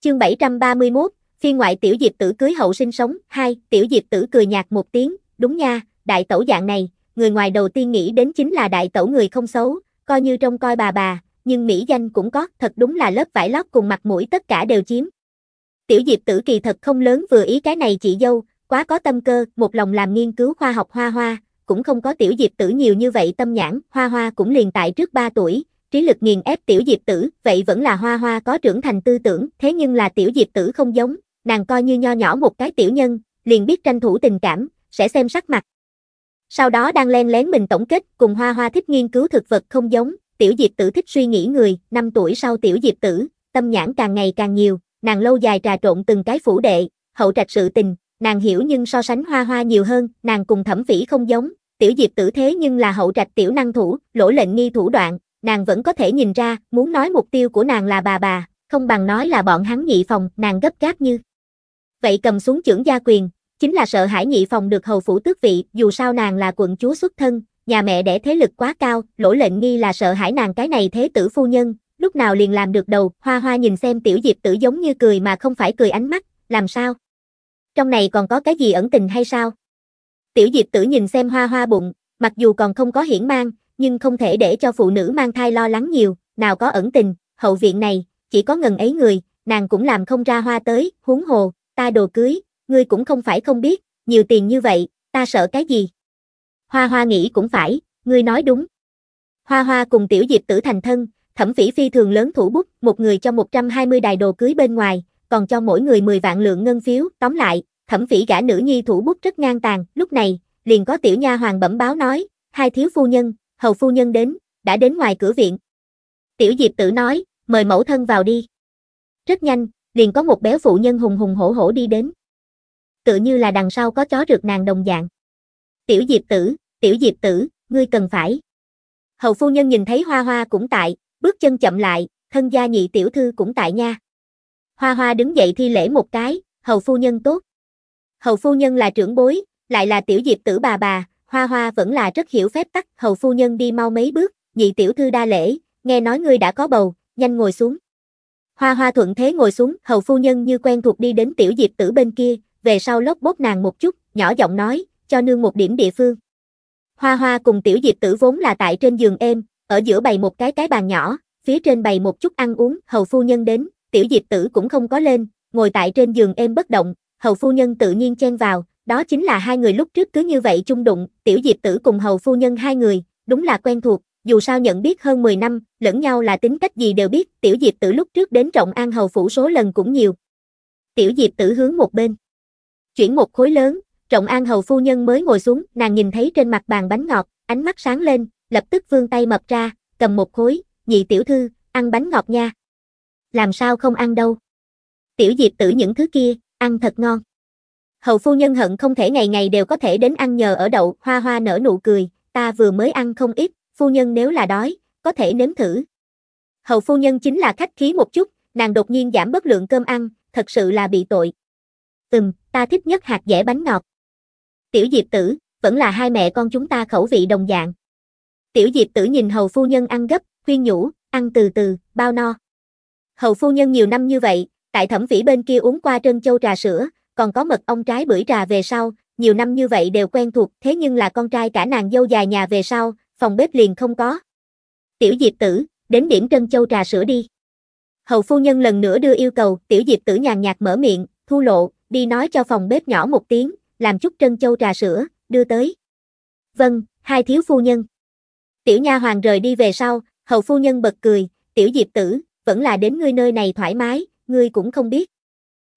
Chương 731, phiên ngoại Tiểu Diệp Tử cưới hậu sinh sống, hai, Tiểu Diệp Tử cười nhạt một tiếng, đúng nha, đại tẩu dạng này, người ngoài đầu tiên nghĩ đến chính là đại tẩu người không xấu, coi như trông coi bà bà, nhưng mỹ danh cũng có, thật đúng là lớp vải lót cùng mặt mũi tất cả đều chiếm. Tiểu Diệp Tử kỳ thật không lớn vừa ý cái này chị dâu, quá có tâm cơ, một lòng làm nghiên cứu khoa học hoa hoa, cũng không có tiểu diệp tử nhiều như vậy tâm nhãn, hoa hoa cũng liền tại trước 3 tuổi, trí lực nghiền ép tiểu diệp tử, vậy vẫn là hoa hoa có trưởng thành tư tưởng, thế nhưng là tiểu diệp tử không giống, nàng coi như nho nhỏ một cái tiểu nhân, liền biết tranh thủ tình cảm, sẽ xem sắc mặt. Sau đó đang len lén mình tổng kết, cùng hoa hoa thích nghiên cứu thực vật không giống, tiểu diệp tử thích suy nghĩ người, 5 tuổi sau tiểu diệp tử, tâm nhãn càng ngày càng nhiều, nàng lâu dài trà trộn từng cái phủ đệ, hậu trạch sự tình, nàng hiểu nhưng so sánh hoa hoa nhiều hơn, nàng cùng thẩm phỉ không giống, tiểu diệp tử thế nhưng là hậu trạch tiểu năng thủ, lỗ lệnh nghi thủ đoạn, nàng vẫn có thể nhìn ra, muốn nói mục tiêu của nàng là bà bà, không bằng nói là bọn hắn nhị phòng, nàng gấp gáp như. Vậy cầm xuống trưởng gia quyền, chính là sợ hãi nhị phòng được hầu phủ tước vị, dù sao nàng là quận chúa xuất thân, nhà mẹ đẻ thế lực quá cao, lỗ lệnh nghi là sợ hãi nàng cái này thế tử phu nhân, lúc nào liền làm được đầu, hoa hoa nhìn xem tiểu diệp tử giống như cười mà không phải cười ánh mắt, làm sao? Trong này còn có cái gì ẩn tình hay sao? Tiểu Diệp Tử nhìn xem hoa hoa bụng, mặc dù còn không có hiển mang, nhưng không thể để cho phụ nữ mang thai lo lắng nhiều, nào có ẩn tình, hậu viện này, chỉ có ngần ấy người, nàng cũng làm không ra hoa tới, huống hồ, ta đồ cưới, ngươi cũng không phải không biết, nhiều tiền như vậy, ta sợ cái gì? Hoa hoa nghĩ cũng phải, ngươi nói đúng. Hoa hoa cùng tiểu diệp tử thành thân, thẩm phỉ phi thường lớn thủ bút, một người cho 120 đài đồ cưới bên ngoài, còn cho mỗi người 10 vạn lượng ngân phiếu, tóm lại, thẩm phỉ gã nữ nhi thủ bút rất ngang tàn, lúc này, liền có tiểu nha hoàng bẩm báo nói, hai thiếu phu nhân, hầu phu nhân đến, đã đến ngoài cửa viện. Tiểu diệp tử nói, mời mẫu thân vào đi. Rất nhanh, liền có một béo phụ nhân hùng hùng hổ hổ đi đến. Tự như là đằng sau có chó rượt nàng đồng dạng. Tiểu diệp tử, tiểu diệp tử, ngươi cần phải. Hầu phu nhân nhìn thấy hoa hoa cũng tại, bước chân chậm lại, thân gia nhị tiểu thư cũng tại nha. Hoa hoa đứng dậy thi lễ một cái, hầu phu nhân tốt hầu phu nhân là trưởng bối, lại là tiểu diệp tử bà bà, hoa hoa vẫn là rất hiểu phép tắc, hầu phu nhân đi mau mấy bước, nhị tiểu thư đa lễ, nghe nói ngươi đã có bầu, nhanh ngồi xuống. Hoa hoa thuận thế ngồi xuống, hầu phu nhân như quen thuộc đi đến tiểu diệp tử bên kia, về sau lốc bốt nàng một chút, nhỏ giọng nói, cho nương một điểm địa phương. Hoa hoa cùng tiểu diệp tử vốn là tại trên giường êm, ở giữa bày một cái cái bàn nhỏ, phía trên bày một chút ăn uống, hầu phu nhân đến, tiểu diệp tử cũng không có lên, ngồi tại trên giường êm bất động, hầu phu nhân tự nhiên chen vào, đó chính là hai người lúc trước cứ như vậy chung đụng, tiểu diệp tử cùng hầu phu nhân hai người, đúng là quen thuộc, dù sao nhận biết hơn 10 năm, lẫn nhau là tính cách gì đều biết, tiểu diệp tử lúc trước đến trọng an hầu phủ số lần cũng nhiều. Tiểu diệp tử hướng một bên, chuyển một khối lớn, trọng an hầu phu nhân mới ngồi xuống, nàng nhìn thấy trên mặt bàn bánh ngọt, ánh mắt sáng lên, lập tức vươn tay mập ra, cầm một khối, nhị tiểu thư, ăn bánh ngọt nha. Làm sao không ăn đâu. Tiểu diệp tử những thứ kia, ăn thật ngon. Hầu phu nhân hận không thể ngày ngày đều có thể đến ăn nhờ ở đậu, hoa hoa nở nụ cười, ta vừa mới ăn không ít, phu nhân nếu là đói, có thể nếm thử. Hầu phu nhân chính là khách khí một chút, nàng đột nhiên giảm bất lượng cơm ăn, thật sự là bị tội. Ừm, ta thích nhất hạt dẻ bánh ngọt. Tiểu Diệp tử, vẫn là hai mẹ con chúng ta khẩu vị đồng dạng. Tiểu Diệp tử nhìn hầu phu nhân ăn gấp, khuyên nhủ, ăn từ từ, bao no. Hầu phu nhân nhiều năm như vậy, Tại thẩm vĩ bên kia uống qua trân châu trà sữa, còn có mật ong trái bưởi trà về sau, nhiều năm như vậy đều quen thuộc, thế nhưng là con trai cả nàng dâu dài nhà về sau, phòng bếp liền không có. Tiểu Diệp tử, đến điểm trân châu trà sữa đi. Hầu phu nhân lần nữa đưa yêu cầu, tiểu Diệp tử nhàn nhạt mở miệng, thu lộ, đi nói cho phòng bếp nhỏ một tiếng, làm chút trân châu trà sữa, đưa tới. Vâng, hai thiếu phu nhân. Tiểu nha hoàng rời đi về sau, hầu phu nhân bật cười, tiểu Diệp tử, vẫn là đến ngươi nơi này thoải mái, ngươi cũng không biết.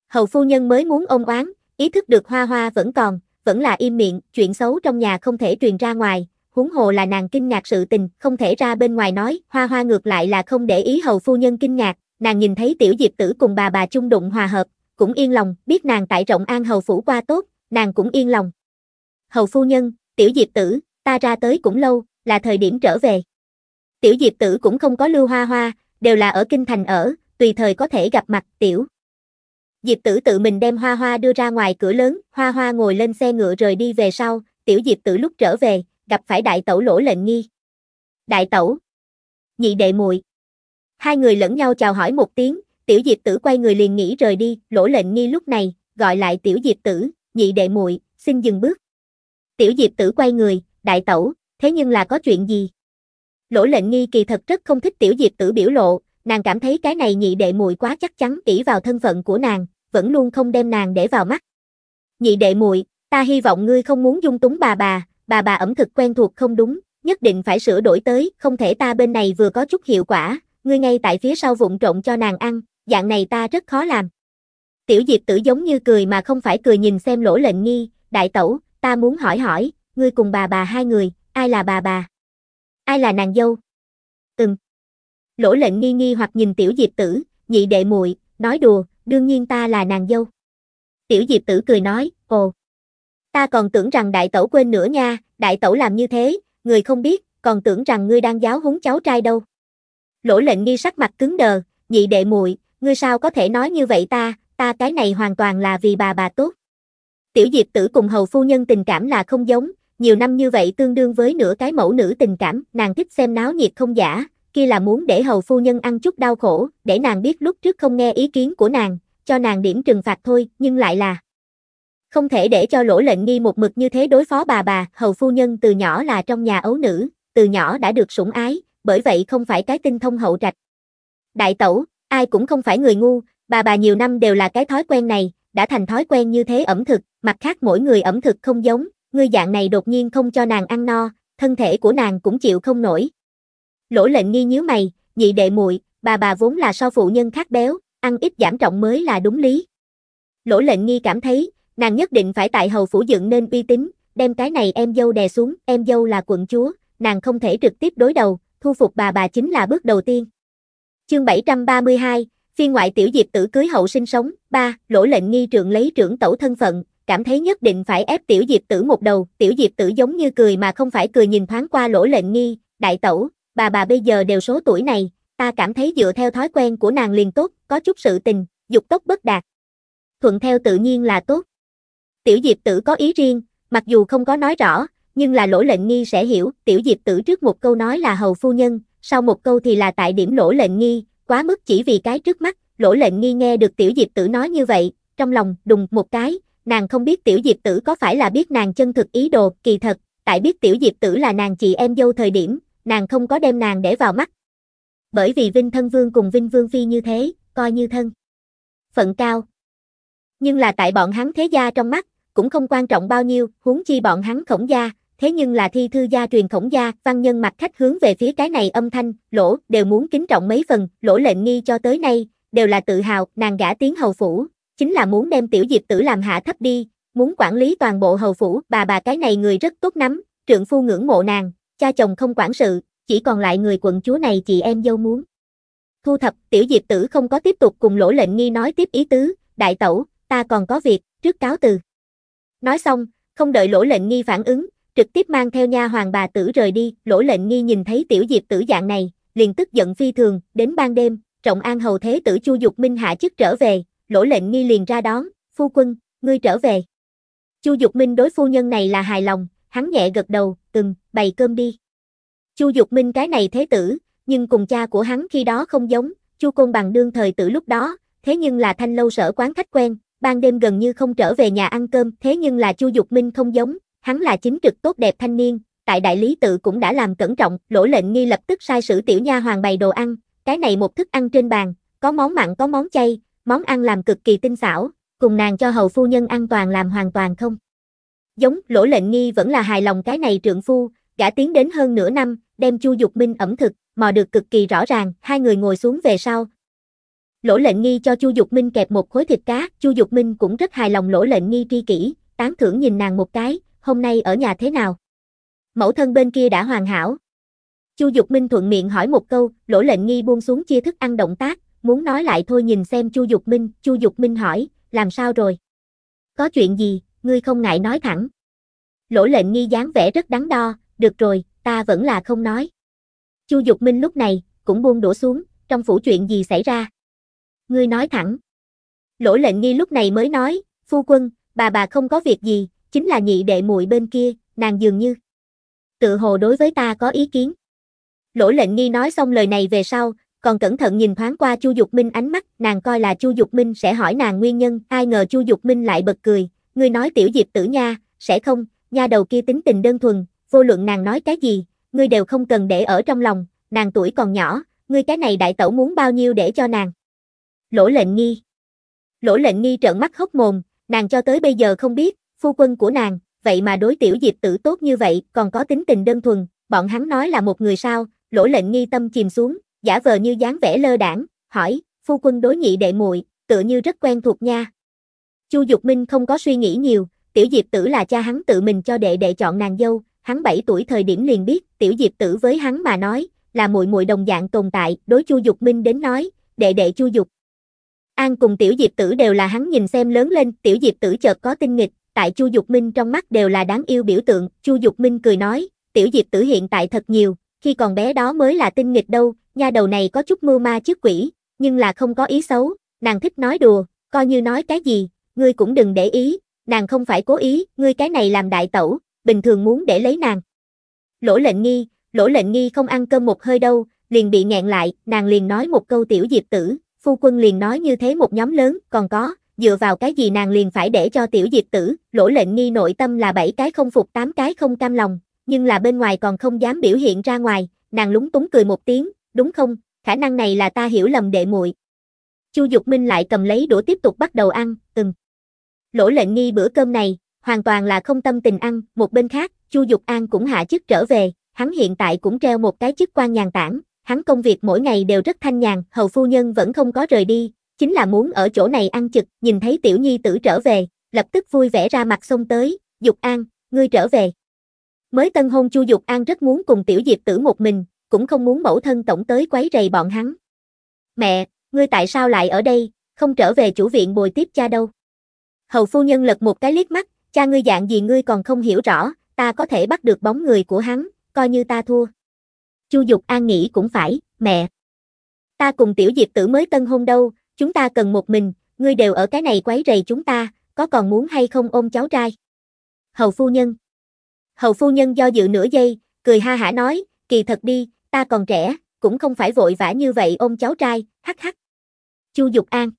Hầu phu nhân mới muốn ôm oán, ý thức được hoa hoa vẫn còn, vẫn là im miệng, chuyện xấu trong nhà không thể truyền ra ngoài, huống hồ là nàng kinh ngạc sự tình, không thể ra bên ngoài nói, hoa hoa ngược lại là không để ý hầu phu nhân kinh ngạc, nàng nhìn thấy tiểu diệp tử cùng bà bà chung đụng hòa hợp, cũng yên lòng, biết nàng tại rộng an hầu phủ qua tốt, nàng cũng yên lòng. Hầu phu nhân, tiểu diệp tử, ta ra tới cũng lâu, là thời điểm trở về. Tiểu diệp tử cũng không có lưu hoa hoa, đều là ở kinh thành ở, tùy thời có thể gặp mặt tiểu. Diệp tử tự mình đem hoa hoa đưa ra ngoài cửa lớn, hoa hoa ngồi lên xe ngựa rời đi về sau, tiểu diệp tử lúc trở về, gặp phải đại tẩu lỗ lệnh nghi. Đại tẩu, nhị đệ muội Hai người lẫn nhau chào hỏi một tiếng, tiểu diệp tử quay người liền nghĩ rời đi, lỗ lệnh nghi lúc này, gọi lại tiểu diệp tử, nhị đệ muội xin dừng bước. Tiểu diệp tử quay người, đại tẩu, thế nhưng là có chuyện gì? Lỗ lệnh nghi kỳ thật rất không thích tiểu diệp tử biểu lộ, nàng cảm thấy cái này nhị đệ muội quá chắc chắn kỹ vào thân phận của nàng, vẫn luôn không đem nàng để vào mắt. Nhị đệ muội, ta hy vọng ngươi không muốn dung túng bà bà, bà bà ẩm thực quen thuộc không đúng, nhất định phải sửa đổi tới, không thể ta bên này vừa có chút hiệu quả, ngươi ngay tại phía sau vụng trộn cho nàng ăn, dạng này ta rất khó làm. Tiểu Diệp tử giống như cười mà không phải cười nhìn xem lỗ lệnh nghi, đại tẩu, ta muốn hỏi hỏi, ngươi cùng bà bà hai người, ai là bà bà? Ai là nàng dâu? lỗ lệnh nghi nghi hoặc nhìn tiểu diệp tử, nhị đệ muội nói đùa, đương nhiên ta là nàng dâu. Tiểu diệp tử cười nói, ồ, ta còn tưởng rằng đại tẩu quên nữa nha, đại tẩu làm như thế, người không biết, còn tưởng rằng ngươi đang giáo húng cháu trai đâu. Lỗ lệnh nghi sắc mặt cứng đờ, nhị đệ muội ngươi sao có thể nói như vậy ta, ta cái này hoàn toàn là vì bà bà tốt. Tiểu diệp tử cùng hầu phu nhân tình cảm là không giống, nhiều năm như vậy tương đương với nửa cái mẫu nữ tình cảm, nàng thích xem náo nhiệt không giả, kia là muốn để hầu phu nhân ăn chút đau khổ, để nàng biết lúc trước không nghe ý kiến của nàng, cho nàng điểm trừng phạt thôi, nhưng lại là không thể để cho lỗ lệnh nghi một mực như thế đối phó bà bà, hầu phu nhân từ nhỏ là trong nhà ấu nữ, từ nhỏ đã được sủng ái, bởi vậy không phải cái tinh thông hậu trạch. Đại tẩu, ai cũng không phải người ngu, bà bà nhiều năm đều là cái thói quen này, đã thành thói quen như thế ẩm thực, mặt khác mỗi người ẩm thực không giống, ngươi dạng này đột nhiên không cho nàng ăn no, thân thể của nàng cũng chịu không nổi, lỗ lệnh nghi nhíu mày, nhị đệ muội, bà bà vốn là so phụ nhân khác béo, ăn ít giảm trọng mới là đúng lý. Lỗ lệnh nghi cảm thấy, nàng nhất định phải tại hầu phủ dựng nên uy tín, đem cái này em dâu đè xuống, em dâu là quận chúa, nàng không thể trực tiếp đối đầu, thu phục bà bà chính là bước đầu tiên. Chương 732, phiên ngoại tiểu diệp tử cưới hậu sinh sống, 3, lỗ lệnh nghi trưởng lấy trưởng tẩu thân phận, cảm thấy nhất định phải ép tiểu diệp tử một đầu, tiểu diệp tử giống như cười mà không phải cười nhìn thoáng qua lỗ lệnh nghi, đại tẩu, bà bà bây giờ đều số tuổi này, ta cảm thấy dựa theo thói quen của nàng liền tốt, có chút sự tình, dục tốc bất đạt. Thuận theo tự nhiên là tốt. Tiểu Diệp tử có ý riêng, mặc dù không có nói rõ, nhưng là lỗ lệnh nghi sẽ hiểu, tiểu Diệp tử trước một câu nói là hầu phu nhân, sau một câu thì là tại điểm lỗ lệnh nghi, quá mức chỉ vì cái trước mắt, lỗ lệnh nghi nghe được tiểu Diệp tử nói như vậy, trong lòng đùng một cái, nàng không biết tiểu Diệp tử có phải là biết nàng chân thực ý đồ, kỳ thật, tại biết tiểu Diệp tử là nàng chị em dâu thời điểm, nàng không có đem nàng để vào mắt. Bởi vì Vinh Thân Vương cùng Vinh Vương Phi như thế, coi như thân. Phận cao. Nhưng là tại bọn hắn thế gia trong mắt, cũng không quan trọng bao nhiêu, huống chi bọn hắn khổng gia, thế nhưng là thi thư gia truyền khổng gia, văn nhân mặt khách hướng về phía cái này âm thanh, lỗ, đều muốn kính trọng mấy phần, lỗ lệnh nghi cho tới nay, đều là tự hào, nàng gã tiếng hầu phủ, chính là muốn đem tiểu diệp tử làm hạ thấp đi, muốn quản lý toàn bộ hầu phủ, bà bà cái này người rất tốt nắm, trượng phu ngưỡng mộ nàng, cha chồng không quản sự, chỉ còn lại người quận chúa này chị em dâu muốn. Thu thập, tiểu diệp tử không có tiếp tục cùng lỗ lệnh nghi nói tiếp ý tứ, đại tẩu, ta còn có việc, trước cáo từ. Nói xong, không đợi lỗ lệnh nghi phản ứng, trực tiếp mang theo nha hoàng bà tử rời đi, lỗ lệnh nghi nhìn thấy tiểu diệp tử dạng này, liền tức giận phi thường, đến ban đêm, trọng an hầu thế tử chu dục minh hạ chức trở về, lỗ lệnh nghi liền ra đón, phu quân, ngươi trở về. Chu Dục Minh đối phu nhân này là hài lòng, hắn nhẹ gật đầu, ừm, bày cơm đi. Chu Dục Minh cái này thế tử, nhưng cùng cha của hắn khi đó không giống, Chu Côn bằng đương thời tử lúc đó, thế nhưng là thanh lâu sở quán khách quen, ban đêm gần như không trở về nhà ăn cơm, thế nhưng là Chu Dục Minh không giống, hắn là chính trực tốt đẹp thanh niên, tại đại lý tự cũng đã làm cẩn trọng, lỗ lệnh nghi lập tức sai sử tiểu nha hoàng bày đồ ăn, cái này một thức ăn trên bàn, có món mặn có món chay, món ăn làm cực kỳ tinh xảo, cùng nàng cho hầu phu nhân ăn toàn làm hoàn toàn không. Giống, lỗ lệnh nghi vẫn là hài lòng cái này trượng phu, gã tiến đến hơn nửa năm, đem chu dục minh ẩm thực, mò được cực kỳ rõ ràng, hai người ngồi xuống về sau. Lỗ lệnh nghi cho chu dục minh kẹp một khối thịt cá, chu dục minh cũng rất hài lòng lỗ lệnh nghi tri kỷ, tán thưởng nhìn nàng một cái, hôm nay ở nhà thế nào? Mẫu thân bên kia đã hoàn hảo. Chu Dục Minh thuận miệng hỏi một câu, Lỗ Lệnh Nghi buông xuống chia thức ăn động tác, muốn nói lại thôi nhìn xem Chu Dục Minh, Chu Dục Minh hỏi, làm sao rồi? Có chuyện gì, ngươi không ngại nói thẳng. Lỗ lệnh nghi dáng vẻ rất đắn đo, được rồi, ta vẫn là không nói. Chu Dục Minh lúc này, cũng buông đổ xuống, trong phủ chuyện gì xảy ra. Ngươi nói thẳng. Lỗ lệnh nghi lúc này mới nói, phu quân, bà bà không có việc gì, chính là nhị đệ muội bên kia, nàng dường như. Tự hồ đối với ta có ý kiến. Lỗ lệnh nghi nói xong lời này về sau, còn cẩn thận nhìn thoáng qua Chu Dục Minh ánh mắt, nàng coi là Chu Dục Minh sẽ hỏi nàng nguyên nhân, ai ngờ Chu Dục Minh lại bật cười, ngươi nói tiểu diệp tử nha, sẽ không, nha đầu kia tính tình đơn thuần, vô luận nàng nói cái gì, ngươi đều không cần để ở trong lòng, nàng tuổi còn nhỏ, ngươi cái này đại tẩu muốn bao nhiêu để cho nàng. Lỗ lệnh nghi Lỗ lệnh nghi trợn mắt hốc mồm, nàng cho tới bây giờ không biết, phu quân của nàng, vậy mà đối tiểu diệp tử tốt như vậy, còn có tính tình đơn thuần, bọn hắn nói là một người sao, lỗ lệnh nghi tâm chìm xuống, giả vờ như dáng vẻ lơ đảng, hỏi, phu quân đối nhị đệ muội tựa như rất quen thuộc nha. Chu Dục Minh không có suy nghĩ nhiều, tiểu diệp tử là cha hắn tự mình cho đệ đệ chọn nàng dâu, hắn 7 tuổi thời điểm liền biết, tiểu diệp tử với hắn mà nói, là muội muội đồng dạng tồn tại, đối Chu Dục Minh đến nói, đệ đệ Chu Dục. An cùng tiểu diệp tử đều là hắn nhìn xem lớn lên, tiểu diệp tử chợt có tinh nghịch, tại Chu Dục Minh trong mắt đều là đáng yêu biểu tượng, Chu Dục Minh cười nói, tiểu diệp tử hiện tại thật nhiều, khi còn bé đó mới là tinh nghịch đâu, nha đầu này có chút mưu ma trước quỷ, nhưng là không có ý xấu, nàng thích nói đùa, coi như nói cái gì, ngươi cũng đừng để ý, nàng không phải cố ý, ngươi cái này làm đại tẩu, bình thường muốn để lấy nàng. Lỗ lệnh nghi, lỗ lệnh nghi không ăn cơm một hơi đâu, liền bị nghẹn lại, nàng liền nói một câu tiểu diệp tử, phu quân liền nói như thế một nhóm lớn, còn có, dựa vào cái gì nàng liền phải để cho tiểu diệp tử, lỗ lệnh nghi nội tâm là bảy cái không phục tám cái không cam lòng, nhưng là bên ngoài còn không dám biểu hiện ra ngoài, nàng lúng túng cười một tiếng, đúng không, khả năng này là ta hiểu lầm đệ muội. Chu Dục Minh lại cầm lấy đũa tiếp tục bắt đầu ăn, ừm lỗ lệnh nghi bữa cơm này, hoàn toàn là không tâm tình ăn, một bên khác, Chu Dục An cũng hạ chức trở về, hắn hiện tại cũng treo một cái chức quan nhàn tản, hắn công việc mỗi ngày đều rất thanh nhàn, hầu phu nhân vẫn không có rời đi, chính là muốn ở chỗ này ăn chực, nhìn thấy tiểu nhi tử trở về, lập tức vui vẻ ra mặt xông tới, Dục An, ngươi trở về. Mới tân hôn Chu Dục An rất muốn cùng tiểu diệp tử một mình, cũng không muốn mẫu thân tổng tới quấy rầy bọn hắn. Mẹ, ngươi tại sao lại ở đây, không trở về chủ viện bồi tiếp cha đâu? Hầu phu nhân lật một cái liếc mắt, cha ngươi dạng gì ngươi còn không hiểu rõ, ta có thể bắt được bóng người của hắn, coi như ta thua. Chu Dục An nghĩ cũng phải, mẹ. Ta cùng tiểu diệp tử mới tân hôn đâu, chúng ta cần một mình, ngươi đều ở cái này quấy rầy chúng ta, có còn muốn hay không ôm cháu trai? Hầu phu nhân. Hầu phu nhân do dự nửa giây, cười ha hả nói, kỳ thật đi, ta còn trẻ, cũng không phải vội vã như vậy ôm cháu trai, hắc hắc. Chu Dục An.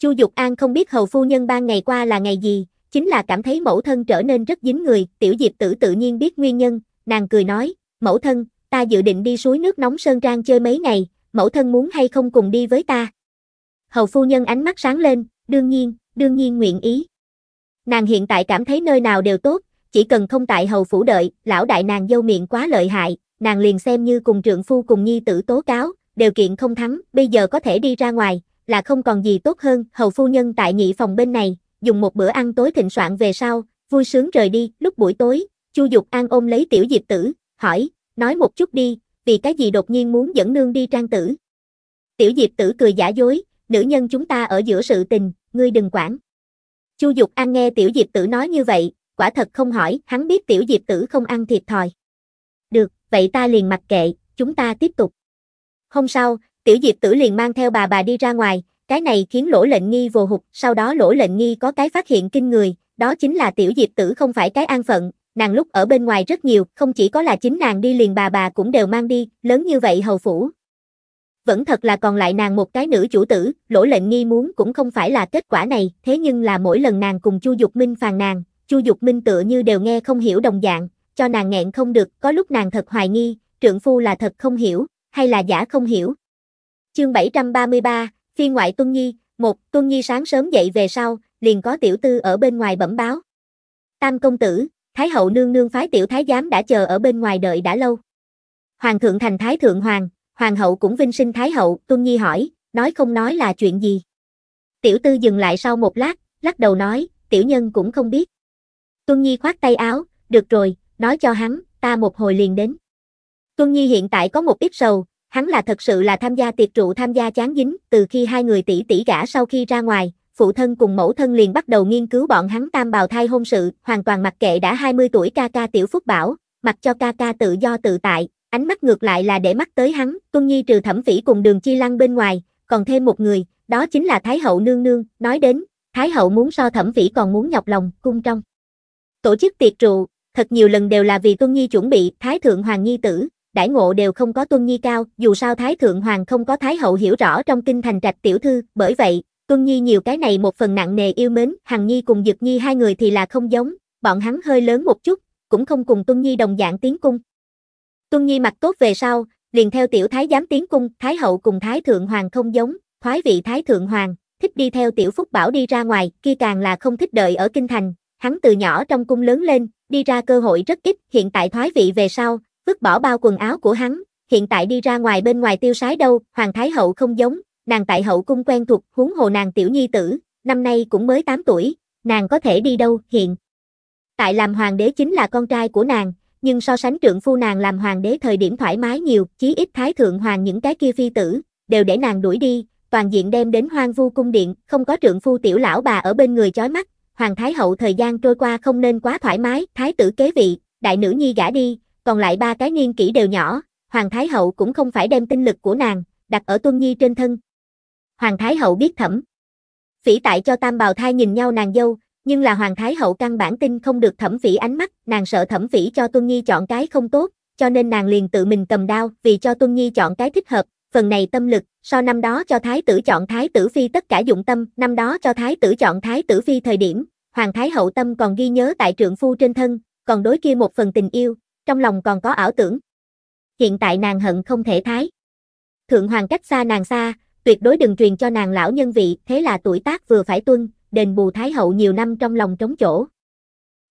Chu Dục An không biết hầu phu nhân ban ngày qua là ngày gì, chính là cảm thấy mẫu thân trở nên rất dính người, tiểu diệp tử tự nhiên biết nguyên nhân, nàng cười nói, mẫu thân, ta dự định đi suối nước nóng Sơn Trang chơi mấy ngày, mẫu thân muốn hay không cùng đi với ta. Hầu phu nhân ánh mắt sáng lên, đương nhiên, đương nhiên nguyện ý. Nàng hiện tại cảm thấy nơi nào đều tốt, chỉ cần không tại hầu phủ đợi, lão đại nàng dâu miệng quá lợi hại, nàng liền xem như cùng trượng phu cùng nhi tử tố cáo, đều kiện không thắng, bây giờ có thể đi ra ngoài, là không còn gì tốt hơn, hầu phu nhân tại nhị phòng bên này, dùng một bữa ăn tối thịnh soạn về sau, vui sướng rời đi, lúc buổi tối, Chu Dục An ôm lấy tiểu diệp tử, hỏi, nói một chút đi, vì cái gì đột nhiên muốn dẫn nương đi trang tử. Tiểu diệp tử cười giả dối, nữ nhân chúng ta ở giữa sự tình, ngươi đừng quản. Chu Dục An nghe tiểu diệp tử nói như vậy, quả thật không hỏi, hắn biết tiểu diệp tử không ăn thiệt thòi. Được, vậy ta liền mặc kệ, chúng ta tiếp tục. Hôm sau, tiểu diệp tử liền mang theo bà bà đi ra ngoài, cái này khiến lỗ lệnh nghi vô hụt, sau đó lỗ lệnh nghi có cái phát hiện kinh người, đó chính là tiểu diệp tử không phải cái an phận, nàng lúc ở bên ngoài rất nhiều, không chỉ có là chính nàng đi liền bà bà cũng đều mang đi, lớn như vậy hầu phủ. Vẫn thật là còn lại nàng một cái nữ chủ tử, lỗ lệnh nghi muốn cũng không phải là kết quả này, thế nhưng là mỗi lần nàng cùng Chu Dục Minh phàn nàng, Chu Dục Minh tựa như đều nghe không hiểu đồng dạng, cho nàng nghẹn không được, có lúc nàng thật hoài nghi, trượng phu là thật không hiểu, hay là giả không hiểu, Chương 733, phiên ngoại Tuân Nhi, một Tuân Nhi sáng sớm dậy về sau, liền có tiểu tư ở bên ngoài bẩm báo. Tam công tử, Thái hậu nương nương phái tiểu thái giám đã chờ ở bên ngoài đợi đã lâu. Hoàng thượng thành thái thượng hoàng, hoàng hậu cũng vinh sinh thái hậu, Tuân Nhi hỏi, nói không nói là chuyện gì. Tiểu tư dừng lại sau một lát, lắc đầu nói, tiểu nhân cũng không biết. Tuân Nhi khoát tay áo, được rồi, nói cho hắn, ta một hồi liền đến. Tuân Nhi hiện tại có một ít sầu, hắn là thật sự là tham gia tiệc rượu tham gia chán dính, từ khi hai người tỷ tỷ gã sau khi ra ngoài, phụ thân cùng mẫu thân liền bắt đầu nghiên cứu bọn hắn tam bào thai hôn sự, hoàn toàn mặc kệ đã 20 tuổi ca ca tiểu phúc bảo, mặc cho ca ca tự do tự tại, ánh mắt ngược lại là để mắt tới hắn, Tuân Nhi trừ thẩm phỉ cùng đường chi lăng bên ngoài, còn thêm một người, đó chính là Thái hậu nương nương, nói đến, Thái hậu muốn so thẩm phỉ còn muốn nhọc lòng, cung trong. Tổ chức tiệc rượu, thật nhiều lần đều là vì Tuân Nhi chuẩn bị, Thái thượng hoàng nhi tử, đãi ngộ đều không có Tuân Nhi cao, dù sao Thái Thượng Hoàng không có Thái Hậu hiểu rõ trong kinh thành trạch tiểu thư, bởi vậy, Tuân Nhi nhiều cái này một phần nặng nề yêu mến, Hằng Nhi cùng Dực Nhi hai người thì là không giống, bọn hắn hơi lớn một chút, cũng không cùng Tuân Nhi đồng dạng tiến cung. Tuân Nhi mặc tốt về sau, liền theo tiểu thái giám tiến cung, Thái Hậu cùng Thái Thượng Hoàng không giống, thoái vị Thái Thượng Hoàng, thích đi theo tiểu phúc bảo đi ra ngoài, kia càng là không thích đợi ở kinh thành, hắn từ nhỏ trong cung lớn lên, đi ra cơ hội rất ít, hiện tại thoái vị về sau, vứt bỏ bao quần áo của hắn, hiện tại đi ra ngoài bên ngoài tiêu sái đâu, hoàng thái hậu không giống, nàng tại hậu cung quen thuộc, huống hồ nàng tiểu nhi tử, năm nay cũng mới 8 tuổi, nàng có thể đi đâu, hiện. Tại làm hoàng đế chính là con trai của nàng, nhưng so sánh trượng phu nàng làm hoàng đế thời điểm thoải mái nhiều, chí ít thái thượng hoàng những cái kia phi tử, đều để nàng đuổi đi, toàn diện đem đến hoang vu cung điện, không có trượng phu tiểu lão bà ở bên người chói mắt, hoàng thái hậu thời gian trôi qua không nên quá thoải mái, thái tử kế vị, đại nữ nhi gả đi, còn lại ba cái niên kỷ đều nhỏ, Hoàng Thái Hậu cũng không phải đem tinh lực của nàng, đặt ở Tuân Nhi trên thân. Hoàng Thái Hậu biết thẩm. Phỉ tại cho tam bào thai nhìn nhau nàng dâu, nhưng là Hoàng Thái Hậu căn bản tin không được thẩm phỉ ánh mắt, nàng sợ thẩm phỉ cho Tuân Nhi chọn cái không tốt, cho nên nàng liền tự mình cầm đao vì cho Tuân Nhi chọn cái thích hợp, phần này tâm lực, sau năm đó cho Thái tử chọn Thái tử Phi tất cả dụng tâm, năm đó cho Thái tử chọn Thái tử Phi thời điểm, Hoàng Thái Hậu tâm còn ghi nhớ tại trượng phu trên thân, còn đối kia một phần tình yêu, trong lòng còn có ảo tưởng. Hiện tại nàng hận không thể thái. Thượng hoàng cách xa nàng xa, tuyệt đối đừng truyền cho nàng lão nhân vị, thế là tuổi tác vừa phải tuân, đền bù thái hậu nhiều năm trong lòng trống chỗ.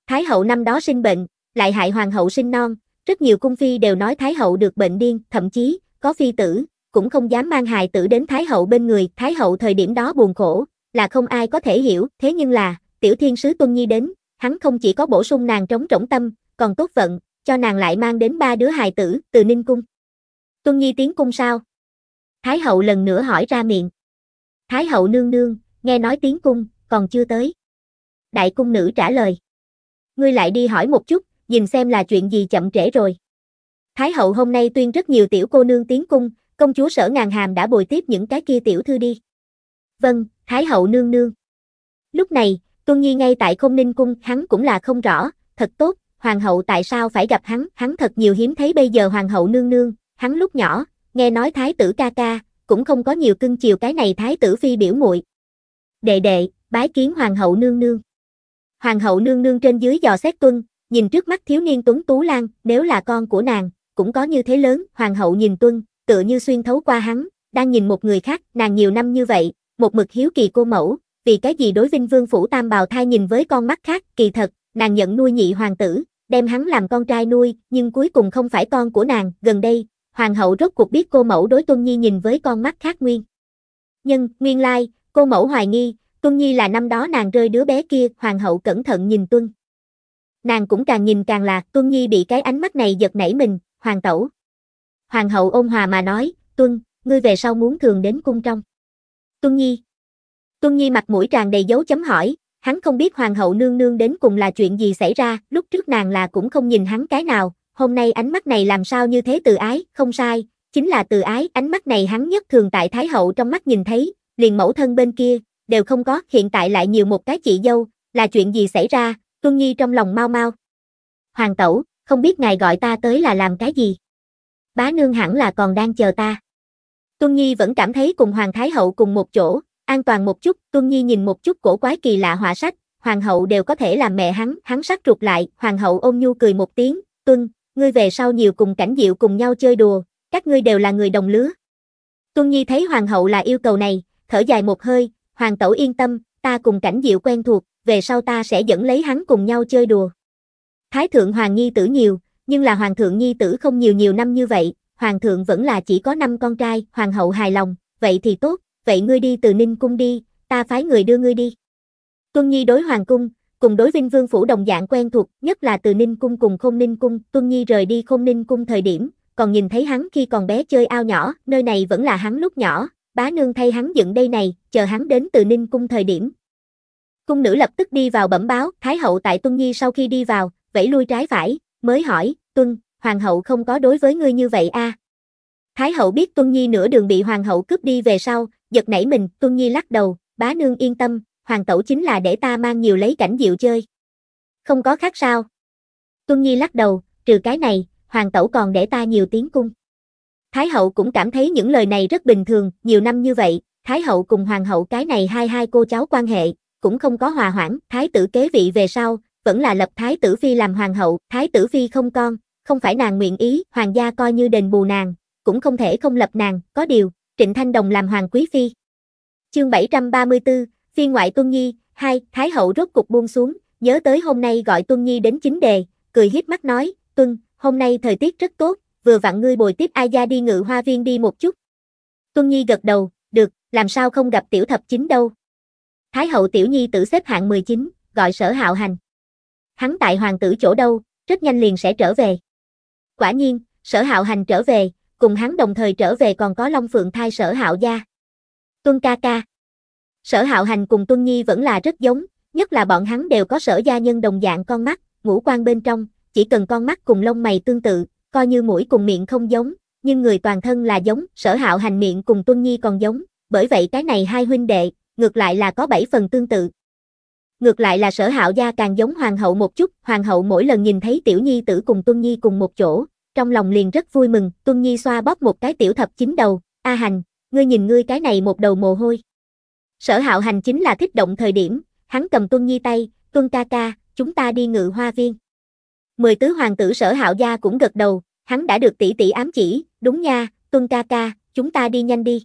Thái hậu năm đó sinh bệnh, lại hại hoàng hậu sinh non, rất nhiều cung phi đều nói thái hậu được bệnh điên, thậm chí có phi tử cũng không dám mang hài tử đến thái hậu bên người, thái hậu thời điểm đó buồn khổ, là không ai có thể hiểu, thế nhưng là, tiểu thiên sứ Tuân Nhi đến, hắn không chỉ có bổ sung nàng trống rỗng tâm, còn tốt vận, cho nàng lại mang đến ba đứa hài tử từ Ninh Cung. Tuân Nhi tiến cung sao? Thái hậu lần nữa hỏi ra miệng. Thái hậu nương nương, nghe nói tiến cung, còn chưa tới. Đại cung nữ trả lời. Ngươi lại đi hỏi một chút, nhìn xem là chuyện gì chậm trễ rồi. Thái hậu hôm nay tuyên rất nhiều tiểu cô nương tiến cung, công chúa sở ngàn hàm đã bồi tiếp những cái kia tiểu thư đi. Vâng, Thái hậu nương nương. Lúc này, Tuân Nhi ngay tại không ninh cung hắn cũng là không rõ, thật tốt, hoàng hậu tại sao phải gặp hắn, hắn thật nhiều hiếm thấy bây giờ hoàng hậu nương nương, hắn lúc nhỏ, nghe nói thái tử ca ca, cũng không có nhiều cưng chiều cái này thái tử phi biểu muội. Đệ đệ, bái kiến hoàng hậu nương nương. Hoàng hậu nương nương trên dưới dò xét tuân, nhìn trước mắt thiếu niên tuấn tú lan, nếu là con của nàng, cũng có như thế lớn, hoàng hậu nhìn tuân, tựa như xuyên thấu qua hắn, đang nhìn một người khác, nàng nhiều năm như vậy, một mực hiếu kỳ cô mẫu, vì cái gì đối vinh vương phủ tam bào thai nhìn với con mắt khác, kỳ thật, nàng nhận nuôi nhị hoàng tử, đem hắn làm con trai nuôi, nhưng cuối cùng không phải con của nàng, gần đây, hoàng hậu rốt cuộc biết cô mẫu đối Tuân Nhi nhìn với con mắt khác nguyên. Nhưng, nguyên lai, cô mẫu hoài nghi, Tuân Nhi là năm đó nàng rơi đứa bé kia, hoàng hậu cẩn thận nhìn Tuân. Nàng cũng càng nhìn càng là, Tuân Nhi bị cái ánh mắt này giật nảy mình, hoàng tẩu. Hoàng hậu ôn hòa mà nói, Tuân, ngươi về sau muốn thường đến cung trong. Tuân Nhi. Tuân Nhi mặt mũi tràn đầy dấu chấm hỏi, hắn không biết hoàng hậu nương nương đến cùng là chuyện gì xảy ra, lúc trước nàng là cũng không nhìn hắn cái nào, hôm nay ánh mắt này làm sao như thế từ ái, không sai, chính là từ ái, ánh mắt này hắn nhất thường tại thái hậu trong mắt nhìn thấy, liền mẫu thân bên kia, đều không có, hiện tại lại nhiều một cái chị dâu, là chuyện gì xảy ra, Tuân Nhi trong lòng mau mau. Hoàng tẩu, không biết ngài gọi ta tới là làm cái gì? Bá nương hẳn là còn đang chờ ta. Tuân Nhi vẫn cảm thấy cùng Hoàng Thái Hậu cùng một chỗ, An toàn một chút, Tuân Nhi nhìn một chút cổ quái kỳ lạ họa sách, hoàng hậu đều có thể làm mẹ hắn, hắn sắc ruột lại, hoàng hậu ôm nhu cười một tiếng, Tuân, ngươi về sau nhiều cùng cảnh diệu cùng nhau chơi đùa, các ngươi đều là người đồng lứa. Tuân Nhi thấy hoàng hậu là yêu cầu này, thở dài một hơi, hoàng tẩu yên tâm, ta cùng cảnh diệu quen thuộc, về sau ta sẽ dẫn lấy hắn cùng nhau chơi đùa. Thái thượng hoàng nhi tử nhiều, nhưng là hoàng thượng nhi tử không nhiều nhiều năm như vậy, hoàng thượng vẫn là chỉ có năm con trai, hoàng hậu hài lòng, vậy thì tốt, vậy ngươi đi từ Ninh Cung đi, ta phái người đưa ngươi đi. Tuân Nhi đối Hoàng Cung, cùng đối Vinh Vương Phủ đồng dạng quen thuộc, nhất là từ Ninh Cung cùng Khôn Ninh Cung, Tuân Nhi rời đi Khôn Ninh Cung thời điểm, còn nhìn thấy hắn khi còn bé chơi ao nhỏ, nơi này vẫn là hắn lúc nhỏ, bá nương thay hắn dựng đây này, chờ hắn đến từ Ninh Cung thời điểm. Cung nữ lập tức đi vào bẩm báo, Thái hậu tại Tuân Nhi sau khi đi vào, vẫy lui trái phải, mới hỏi, Tuân, Hoàng hậu không có đối với ngươi như vậy a à? Thái hậu biết Tuân Nhi nửa đường bị Hoàng hậu cướp đi về sau, giật nảy mình, Tuân Nhi lắc đầu, bá nương yên tâm, hoàng tẩu chính là để ta mang nhiều lấy cảnh diệu chơi. Không có khác sao. Tuân Nhi lắc đầu, trừ cái này, hoàng tẩu còn để ta nhiều tiếng cung. Thái hậu cũng cảm thấy những lời này rất bình thường, nhiều năm như vậy, Thái hậu cùng hoàng hậu cái này hai hai cô cháu quan hệ, cũng không có hòa hoãn, thái tử kế vị về sau, vẫn là lập thái tử phi làm hoàng hậu, thái tử phi không con, không phải nàng nguyện ý, hoàng gia coi như đền bù nàng, cũng không thể không lập nàng, có điều, Trịnh Thanh Đồng làm Hoàng Quý Phi. Chương 734, Phi ngoại Tuân Nhi, 2, Thái hậu rốt cục buông xuống, nhớ tới hôm nay gọi Tuân Nhi đến chính đề, cười hiếp mắt nói, Tuân, hôm nay thời tiết rất tốt, vừa vặn ngươi bồi tiếp ai Gia đi ngự hoa viên đi một chút. Tuân Nhi gật đầu, được, làm sao không gặp tiểu thập chính đâu. Thái hậu tiểu nhi tử xếp hạng 19, gọi sở hạo hành. Hắn tại hoàng tử chỗ đâu, rất nhanh liền sẽ trở về. Quả nhiên, sở hạo hành trở về, cùng hắn đồng thời trở về còn có Long Phượng thai sở hạo gia. Tuân ca ca. Sở hạo hành cùng Tuân Nhi vẫn là rất giống, nhất là bọn hắn đều có sở gia nhân đồng dạng con mắt, ngũ quan bên trong, chỉ cần con mắt cùng lông mày tương tự, coi như mũi cùng miệng không giống, nhưng người toàn thân là giống, sở hạo hành miệng cùng Tuân Nhi còn giống, bởi vậy cái này hai huynh đệ, ngược lại là có bảy phần tương tự. Ngược lại là sở hạo gia càng giống hoàng hậu một chút, hoàng hậu mỗi lần nhìn thấy tiểu nhi tử cùng Tuân Nhi cùng một chỗ, trong lòng liền rất vui mừng, Tuân Nhi xoa bóp một cái tiểu thập chính đầu, A Hành, ngươi nhìn ngươi cái này một đầu mồ hôi. Sở hạo hành chính là thích động thời điểm, hắn cầm Tuân Nhi tay, Tuân ca ca, chúng ta đi ngự hoa viên. Mười tứ hoàng tử sở hạo gia cũng gật đầu, hắn đã được tỷ tỷ ám chỉ, đúng nha, Tuân ca ca, chúng ta đi nhanh đi.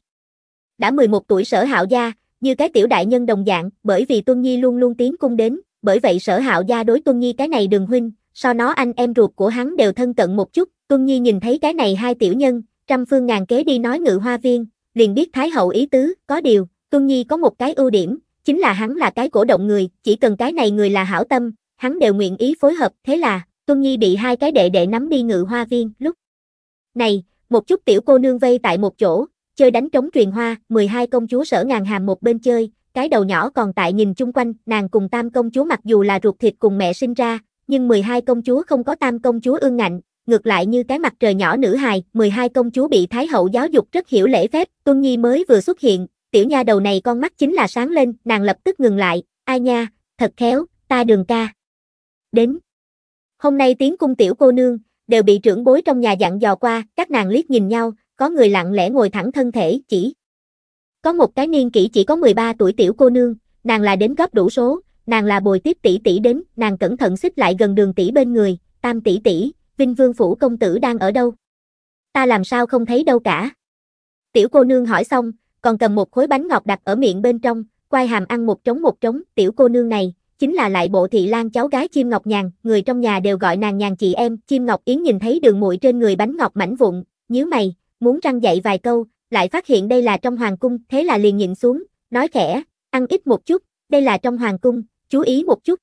Đã 11 tuổi sở hạo gia, như cái tiểu đại nhân đồng dạng, bởi vì Tuân Nhi luôn luôn tiến cung đến, bởi vậy sở hạo gia đối Tuân Nhi cái này đường huynh, so nó anh em ruột của hắn đều thân cận một chút, Tuân Nhi nhìn thấy cái này hai tiểu nhân, trăm phương ngàn kế đi nói ngự hoa viên, liền biết Thái Hậu ý tứ, có điều, Tuân Nhi có một cái ưu điểm, chính là hắn là cái cổ động người, chỉ cần cái này người là hảo tâm, hắn đều nguyện ý phối hợp, thế là, Tuân Nhi bị hai cái đệ đệ nắm đi ngự hoa viên, lúc này, một chút tiểu cô nương vây tại một chỗ, chơi đánh trống truyền hoa, 12 công chúa sở ngàn hàm một bên chơi, cái đầu nhỏ còn tại nhìn chung quanh, nàng cùng tam công chúa mặc dù là ruột thịt cùng mẹ sinh ra, nhưng 12 công chúa không có tam công chúa ương ngạnh, ngược lại như cái mặt trời nhỏ nữ hài, 12 công chúa bị Thái hậu giáo dục rất hiểu lễ phép, Tuân Nhi mới vừa xuất hiện, tiểu nha đầu này con mắt chính là sáng lên, nàng lập tức ngừng lại, ai nha, thật khéo, ta đường ca. Đến. Hôm nay tiếng cung tiểu cô nương, đều bị trưởng bối trong nhà dặn dò qua, các nàng liếc nhìn nhau, có người lặng lẽ ngồi thẳng thân thể, chỉ. Có một cái niên kỷ chỉ có 13 tuổi tiểu cô nương, nàng là đến góp đủ số, nàng là bồi tiếp tỷ tỷ đến, nàng cẩn thận xích lại gần đường tỷ bên người, tam tỷ tỷ, Vinh Vương Phủ Công Tử đang ở đâu? Ta làm sao không thấy đâu cả? Tiểu cô nương hỏi xong, còn cầm một khối bánh ngọt đặt ở miệng bên trong, quay hàm ăn một trống một trống, tiểu cô nương này, chính là lại bộ thị lan cháu gái chim ngọc nhàn, người trong nhà đều gọi nàng nhàn chị em, chim ngọc yến nhìn thấy đường muội trên người bánh ngọt mảnh vụn, nhíu mày, muốn răng dạy vài câu, lại phát hiện đây là trong hoàng cung, thế là liền nhịn xuống, nói khẽ, ăn ít một chút, đây là trong hoàng cung, chú ý một chút.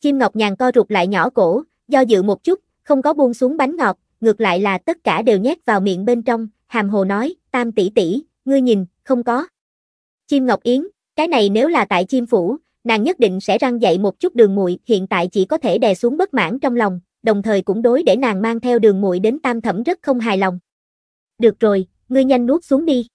Chim Ngọc Nhàn co rụt lại nhỏ cổ, do dự một chút, không có buông xuống bánh ngọt, ngược lại là tất cả đều nhét vào miệng bên trong, hàm hồ nói, tam tỷ tỷ, ngươi nhìn, không có. Chim Ngọc Yến, cái này nếu là tại chim phủ, nàng nhất định sẽ răng dậy một chút đường muội hiện tại chỉ có thể đè xuống bất mãn trong lòng, đồng thời cũng đối để nàng mang theo đường muội đến tam thẩm rất không hài lòng. Được rồi, ngươi nhanh nuốt xuống đi.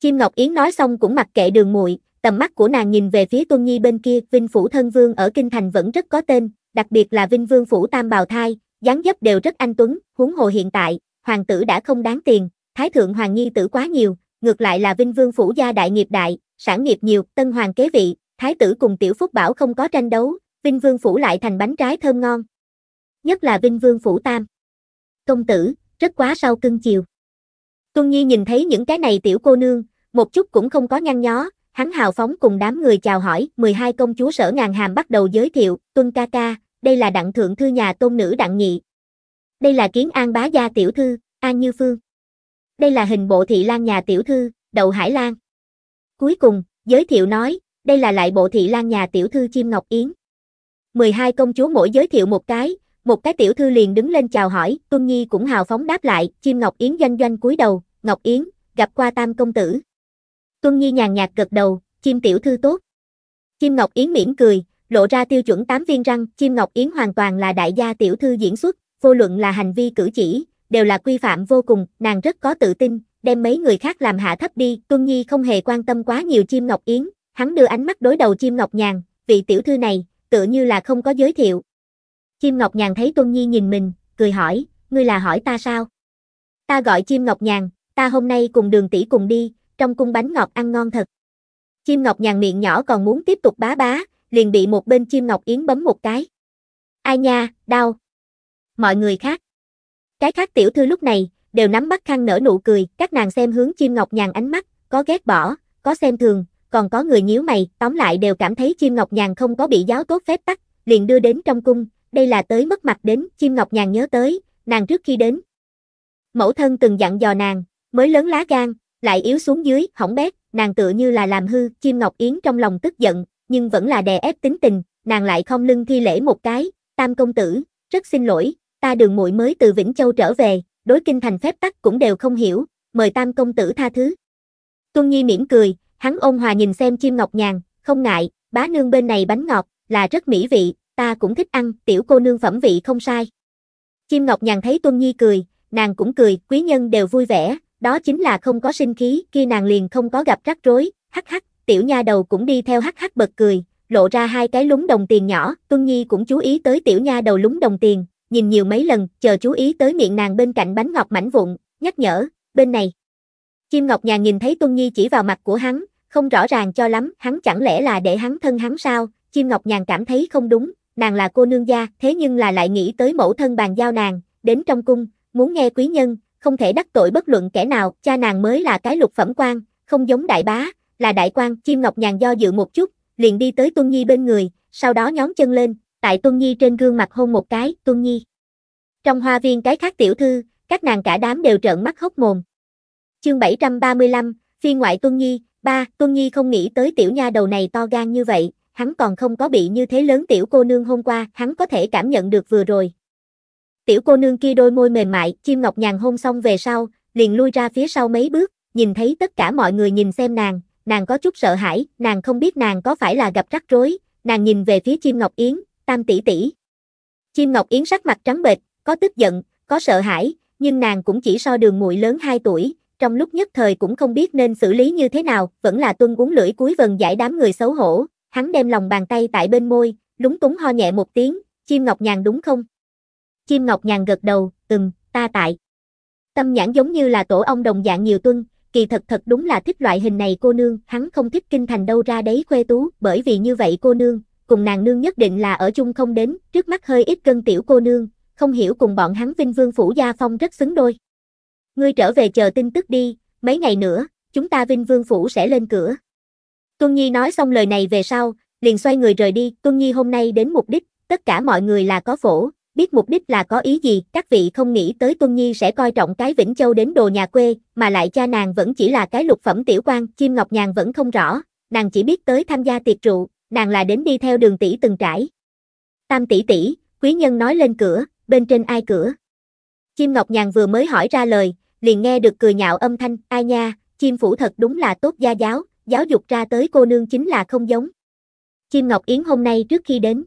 Chim Ngọc Yến nói xong cũng mặc kệ đường muội Tầm mắt của nàng nhìn về phía Tôn Nhi bên kia, Vinh Phủ Thân Vương ở Kinh Thành vẫn rất có tên, đặc biệt là Vinh Vương Phủ Tam Bào Thai, dáng dấp đều rất anh tuấn, huống hồ hiện tại, hoàng tử đã không đáng tiền, Thái Thượng Hoàng Nhi tử quá nhiều, ngược lại là Vinh Vương Phủ gia đại nghiệp đại, sản nghiệp nhiều, tân hoàng kế vị, Thái tử cùng Tiểu Phúc Bảo không có tranh đấu, Vinh Vương Phủ lại thành bánh trái thơm ngon. Nhất là Vinh Vương Phủ Tam. Công tử, rất quá sau cưng chiều. Tuân Nhi nhìn thấy những cái này tiểu cô nương, một chút cũng không có nhăn nhó, Hắn hào phóng cùng đám người chào hỏi, 12 công chúa sở ngàn hàm bắt đầu giới thiệu, tuân ca ca, đây là đặng thượng thư nhà tôn nữ đặng nhị. Đây là kiến an bá gia tiểu thư, an như phương. Đây là hình bộ thị lan nhà tiểu thư, đậu hải lan. Cuối cùng, giới thiệu nói, đây là lại bộ thị lan nhà tiểu thư chim ngọc yến. 12 công chúa mỗi giới thiệu một cái, một cái tiểu thư liền đứng lên chào hỏi, Tuân Nhi cũng hào phóng đáp lại, chim Ngọc Yến doanh doanh cúi đầu, Ngọc Yến, gặp qua tam công tử. Tuân Nhi nhàn nhạt gật đầu, chim tiểu thư tốt. Chim Ngọc Yến mỉm cười, lộ ra tiêu chuẩn 8 viên răng, chim Ngọc Yến hoàn toàn là đại gia tiểu thư diễn xuất, vô luận là hành vi cử chỉ, đều là quy phạm vô cùng, nàng rất có tự tin, đem mấy người khác làm hạ thấp đi, Tuân Nhi không hề quan tâm quá nhiều chim Ngọc Yến, hắn đưa ánh mắt đối đầu chim Ngọc Nhàn, vị tiểu thư này, tự như là không có giới thiệu. Chim Ngọc Nhàn thấy Tuân Nhi nhìn mình, cười hỏi, ngươi là hỏi ta sao? Ta gọi chim Ngọc Nhàn, ta hôm nay cùng đường tỷ cùng đi, trong cung bánh ngọt ăn ngon thật. Chim ngọc nhàn miệng nhỏ còn muốn tiếp tục bá bá, liền bị một bên chim ngọc yến bấm một cái. Ai nha, đau. Mọi người khác. Cái khác tiểu thư lúc này, đều nắm bắt khăn nở nụ cười, các nàng xem hướng chim ngọc nhàn ánh mắt, có ghét bỏ, có xem thường, còn có người nhíu mày, tóm lại đều cảm thấy chim ngọc nhàn không có bị giáo tốt phép tắc, liền đưa đến trong cung, đây là tới mất mặt đến, chim ngọc nhàn nhớ tới, nàng trước khi đến. Mẫu thân từng dặn dò nàng, mới lớn lá gan, lại yếu xuống dưới, hỏng bét, nàng tựa như là làm hư, Chim Ngọc Yến trong lòng tức giận, nhưng vẫn là đè ép tính tình, nàng lại không lưng thi lễ một cái, tam công tử, rất xin lỗi, ta đường muội mới từ Vĩnh Châu trở về, đối kinh thành phép tắc cũng đều không hiểu, mời tam công tử tha thứ. Tuân Nhi mỉm cười, hắn ôn hòa nhìn xem chim ngọc nhàn, không ngại, bá nương bên này bánh ngọt, là rất mỹ vị, ta cũng thích ăn, tiểu cô nương phẩm vị không sai. Chim ngọc nhàn thấy Tuân Nhi cười, nàng cũng cười, quý nhân đều vui vẻ, đó chính là không có sinh khí, kia nàng liền không có gặp rắc rối, hắc hắc, tiểu nha đầu cũng đi theo hắc hắc bật cười, lộ ra hai cái lúng đồng tiền nhỏ, Tuân Nhi cũng chú ý tới tiểu nha đầu lúng đồng tiền, nhìn nhiều mấy lần, chờ chú ý tới miệng nàng bên cạnh bánh ngọc mảnh vụn, nhắc nhở, bên này. Chim Ngọc nhà nhìn thấy Tuân Nhi chỉ vào mặt của hắn, không rõ ràng cho lắm, hắn chẳng lẽ là để hắn thân hắn sao? Chim Ngọc Nhàn cảm thấy không đúng, nàng là cô nương gia, thế nhưng là lại nghĩ tới mẫu thân bàn giao nàng, đến trong cung, muốn nghe quý nhân, không thể đắc tội bất luận kẻ nào, cha nàng mới là cái lục phẩm quan, không giống đại bá, là đại quan, chim ngọc nhàn do dự một chút, liền đi tới Tuân Nhi bên người, sau đó nhón chân lên, tại Tuân Nhi trên gương mặt hôn một cái, Tuân Nhi. Trong hoa viên cái khác tiểu thư, các nàng cả đám đều trợn mắt hốc mồm. Chương 735, phiên ngoại Tuân Nhi, ba Tuân Nhi không nghĩ tới tiểu nha đầu này to gan như vậy, hắn còn không có bị như thế lớn tiểu cô nương hôm qua, hắn có thể cảm nhận được vừa rồi, tiểu cô nương kia đôi môi mềm mại, chim ngọc nhàn hôn xong về sau, liền lui ra phía sau mấy bước, nhìn thấy tất cả mọi người nhìn xem nàng, nàng có chút sợ hãi, nàng không biết nàng có phải là gặp rắc rối, nàng nhìn về phía chim ngọc yến, tam tỷ tỷ. Chim ngọc yến sắc mặt trắng bệch, có tức giận, có sợ hãi, nhưng nàng cũng chỉ so đường muội lớn 2 tuổi, trong lúc nhất thời cũng không biết nên xử lý như thế nào, vẫn là tuân uống lưỡi cuối vần giải đám người xấu hổ, hắn đem lòng bàn tay tại bên môi, lúng túng ho nhẹ một tiếng, chim ngọc nhàn đúng không? Kim Ngọc Nhàn gật đầu, ừm, ta tại. Tâm nhãn giống như là tổ ông đồng dạng nhiều tuân, kỳ thật thật đúng là thích loại hình này cô nương, hắn không thích kinh thành đâu ra đấy khuê tú, bởi vì như vậy cô nương, cùng nàng nương nhất định là ở chung không đến, trước mắt hơi ít cân tiểu cô nương, không hiểu cùng bọn hắn vinh vương phủ gia phong rất xứng đôi. Ngươi trở về chờ tin tức đi, mấy ngày nữa, chúng ta vinh vương phủ sẽ lên cửa. Tuân Nhi nói xong lời này về sau, liền xoay người rời đi, Tuân Nhi hôm nay đến mục đích, tất cả mọi người là có phổ, biết mục đích là có ý gì, các vị không nghĩ tới Tuân Nhi sẽ coi trọng cái Vĩnh Châu đến đồ nhà quê, mà lại cha nàng vẫn chỉ là cái lục phẩm tiểu quan, chim ngọc nhàn vẫn không rõ, nàng chỉ biết tới tham gia tiệc rượu, nàng là đến đi theo đường tỷ từng trải. Tam tỷ tỷ, quý nhân nói lên cửa, bên trên ai cửa? Chim ngọc nhàn vừa mới hỏi ra lời, liền nghe được cười nhạo âm thanh, ai nha, chim phủ thật đúng là tốt gia giáo, giáo dục ra tới cô nương chính là không giống. Chim Ngọc Yến hôm nay trước khi đến,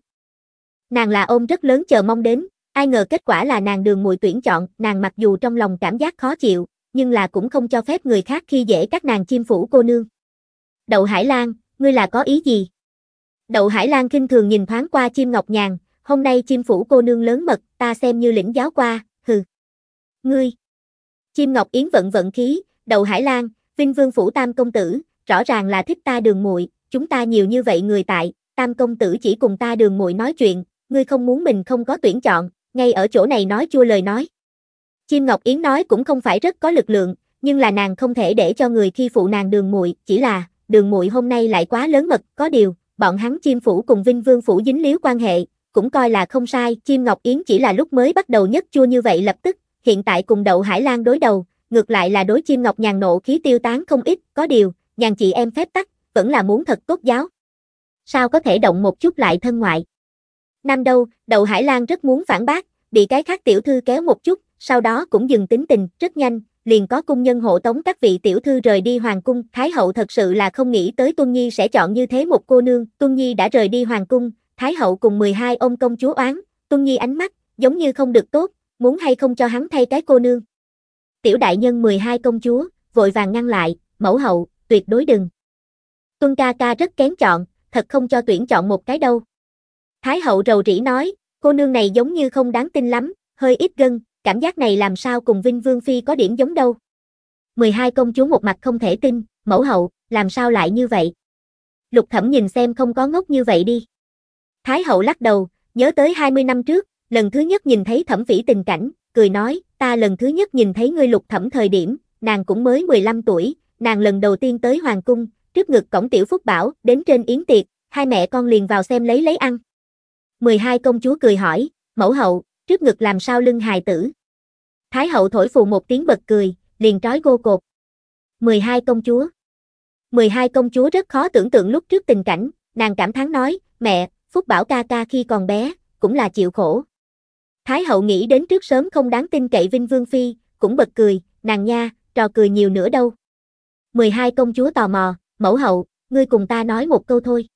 Nàng là ôm rất lớn chờ mong đến, ai ngờ kết quả là nàng đường mùi tuyển chọn, nàng mặc dù trong lòng cảm giác khó chịu, nhưng là cũng không cho phép người khác khi dễ các nàng chim phủ cô nương. Đậu Hải Lan, ngươi là có ý gì? Đậu Hải Lan kinh thường nhìn thoáng qua chim ngọc nhàn, hôm nay chim phủ cô nương lớn mật, ta xem như lĩnh giáo qua, hừ. Ngươi! Chim ngọc yến vận vận khí, đậu Hải Lan, Vinh Vương phủ tam công tử, rõ ràng là thích ta đường muội, chúng ta nhiều như vậy người tại, tam công tử chỉ cùng ta đường muội nói chuyện, ngươi không muốn mình không có tuyển chọn, ngay ở chỗ này nói chua lời nói. Chim Ngọc Yến nói cũng không phải rất có lực lượng, nhưng là nàng không thể để cho người khi phụ nàng đường muội, chỉ là, đường muội hôm nay lại quá lớn mật, có điều, bọn hắn chim phủ cùng Vinh Vương phủ dính líu quan hệ, cũng coi là không sai, chim Ngọc Yến chỉ là lúc mới bắt đầu nhất chua như vậy lập tức, hiện tại cùng đậu Hải Lan đối đầu, ngược lại là đối chim Ngọc nhàn nộ khí tiêu tán không ít, có điều, nhàn chị em phép tắc, vẫn là muốn thật tốt giáo. Sao có thể động một chút lại thân ngoại? Nam đâu, đầu Hải Lan rất muốn phản bác, bị cái khác tiểu thư kéo một chút, sau đó cũng dừng tính tình, rất nhanh, liền có cung nhân hộ tống các vị tiểu thư rời đi hoàng cung, Thái hậu thật sự là không nghĩ tới Tuân Nhi sẽ chọn như thế một cô nương, Tuân Nhi đã rời đi hoàng cung, Thái hậu cùng 12 ông công chúa oán, Tuân Nhi ánh mắt, giống như không được tốt, muốn hay không cho hắn thay cái cô nương. Tiểu đại nhân 12 công chúa, vội vàng ngăn lại, mẫu hậu, tuyệt đối đừng. Tuân ca ca rất kén chọn, thật không cho tuyển chọn một cái đâu. Thái hậu rầu rĩ nói, cô nương này giống như không đáng tin lắm, hơi ít gân, cảm giác này làm sao cùng Vinh Vương Phi có điểm giống đâu. 12 công chúa một mặt không thể tin, mẫu hậu, làm sao lại như vậy? Lục thẩm nhìn xem không có ngốc như vậy đi. Thái hậu lắc đầu, nhớ tới 20 năm trước, lần thứ nhất nhìn thấy thẩm vĩ tình cảnh, cười nói, ta lần thứ nhất nhìn thấy ngươi lục thẩm thời điểm, nàng cũng mới 15 tuổi, nàng lần đầu tiên tới Hoàng Cung, trước ngực cổng tiểu phúc bảo, đến trên yến tiệc, hai mẹ con liền vào xem lấy lấy ăn. 12 công chúa cười hỏi, mẫu hậu, trước ngực làm sao lưng hài tử. Thái hậu thổi phù một tiếng bật cười, liền trói gô cột. 12 công chúa 12 công chúa rất khó tưởng tượng lúc trước tình cảnh, nàng cảm thán nói, mẹ, Phúc Bảo ca ca khi còn bé, cũng là chịu khổ. Thái hậu nghĩ đến trước sớm không đáng tin cậy Vinh Vương Phi, cũng bật cười, nàng nha, trò cười nhiều nữa đâu. 12 công chúa tò mò, mẫu hậu, ngươi cùng ta nói một câu thôi.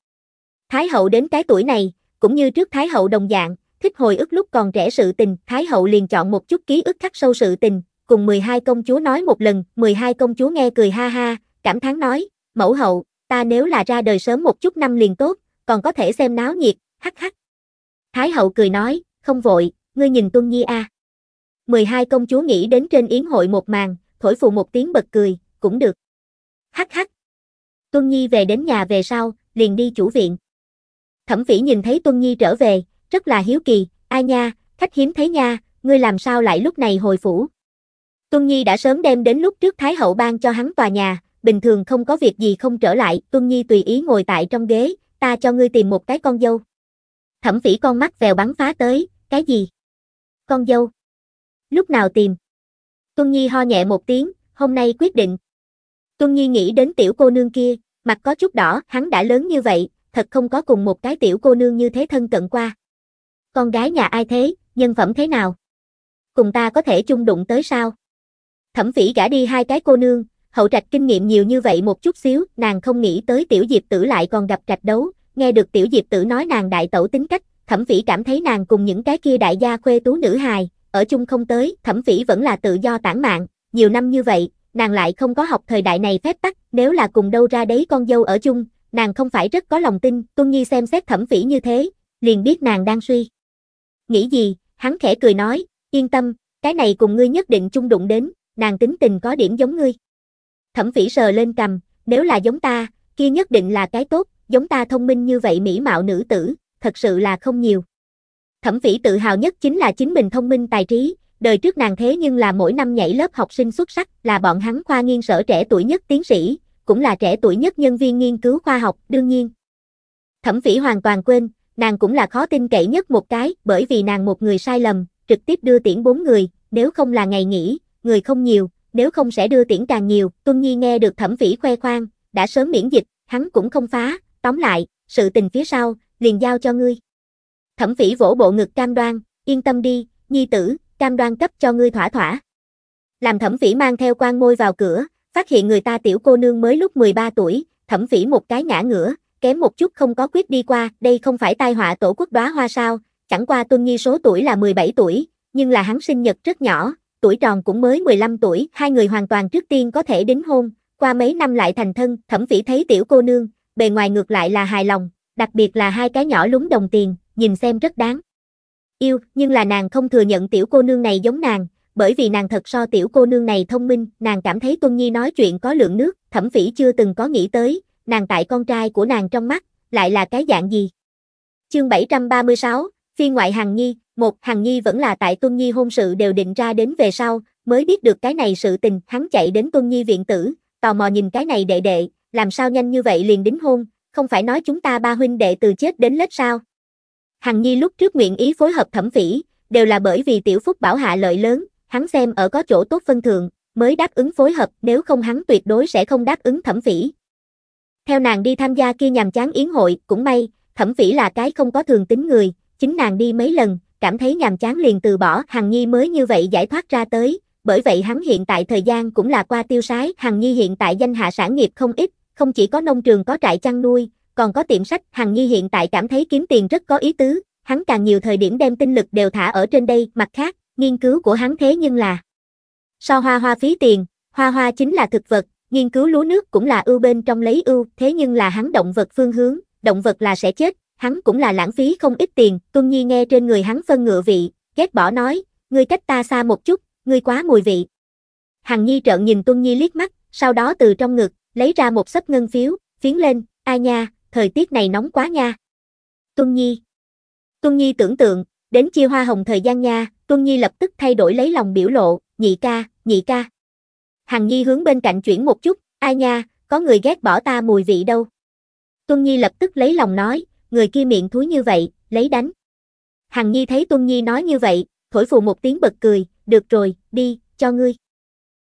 Thái hậu đến cái tuổi này, cũng như trước Thái Hậu đồng dạng, thích hồi ức lúc còn trẻ sự tình, Thái Hậu liền chọn một chút ký ức khắc sâu sự tình, cùng 12 công chúa nói một lần, 12 công chúa nghe cười ha ha, cảm thán nói, mẫu hậu, ta nếu là ra đời sớm một chút năm liền tốt, còn có thể xem náo nhiệt, hắc hắc. Thái hậu cười nói, không vội, ngươi nhìn Tuân Nhi a. À. 12 công chúa nghĩ đến trên yến hội một màn, thổi phù một tiếng bật cười, cũng được. Hắc hắc. Tuân Nhi về đến nhà về sau, liền đi chủ viện. Thẩm Phỉ nhìn thấy Tuân Nhi trở về, rất là hiếu kỳ, ai nha, khách hiếm thấy nha, ngươi làm sao lại lúc này hồi phủ. Tuân Nhi đã sớm đem đến lúc trước Thái Hậu ban cho hắn tòa nhà, bình thường không có việc gì không trở lại, Tuân Nhi tùy ý ngồi tại trong ghế, ta cho ngươi tìm một cái con dâu. Thẩm Phỉ con mắt vèo bắn phá tới, cái gì? Con dâu? Lúc nào tìm? Tuân Nhi ho nhẹ một tiếng, hôm nay quyết định. Tuân Nhi nghĩ đến tiểu cô nương kia, mặt có chút đỏ, hắn đã lớn như vậy, thật không có cùng một cái tiểu cô nương như thế thân cận qua. Con gái nhà ai thế, nhân phẩm thế nào? Cùng ta có thể chung đụng tới sao? Thẩm phỉ gả đi hai cái cô nương, hậu trạch kinh nghiệm nhiều như vậy một chút xíu, nàng không nghĩ tới tiểu diệp tử lại còn gặp trạch đấu, nghe được tiểu diệp tử nói nàng đại tẩu tính cách, thẩm phỉ cảm thấy nàng cùng những cái kia đại gia khuê tú nữ hài, ở chung không tới, thẩm phỉ vẫn là tự do tản mạng, nhiều năm như vậy, nàng lại không có học thời đại này phép tắc, nếu là cùng đâu ra đấy con dâu ở chung, nàng không phải rất có lòng tin, Tuân Nhi xem xét thẩm phỉ như thế, liền biết nàng đang suy. Nghĩ gì, hắn khẽ cười nói, yên tâm, cái này cùng ngươi nhất định chung đụng đến, nàng tính tình có điểm giống ngươi. Thẩm phỉ sờ lên cầm, nếu là giống ta, kia nhất định là cái tốt, giống ta thông minh như vậy mỹ mạo nữ tử, thật sự là không nhiều. Thẩm phỉ tự hào nhất chính là chính mình thông minh tài trí, đời trước nàng thế nhưng là mỗi năm nhảy lớp học sinh xuất sắc, là bọn hắn khoa nghiên sở trẻ tuổi nhất tiến sĩ, cũng là trẻ tuổi nhất nhân viên nghiên cứu khoa học, đương nhiên. Thẩm phỉ hoàn toàn quên, nàng cũng là khó tin cậy nhất một cái, bởi vì nàng một người sai lầm, trực tiếp đưa tiễn bốn người, nếu không là ngày nghỉ, người không nhiều, nếu không sẽ đưa tiễn càng nhiều, Tuân Nhi nghe được thẩm phỉ khoe khoang, đã sớm miễn dịch, hắn cũng không phá, tóm lại, sự tình phía sau, liền giao cho ngươi. Thẩm phỉ vỗ bộ ngực cam đoan, yên tâm đi, Nhi tử, cam đoan cấp cho ngươi thỏa thỏa. Làm thẩm phỉ mang theo quan môi vào cửa, Phát hiện người ta tiểu cô nương mới lúc 13 tuổi, thẩm phỉ một cái ngã ngửa, kém một chút không có quyết đi qua, đây không phải tai họa tổ quốc đóa hoa sao, chẳng qua Tôn Nhi số tuổi là 17 tuổi, nhưng là hắn sinh nhật rất nhỏ, tuổi tròn cũng mới 15 tuổi, hai người hoàn toàn trước tiên có thể đính hôn, qua mấy năm lại thành thân, thẩm phỉ thấy tiểu cô nương, bề ngoài ngược lại là hài lòng, đặc biệt là hai cái nhỏ lúng đồng tiền, nhìn xem rất đáng. Yêu, nhưng là nàng không thừa nhận tiểu cô nương này giống nàng, bởi vì nàng thật so tiểu cô nương này thông minh, nàng cảm thấy Tuân Nhi nói chuyện có lượng nước, thẩm phỉ chưa từng có nghĩ tới, nàng tại con trai của nàng trong mắt, lại là cái dạng gì. Chương 736, phiên ngoại Hằng Nhi, một Hằng Nhi vẫn là tại Tuân Nhi hôn sự đều định ra đến về sau, mới biết được cái này sự tình, hắn chạy đến Tuân Nhi viện tử, tò mò nhìn cái này đệ đệ, làm sao nhanh như vậy liền đính hôn, không phải nói chúng ta ba huynh đệ từ chết đến lết sao. Hằng Nhi lúc trước nguyện ý phối hợp thẩm phỉ, đều là bởi vì tiểu phúc bảo hạ lợi lớn, hắn xem ở có chỗ tốt phân thường mới đáp ứng phối hợp, nếu không hắn tuyệt đối sẽ không đáp ứng thẩm phỉ. Theo nàng đi tham gia kia nhàm chán yến hội, cũng may, thẩm phỉ là cái không có thường tính người, chính nàng đi mấy lần, cảm thấy nhàm chán liền từ bỏ, Hằng Nhi mới như vậy giải thoát ra tới, bởi vậy hắn hiện tại thời gian cũng là qua tiêu sái, Hằng Nhi hiện tại danh hạ sản nghiệp không ít, không chỉ có nông trường có trại chăn nuôi, còn có tiệm sách, Hằng Nhi hiện tại cảm thấy kiếm tiền rất có ý tứ, hắn càng nhiều thời điểm đem tinh lực đều thả ở trên đây, mặt khác, nghiên cứu của hắn thế nhưng là so hoa hoa phí tiền, hoa hoa chính là thực vật, nghiên cứu lúa nước cũng là ưu bên trong lấy ưu, thế nhưng là hắn động vật phương hướng, động vật là sẽ chết, hắn cũng là lãng phí không ít tiền, Tuân Nhi nghe trên người hắn phân ngựa vị, ghét bỏ nói, ngươi cách ta xa một chút, ngươi quá mùi vị. Hằng Nhi trợn nhìn Tuân Nhi liếc mắt, sau đó từ trong ngực, lấy ra một xấp ngân phiếu, phiến lên, ai nha, thời tiết này nóng quá nha. Tuân Nhi Tuân Nhi tưởng tượng, đến chia hoa hồng thời gian nha, Tuân Nhi lập tức thay đổi lấy lòng biểu lộ, nhị ca, nhị ca. Hằng Nhi hướng bên cạnh chuyển một chút, ai nha, có người ghét bỏ ta mùi vị đâu. Tuân Nhi lập tức lấy lòng nói, người kia miệng thúi như vậy, lấy đánh. Hằng Nhi thấy Tuân Nhi nói như vậy, thổi phù một tiếng bật cười, được rồi, đi, cho ngươi.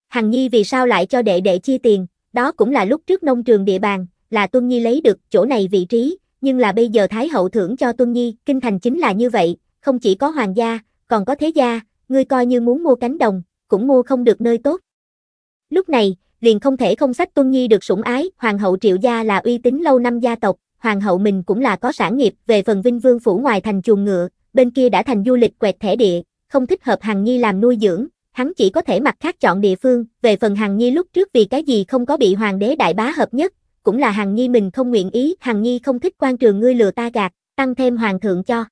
Hằng Nhi vì sao lại cho đệ đệ chia tiền, đó cũng là lúc trước nông trường địa bàn, là Tuân Nhi lấy được chỗ này vị trí, nhưng là bây giờ Thái Hậu thưởng cho Tuân Nhi, kinh thành chính là như vậy, không chỉ có hoàng gia, còn có thế gia, ngươi coi như muốn mua cánh đồng, cũng mua không được nơi tốt. Lúc này, liền không thể không sách Tuân Nhi được sủng ái, hoàng hậu Triệu gia là uy tín lâu năm gia tộc, hoàng hậu mình cũng là có sản nghiệp, về phần Vinh Vương phủ ngoài thành chuồng ngựa, bên kia đã thành du lịch quẹt thẻ địa, không thích hợp hàng Nhi làm nuôi dưỡng, hắn chỉ có thể mặt khác chọn địa phương, về phần hàng Nhi lúc trước vì cái gì không có bị hoàng đế đại bá hợp nhất, cũng là hàng Nhi mình không nguyện ý, hàng Nhi không thích quan trường ngươi lừa ta gạt, tăng thêm hoàng thượng cho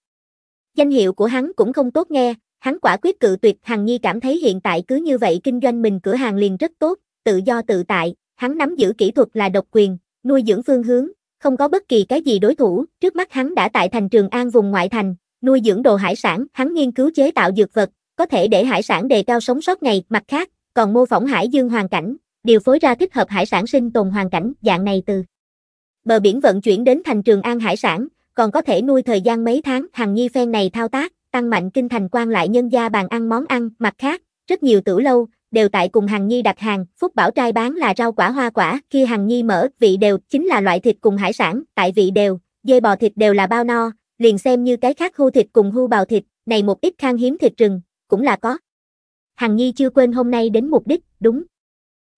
Danh hiệu của hắn cũng không tốt nghe, hắn quả quyết cự tuyệt hằng Nhi cảm thấy hiện tại cứ như vậy kinh doanh mình cửa hàng liền rất tốt, tự do tự tại, hắn nắm giữ kỹ thuật là độc quyền, nuôi dưỡng phương hướng, không có bất kỳ cái gì đối thủ, trước mắt hắn đã tại thành Trường An vùng ngoại thành, nuôi dưỡng đồ hải sản, hắn nghiên cứu chế tạo dược vật, có thể để hải sản đề cao sống sót ngày, mặt khác, còn mô phỏng hải dương hoàn cảnh, điều phối ra thích hợp hải sản sinh tồn hoàn cảnh, dạng này từ bờ biển vận chuyển đến thành Trường An hải sản, còn có thể nuôi thời gian mấy tháng. hằng Nhi phen này thao tác, tăng mạnh kinh thành quan lại nhân gia bàn ăn món ăn, mặt khác, rất nhiều tử lâu, đều tại cùng Hằng Nhi đặt hàng, Phúc Bảo trai bán là rau quả hoa quả, khi Hằng Nhi mở, vị đều, chính là loại thịt cùng hải sản, tại vị đều, dê bò thịt đều là bao no, liền xem như cái khác hưu thịt cùng hưu bào thịt, này một ít khang hiếm thịt rừng, cũng là có. Hằng Nhi chưa quên hôm nay đến mục đích, đúng.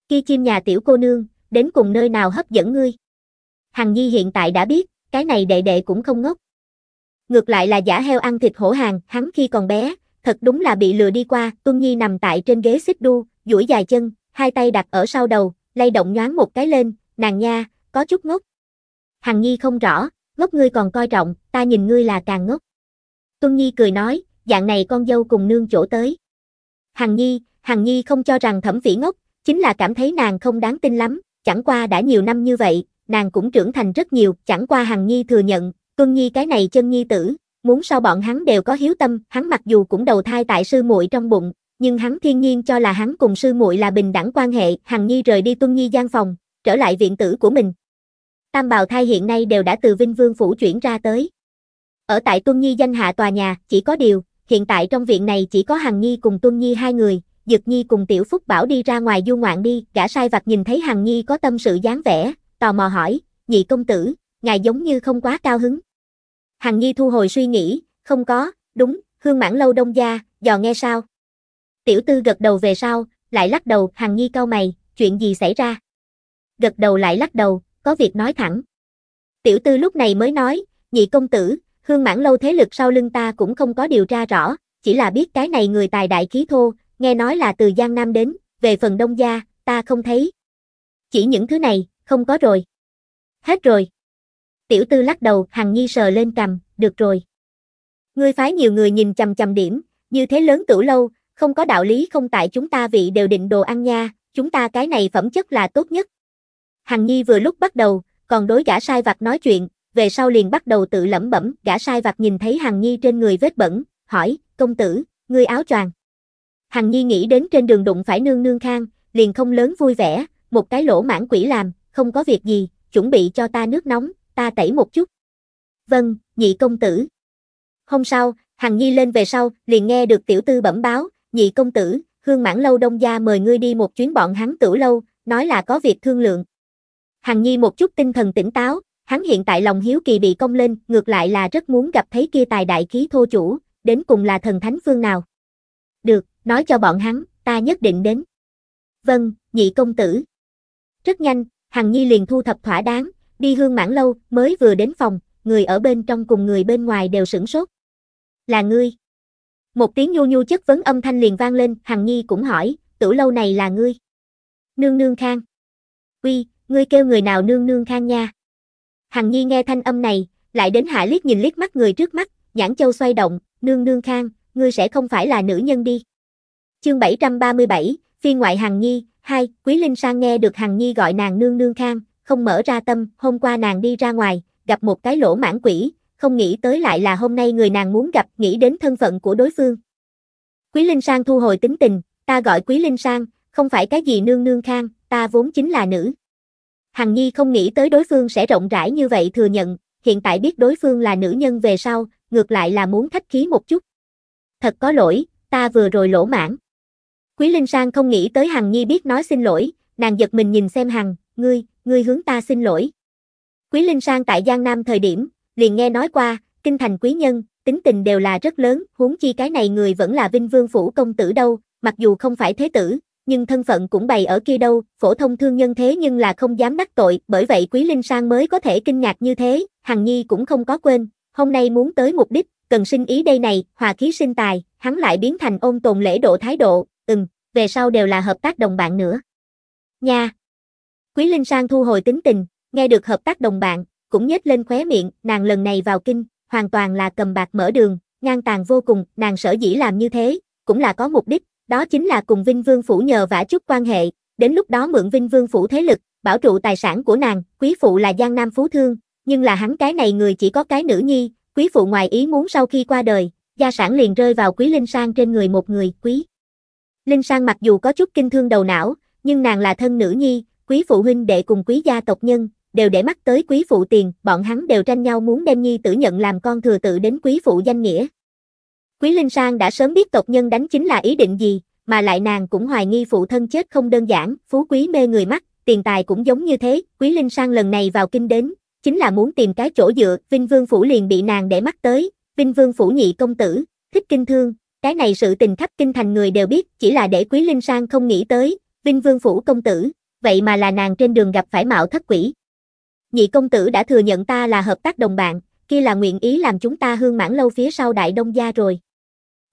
Khi chim nhà tiểu cô nương, đến cùng nơi nào hấp dẫn ngươi. Hằng Nhi hiện tại đã biết, cái này đệ đệ cũng không ngốc. Ngược lại là giả heo ăn thịt hổ hàng, hắn khi còn bé, thật đúng là bị lừa đi qua, Tuân Nhi nằm tại trên ghế xích đu, duỗi dài chân, hai tay đặt ở sau đầu, lay động nhoáng một cái lên, nàng nha, có chút ngốc. Hằng Nhi không rõ, ngốc ngươi còn coi trọng, ta nhìn ngươi là càng ngốc. Tuân Nhi cười nói, dạng này con dâu cùng nương chỗ tới. Hằng Nhi, Hằng Nhi không cho rằng thẩm phỉ ngốc, chính là cảm thấy nàng không đáng tin lắm, chẳng qua đã nhiều năm như vậy, nàng cũng trưởng thành rất nhiều, chẳng qua Hằng Nhi thừa nhận, Tuân Nhi cái này chân nhi tử, muốn sao bọn hắn đều có hiếu tâm, hắn mặc dù cũng đầu thai tại sư muội trong bụng, nhưng hắn thiên nhiên cho là hắn cùng sư muội là bình đẳng quan hệ, Hằng Nhi rời đi Tuân Nhi gian phòng, trở lại viện tử của mình. Tam bào thai hiện nay đều đã từ Vinh Vương phủ chuyển ra tới. Ở tại Tuân Nhi danh hạ tòa nhà, chỉ có điều, hiện tại trong viện này chỉ có Hằng Nhi cùng Tuân Nhi hai người, Dực Nhi cùng Tiểu Phúc Bảo đi ra ngoài du ngoạn đi, gã sai vặt nhìn thấy Hằng Nhi có tâm sự dáng vẻ, tò mò hỏi, nhị công tử, ngài giống như không quá cao hứng. Hằng Nhi thu hồi suy nghĩ, không có, đúng, hương mãn lâu đông gia, dò nghe sao. Tiểu tư gật đầu về sau, lại lắc đầu, Hằng Nhi cau mày, chuyện gì xảy ra? Gật đầu lại lắc đầu, có việc nói thẳng. Tiểu tư lúc này mới nói, nhị công tử, hương mãn lâu thế lực sau lưng ta cũng không có điều tra rõ, chỉ là biết cái này người tài đại khí thô, nghe nói là từ Giang Nam đến, về phần đông gia, ta không thấy. Chỉ những thứ này, không có rồi. Hết rồi. Tiểu tư lắc đầu, Hằng Nhi sờ lên cầm, được rồi. Ngươi phái nhiều người nhìn chằm chằm điểm, như thế lớn tửu lâu, không có đạo lý không tại chúng ta vị đều định đồ ăn nha, chúng ta cái này phẩm chất là tốt nhất. Hằng Nhi vừa lúc bắt đầu, còn đối gã sai vặt nói chuyện, về sau liền bắt đầu tự lẩm bẩm, gã sai vặt nhìn thấy Hằng Nhi trên người vết bẩn, hỏi, công tử, ngươi áo choàng. Hằng Nhi nghĩ đến trên đường đụng phải nương nương khang, liền không lớn vui vẻ, một cái lỗ mãn quỷ làm, không có việc gì, chuẩn bị cho ta nước nóng, ta tẩy một chút. Vâng, nhị công tử. Hôm sau, Hằng Nhi lên về sau, liền nghe được tiểu tư bẩm báo, nhị công tử, hương mãn lâu đông gia mời ngươi đi một chuyến bọn hắn tử lâu, nói là có việc thương lượng. Hằng Nhi một chút tinh thần tỉnh táo, hắn hiện tại lòng hiếu kỳ bị công lên, ngược lại là rất muốn gặp thấy kia tài đại khí thô chủ, đến cùng là thần thánh phương nào. Được, nói cho bọn hắn, ta nhất định đến. Vâng, nhị công tử. Rất nhanh, Hằng Nhi liền thu thập thỏa đáng, đi hương mãn lâu, mới vừa đến phòng, người ở bên trong cùng người bên ngoài đều sửng sốt. Là ngươi. Một tiếng nhu nhu chất vấn âm thanh liền vang lên, Hằng Nhi cũng hỏi, tử lâu này là ngươi. Nương nương khang. Uy, ngươi kêu người nào nương nương khang nha. Hằng Nhi nghe thanh âm này, lại đến hạ liếc nhìn liếc mắt người trước mắt, nhãn châu xoay động, nương nương khang, ngươi sẽ không phải là nữ nhân đi. Chương 737, phiên ngoại Hằng Nhi, Hai, Quý Linh sang nghe được Hằng Nhi gọi nàng nương nương khang, không mở ra tâm, hôm qua nàng đi ra ngoài, gặp một cái lỗ mãn quỷ, không nghĩ tới lại là hôm nay người nàng muốn gặp, nghĩ đến thân phận của đối phương. Quý Linh sang thu hồi tính tình, ta gọi Quý Linh sang, không phải cái gì nương nương khang, ta vốn chính là nữ. Hằng Nhi không nghĩ tới đối phương sẽ rộng rãi như vậy thừa nhận, hiện tại biết đối phương là nữ nhân về sau, ngược lại là muốn khách khí một chút. Thật có lỗi, ta vừa rồi lỗ mãn. Quý Linh Sang không nghĩ tới Hằng Nhi biết nói xin lỗi, nàng giật mình nhìn xem Hằng, ngươi, ngươi hướng ta xin lỗi. Quý Linh Sang tại Giang Nam thời điểm, liền nghe nói qua, kinh thành quý nhân, tính tình đều là rất lớn, huống chi cái này người vẫn là Vinh Vương phủ công tử đâu, mặc dù không phải thế tử, nhưng thân phận cũng bày ở kia đâu, phổ thông thương nhân thế nhưng là không dám đắc tội, bởi vậy Quý Linh Sang mới có thể kinh ngạc như thế, Hằng Nhi cũng không có quên, hôm nay muốn tới mục đích, cần sinh ý đây này, hòa khí sinh tài, hắn lại biến thành ôn tồn lễ độ thái độ, ừm, về sau đều là hợp tác đồng bạn nữa. Nha! Quý Linh Sang thu hồi tính tình, nghe được hợp tác đồng bạn, cũng nhếch lên khóe miệng, nàng lần này vào kinh, hoàn toàn là cầm bạc mở đường, ngang tàn vô cùng, nàng sở dĩ làm như thế, cũng là có mục đích, đó chính là cùng Vinh Vương Phủ nhờ vả chút quan hệ, đến lúc đó mượn Vinh Vương Phủ thế lực, bảo trụ tài sản của nàng, quý phụ là Giang Nam Phú Thương, nhưng là hắn cái này người chỉ có cái nữ nhi, quý phụ ngoài ý muốn sau khi qua đời, gia sản liền rơi vào quý linh sang trên người một người, quý. Linh Sang mặc dù có chút kinh thương đầu não, nhưng nàng là thân nữ nhi, quý phụ huynh đệ cùng quý gia tộc nhân, đều để mắt tới quý phụ tiền, bọn hắn đều tranh nhau muốn đem nhi tử nhận làm con thừa tự đến quý phụ danh nghĩa. Quý Linh Sang đã sớm biết tộc nhân đánh chính là ý định gì, mà lại nàng cũng hoài nghi phụ thân chết không đơn giản, phú quý mê người mắt, tiền tài cũng giống như thế, Quý Linh Sang lần này vào kinh đến, chính là muốn tìm cái chỗ dựa, Vinh Vương Phủ liền bị nàng để mắt tới, Vinh Vương Phủ nhị công tử, thích kinh thương, cái này sự tình khắp kinh thành người đều biết, chỉ là để Quý Linh Sang không nghĩ tới, Vinh Vương Phủ công tử, vậy mà là nàng trên đường gặp phải mạo thất quỷ. Nhị công tử đã thừa nhận ta là hợp tác đồng bạn, kia là nguyện ý làm chúng ta hương mãn lâu phía sau Đại Đông Gia rồi.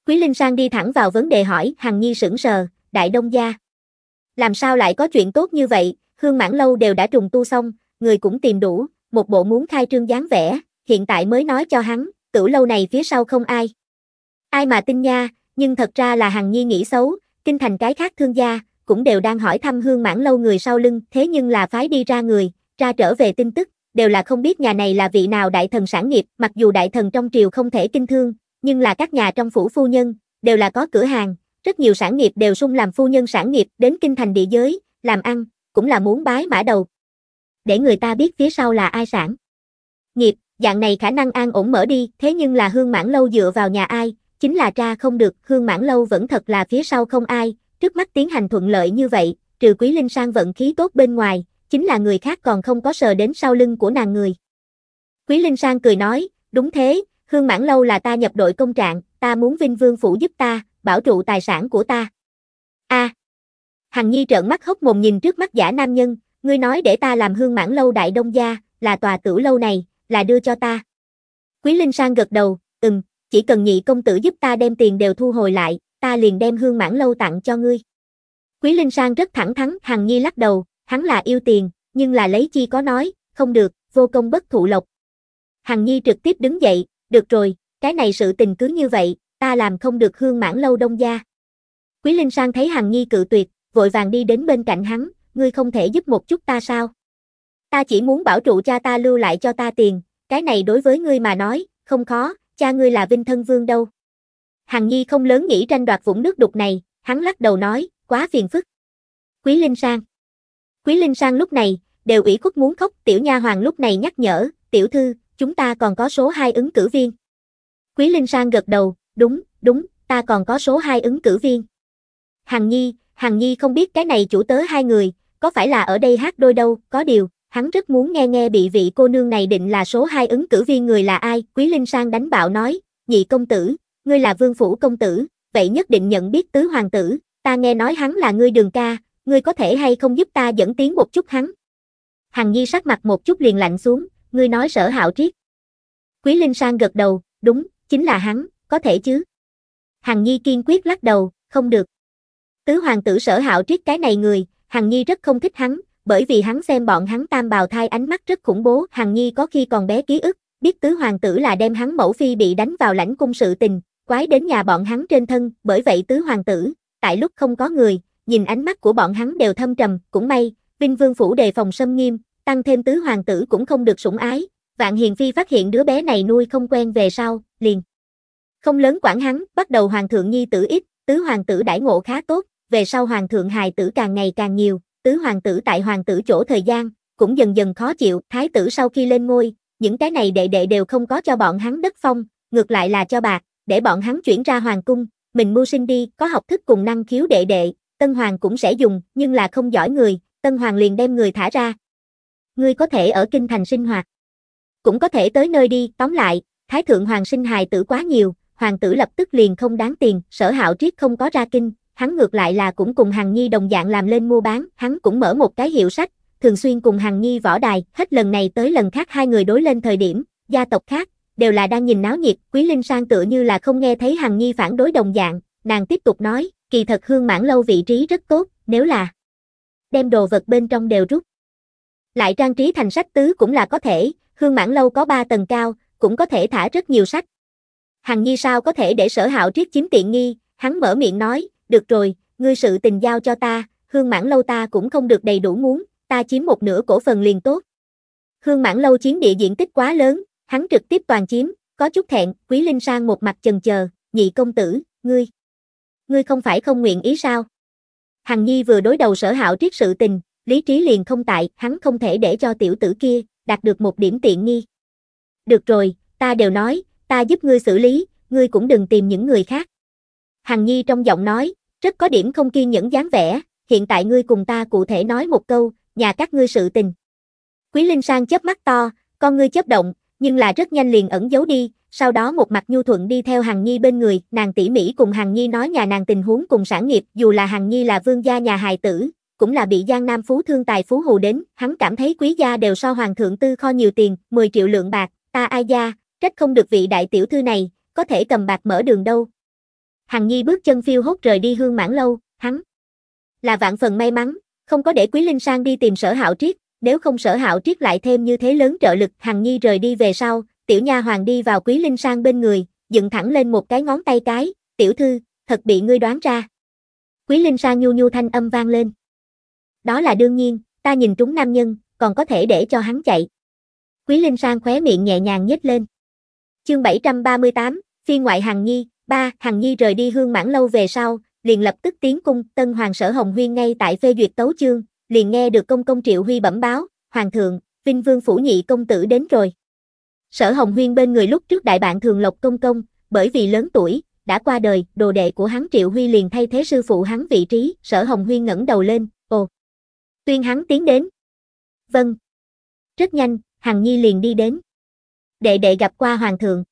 Quý Linh Sang đi thẳng vào vấn đề hỏi, Hằng Nhi sững sờ, Đại Đông Gia. Làm sao lại có chuyện tốt như vậy, hương mãn lâu đều đã trùng tu xong, người cũng tìm đủ, một bộ muốn khai trương dáng vẻ, hiện tại mới nói cho hắn, tử lâu này phía sau không ai. Ai mà tin nha, nhưng thật ra là Hằng Nhi nghĩ xấu, kinh thành cái khác thương gia, cũng đều đang hỏi thăm hương mãn lâu người sau lưng, thế nhưng là phái đi ra người, ra trở về tin tức, đều là không biết nhà này là vị nào đại thần sản nghiệp, mặc dù đại thần trong triều không thể kinh thương, nhưng là các nhà trong phủ phu nhân, đều là có cửa hàng, rất nhiều sản nghiệp đều sung làm phu nhân sản nghiệp đến kinh thành địa giới, làm ăn, cũng là muốn bái mã đầu. Để người ta biết phía sau là ai sản. Nghiệp, dạng này khả năng an ổn mở đi, thế nhưng là hương mãn lâu dựa vào nhà ai, chính là ra không được, Hương Mãn Lâu vẫn thật là phía sau không ai, trước mắt tiến hành thuận lợi như vậy, trừ Quý Linh Sang vận khí tốt bên ngoài, chính là người khác còn không có sờ đến sau lưng của nàng người. Quý Linh Sang cười nói, đúng thế, Hương Mãn Lâu là ta nhập đội công trạng, ta muốn Vinh Vương Phủ giúp ta, bảo trụ tài sản của ta. a à, Hằng Nhi trợn mắt hốc mồm nhìn trước mắt giả nam nhân, ngươi nói để ta làm Hương Mãn Lâu đại đông gia, là tòa tử lâu này, là đưa cho ta. Quý Linh Sang gật đầu, ừm, chỉ cần nhị công tử giúp ta đem tiền đều thu hồi lại, ta liền đem hương mãn lâu tặng cho ngươi. Quý Linh Sang rất thẳng thắn, Hằng Nhi lắc đầu, hắn là yêu tiền, nhưng là lấy chi có nói, không được, vô công bất thụ lộc. Hằng Nhi trực tiếp đứng dậy, được rồi, cái này sự tình cứ như vậy, ta làm không được hương mãn lâu đông gia. Quý Linh Sang thấy Hằng Nhi cự tuyệt, vội vàng đi đến bên cạnh hắn, ngươi không thể giúp một chút ta sao? Ta chỉ muốn bảo trụ cha ta lưu lại cho ta tiền, cái này đối với ngươi mà nói, không khó, cha ngươi là vinh thân vương đâu. Hằng Nhi không lớn nghĩ tranh đoạt vũng nước đục này, hắn lắc đầu nói, quá phiền phức. Quý Linh Sang Quý Linh Sang lúc này, đều ủy khuất muốn khóc, tiểu nha hoàng lúc này nhắc nhở, tiểu thư, chúng ta còn có số 2 ứng cử viên. Quý Linh Sang gật đầu, đúng, đúng, ta còn có số 2 ứng cử viên. Hằng Nhi, Hằng Nhi không biết cái này chủ tớ hai người, có phải là ở đây hát đôi đâu, có điều. Hắn rất muốn nghe nghe bị vị cô nương này định là số hai ứng cử viên người là ai, Quý Linh Sang đánh bạo nói, nhị công tử, ngươi là vương phủ công tử, vậy nhất định nhận biết tứ hoàng tử, ta nghe nói hắn là ngươi đường ca, ngươi có thể hay không giúp ta dẫn tiến một chút hắn. Hằng Nhi sắc mặt một chút liền lạnh xuống, ngươi nói sở hạo triết. Quý Linh Sang gật đầu, đúng, chính là hắn, có thể chứ. Hằng Nhi kiên quyết lắc đầu, không được. Tứ hoàng tử sở hạo triết cái này người, Hằng Nhi rất không thích hắn, bởi vì hắn xem bọn hắn tam bào thai ánh mắt rất khủng bố, Hằng Nhi có khi còn bé ký ức, biết tứ hoàng tử là đem hắn mẫu phi bị đánh vào lãnh cung sự tình, quái đến nhà bọn hắn trên thân, bởi vậy tứ hoàng tử, tại lúc không có người, nhìn ánh mắt của bọn hắn đều thâm trầm, cũng may, Vinh Vương Phủ đề phòng sâm nghiêm, tăng thêm tứ hoàng tử cũng không được sủng ái, Vạn Hiền Phi phát hiện đứa bé này nuôi không quen về sau, liền. Không lớn quản hắn, bắt đầu hoàng thượng nhi tử ít, tứ hoàng tử đãi ngộ khá tốt, về sau hoàng thượng hài tử càng ngày càng nhiều, tứ hoàng tử tại hoàng tử chỗ thời gian, cũng dần dần khó chịu, thái tử sau khi lên ngôi, những cái này đệ đệ đều không có cho bọn hắn đất phong, ngược lại là cho bạc, để bọn hắn chuyển ra hoàng cung, mình mưu sinh đi, có học thức cùng năng khiếu đệ đệ, tân hoàng cũng sẽ dùng, nhưng là không giỏi người, tân hoàng liền đem người thả ra. Ngươi có thể ở kinh thành sinh hoạt, cũng có thể tới nơi đi, tóm lại, thái thượng hoàng sinh hài tử quá nhiều, hoàng tử lập tức liền không đáng tiền, sở hạo triết không có ra kinh, hắn ngược lại là cũng cùng Hằng Nhi đồng dạng làm lên mua bán, hắn cũng mở một cái hiệu sách, thường xuyên cùng Hằng Nhi võ đài, hết lần này tới lần khác hai người đối lên thời điểm, gia tộc khác, đều là đang nhìn náo nhiệt, Quý Linh Sang tựa như là không nghe thấy Hằng Nhi phản đối đồng dạng, nàng tiếp tục nói, kỳ thật hương mãn lâu vị trí rất tốt, nếu là đem đồ vật bên trong đều rút. Lại trang trí thành sách tứ cũng là có thể, hương mãn lâu có ba tầng cao, cũng có thể thả rất nhiều sách. Hằng Nhi sao có thể để sở hạo triết chiếm tiện nghi, hắn mở miệng nói, được rồi, ngươi sự tình giao cho ta, hương mãn lâu ta cũng không được đầy đủ muốn, ta chiếm một nửa cổ phần liền tốt. Hương mãn lâu chiếm địa diện tích quá lớn, hắn trực tiếp toàn chiếm, có chút thẹn, quý linh sang một mặt chần chờ, nhị công tử, ngươi. Ngươi không phải không nguyện ý sao? Hằng Nhi vừa đối đầu sở hạo triết sự tình, lý trí liền không tại, hắn không thể để cho tiểu tử kia, đạt được một điểm tiện nghi. Được rồi, ta đều nói, ta giúp ngươi xử lý, ngươi cũng đừng tìm những người khác. Hằng Nhi trong giọng nói, rất có điểm không kiên nhẫn dáng vẻ, hiện tại ngươi cùng ta cụ thể nói một câu, nhà các ngươi sự tình. Quý Linh Sang chớp mắt to, con ngươi chớp động, nhưng là rất nhanh liền ẩn giấu đi, sau đó một mặt nhu thuận đi theo Hằng Nhi bên người, nàng tỉ mỉ cùng Hằng Nhi nói nhà nàng tình huống cùng sản nghiệp, dù là Hằng Nhi là vương gia nhà hài tử, cũng là bị Giang Nam Phú thương tài phú hù đến, hắn cảm thấy quý gia đều so hoàng thượng tư kho nhiều tiền, 10 triệu lượng bạc, ta ai gia, trách không được vị đại tiểu thư này, có thể cầm bạc mở đường đâu, Hằng Nhi bước chân phiêu hốt rời đi hương mãn lâu, hắn là vạn phần may mắn, không có để Quý Linh Sang đi tìm sở hạo triết, nếu không sở hạo triết lại thêm như thế lớn trợ lực Hằng Nhi rời đi về sau, tiểu nha hoàng đi vào Quý Linh Sang bên người, dựng thẳng lên một cái ngón tay cái, tiểu thư, thật bị ngươi đoán ra. Quý Linh Sang nhu nhu thanh âm vang lên. Đó là đương nhiên, ta nhìn trúng nam nhân, còn có thể để cho hắn chạy. Quý Linh Sang khóe miệng nhẹ nhàng nhếch lên. Chương 738, phiên ngoại Hằng Nhi, ba Hằng Nhi rời đi hương mãn lâu về sau, liền lập tức tiến cung, tân hoàng sở Hồng Huyên ngay tại phê duyệt tấu chương, liền nghe được công công Triệu Huy bẩm báo, hoàng thượng, Vinh Vương phủ nhị công tử đến rồi. Sở Hồng Huyên bên người lúc trước đại bạn thường lộc công công, bởi vì lớn tuổi, đã qua đời, đồ đệ của hắn Triệu Huy liền thay thế sư phụ hắn vị trí, sở Hồng Huyên ngẩng đầu lên, ồ. Tuyên hắn tiến đến. Vâng. Rất nhanh, Hằng Nhi liền đi đến. Đệ đệ gặp qua hoàng thượng.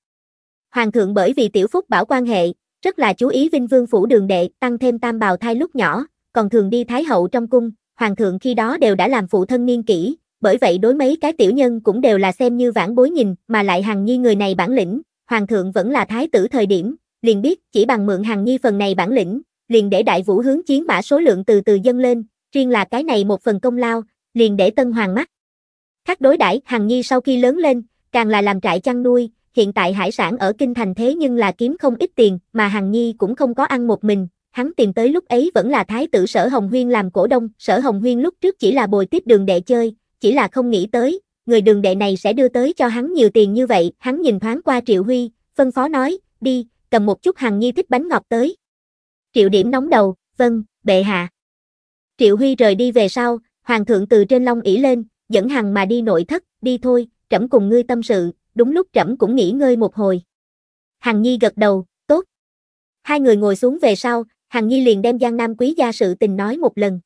Hoàng thượng bởi vì tiểu phúc bảo quan hệ, rất là chú ý vinh vương phủ đường đệ, tăng thêm tam bào thai lúc nhỏ, còn thường đi thái hậu trong cung, hoàng thượng khi đó đều đã làm phụ thân niên kỹ bởi vậy đối mấy cái tiểu nhân cũng đều là xem như vãn bối nhìn, mà lại hằng nhi người này bản lĩnh, hoàng thượng vẫn là thái tử thời điểm, liền biết chỉ bằng mượn hằng nhi phần này bản lĩnh, liền để đại vũ hướng chiến mã số lượng từ từ dâng lên, riêng là cái này một phần công lao, liền để tân hoàng mắt. Khắc đối đãi hằng nhi sau khi lớn lên, càng là làm trại chăn nuôi, hiện tại hải sản ở kinh thành thế nhưng là kiếm không ít tiền, mà Hằng Nhi cũng không có ăn một mình, hắn tìm tới lúc ấy vẫn là thái tử Sở Hồng Huyên làm cổ đông, Sở Hồng Huyên lúc trước chỉ là bồi tiếp đường đệ chơi, chỉ là không nghĩ tới, người đường đệ này sẽ đưa tới cho hắn nhiều tiền như vậy, hắn nhìn thoáng qua Triệu Huy, phân phó nói, đi, cầm một chút Hằng Nhi thích bánh ngọt tới. Triệu điểm nóng đầu, vâng, bệ hạ. Triệu Huy rời đi về sau, hoàng thượng từ trên long ỷ lên, dẫn Hằng mà đi nội thất, đi thôi, trẫm cùng ngươi tâm sự, đúng lúc trẫm cũng nghỉ ngơi một hồi. Hằng Nhi gật đầu, tốt. Hai người ngồi xuống về sau, Hằng Nhi liền đem Giang Nam Quý gia sự tình nói một lần.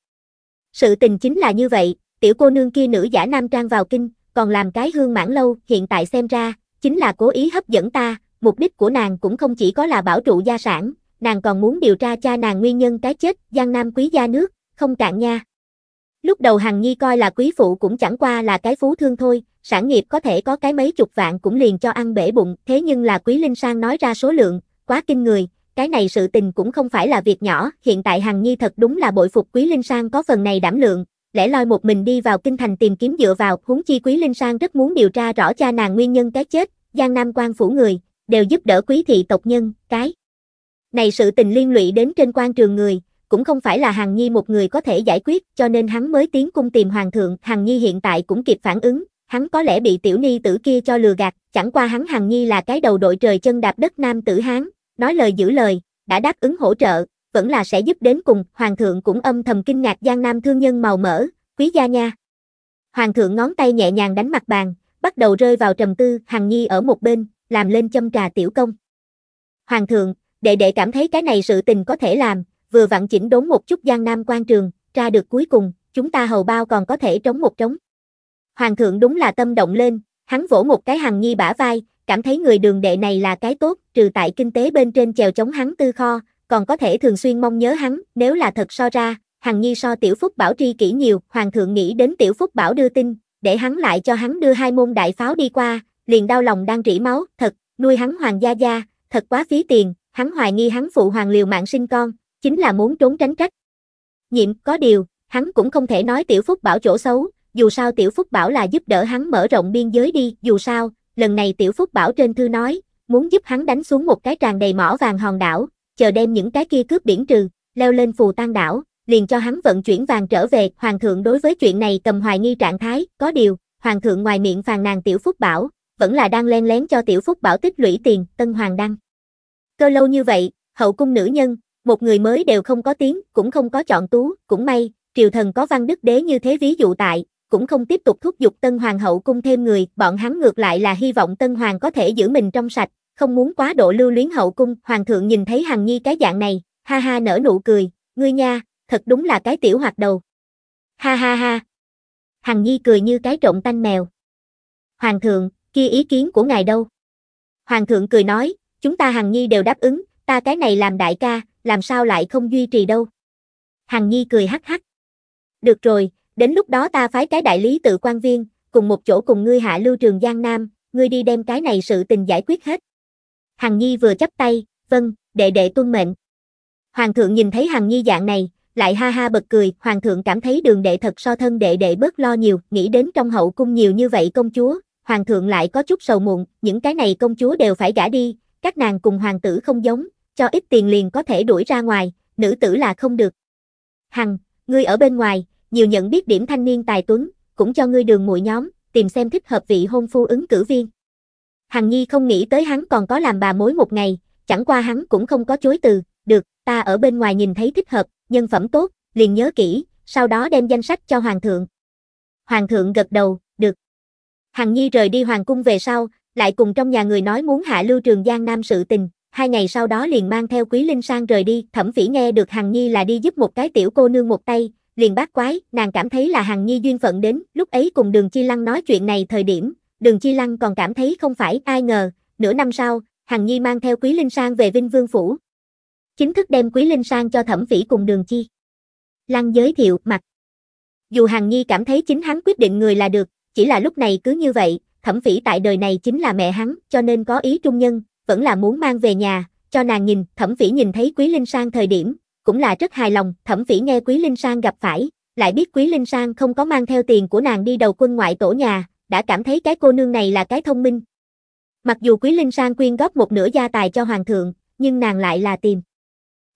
Sự tình chính là như vậy, tiểu cô nương kia nữ giả nam trang vào kinh, còn làm cái hương mãn lâu, hiện tại xem ra, chính là cố ý hấp dẫn ta, mục đích của nàng cũng không chỉ có là bảo trụ gia sản, nàng còn muốn điều tra cha nàng nguyên nhân cái chết, Giang Nam Quý gia nước, không cạn nha. Lúc đầu Hằng Nhi coi là quý phụ cũng chẳng qua là cái phú thương thôi, sản nghiệp có thể có cái mấy chục vạn cũng liền cho ăn bể bụng, thế nhưng là Quý Linh Sang nói ra số lượng, quá kinh người, cái này sự tình cũng không phải là việc nhỏ, hiện tại Hằng Nhi thật đúng là bội phục Quý Linh Sang có phần này đảm lượng, lẽ loi một mình đi vào kinh thành tìm kiếm dựa vào, huống chi Quý Linh Sang rất muốn điều tra rõ cha nàng nguyên nhân cái chết, Giang Nam quan phủ người, đều giúp đỡ quý thị tộc nhân, cái. Này sự tình liên lụy đến trên quan trường người, cũng không phải là hằng Nhi một người có thể giải quyết, cho nên hắn mới tiến cung tìm Hoàng thượng, hằng Nhi hiện tại cũng kịp phản ứng, hắn có lẽ bị tiểu ni tử kia cho lừa gạt, chẳng qua hắn hằng nghi là cái đầu đội trời chân đạp đất nam tử hán, nói lời giữ lời, đã đáp ứng hỗ trợ, vẫn là sẽ giúp đến cùng, hoàng thượng cũng âm thầm kinh ngạc giang nam thương nhân màu mỡ, quý gia nha. Hoàng thượng ngón tay nhẹ nhàng đánh mặt bàn, bắt đầu rơi vào trầm tư, hằng nhi ở một bên, làm lên châm trà tiểu công. Hoàng thượng, đệ đệ cảm thấy cái này sự tình có thể làm, vừa vặn chỉnh đốn một chút giang nam quan trường, ra được cuối cùng, chúng ta hầu bao còn có thể trống một trống. Hoàng thượng đúng là tâm động lên, hắn vỗ một cái Hằng Nhi bả vai, cảm thấy người đường đệ này là cái tốt, trừ tại kinh tế bên trên chèo chống hắn tư kho, còn có thể thường xuyên mong nhớ hắn, nếu là thật so ra, Hằng Nhi so Tiểu Phúc Bảo tri kỹ nhiều, Hoàng thượng nghĩ đến Tiểu Phúc Bảo đưa tin, để hắn lại cho hắn đưa hai môn đại pháo đi qua, liền đau lòng đang rỉ máu, thật, nuôi hắn Hoàng gia gia, thật quá phí tiền, hắn hoài nghi hắn phụ hoàng liều mạng sinh con, chính là muốn trốn tránh trách. Nhiệm, có điều, hắn cũng không thể nói Tiểu Phúc Bảo chỗ xấu, dù sao Tiểu Phúc Bảo là giúp đỡ hắn mở rộng biên giới đi, dù sao, lần này Tiểu Phúc Bảo trên thư nói, muốn giúp hắn đánh xuống một cái tràn đầy mỏ vàng hòn đảo, chờ đem những cái kia cướp biển trừ, leo lên phù tan đảo, liền cho hắn vận chuyển vàng trở về, Hoàng thượng đối với chuyện này cầm hoài nghi trạng thái, có điều, Hoàng thượng ngoài miệng phàn nàn Tiểu Phúc Bảo, vẫn là đang len lén cho Tiểu Phúc Bảo tích lũy tiền, Tân Hoàng đăng. Cơ lâu như vậy, hậu cung nữ nhân, một người mới đều không có tiếng, cũng không có chọn tú, cũng may, triều thần có văn đức đế như thế ví dụ tại, cũng không tiếp tục thúc giục tân hoàng hậu cung thêm người, bọn hắn ngược lại là hy vọng tân hoàng có thể giữ mình trong sạch, không muốn quá độ lưu luyến hậu cung, hoàng thượng nhìn thấy hằng nhi cái dạng này, ha ha nở nụ cười, ngươi nha, thật đúng là cái tiểu hoạt đầu. Ha ha ha. Hằng Nhi cười như cái trộn tanh mèo. Hoàng thượng, kia ý kiến của ngài đâu? Hoàng thượng cười nói, chúng ta Hằng Nhi đều đáp ứng, ta cái này làm đại ca, làm sao lại không duy trì đâu? Hằng Nhi cười hắc hắc. Được rồi, Đến lúc đó ta phái cái đại lý tự quan viên, cùng một chỗ cùng ngươi hạ lưu trường Giang Nam, ngươi đi đem cái này sự tình giải quyết hết. Hằng Nhi vừa chấp tay, vâng, đệ đệ tuân mệnh. Hoàng thượng nhìn thấy Hằng Nhi dạng này, lại ha ha bật cười, hoàng thượng cảm thấy đường đệ thật so thân đệ đệ bớt lo nhiều, nghĩ đến trong hậu cung nhiều như vậy công chúa, hoàng thượng lại có chút sầu muộn, những cái này công chúa đều phải gả đi, các nàng cùng hoàng tử không giống, cho ít tiền liền có thể đuổi ra ngoài, nữ tử là không được. Hằng, ngươi ở bên ngoài, nhiều nhận biết điểm thanh niên tài tuấn, cũng cho ngươi đường muội nhóm, tìm xem thích hợp vị hôn phu ứng cử viên. Hằng Nhi không nghĩ tới hắn còn có làm bà mối một ngày, chẳng qua hắn cũng không có chối từ, được, ta ở bên ngoài nhìn thấy thích hợp, nhân phẩm tốt, liền nhớ kỹ, sau đó đem danh sách cho Hoàng thượng. Hoàng thượng gật đầu, được. Hằng Nhi rời đi Hoàng cung về sau, lại cùng trong nhà người nói muốn hạ lưu trường Giang Nam sự tình, hai ngày sau đó liền mang theo Quý Linh sang rời đi, thẩm vĩ nghe được Hằng Nhi là đi giúp một cái tiểu cô nương một tay, liền bát quái, nàng cảm thấy là Hàng Nhi duyên phận đến, lúc ấy cùng Đường Chi Lăng nói chuyện này thời điểm, Đường Chi Lăng còn cảm thấy không phải ai ngờ, nửa năm sau, Hàng Nhi mang theo Quý Linh Sang về Vinh Vương Phủ. Chính thức đem Quý Linh Sang cho thẩm phỉ cùng Đường Chi. Lăng giới thiệu, mặt. Dù Hàng Nhi cảm thấy chính hắn quyết định người là được, chỉ là lúc này cứ như vậy, thẩm phỉ tại đời này chính là mẹ hắn, cho nên có ý trung nhân, vẫn là muốn mang về nhà, cho nàng nhìn, thẩm phỉ nhìn thấy Quý Linh Sang thời điểm, cũng là rất hài lòng, thẩm phỉ nghe Quý Linh Sang gặp phải, lại biết Quý Linh Sang không có mang theo tiền của nàng đi đầu quân ngoại tổ nhà, đã cảm thấy cái cô nương này là cái thông minh. Mặc dù Quý Linh Sang quyên góp một nửa gia tài cho Hoàng thượng, nhưng nàng lại là tìm.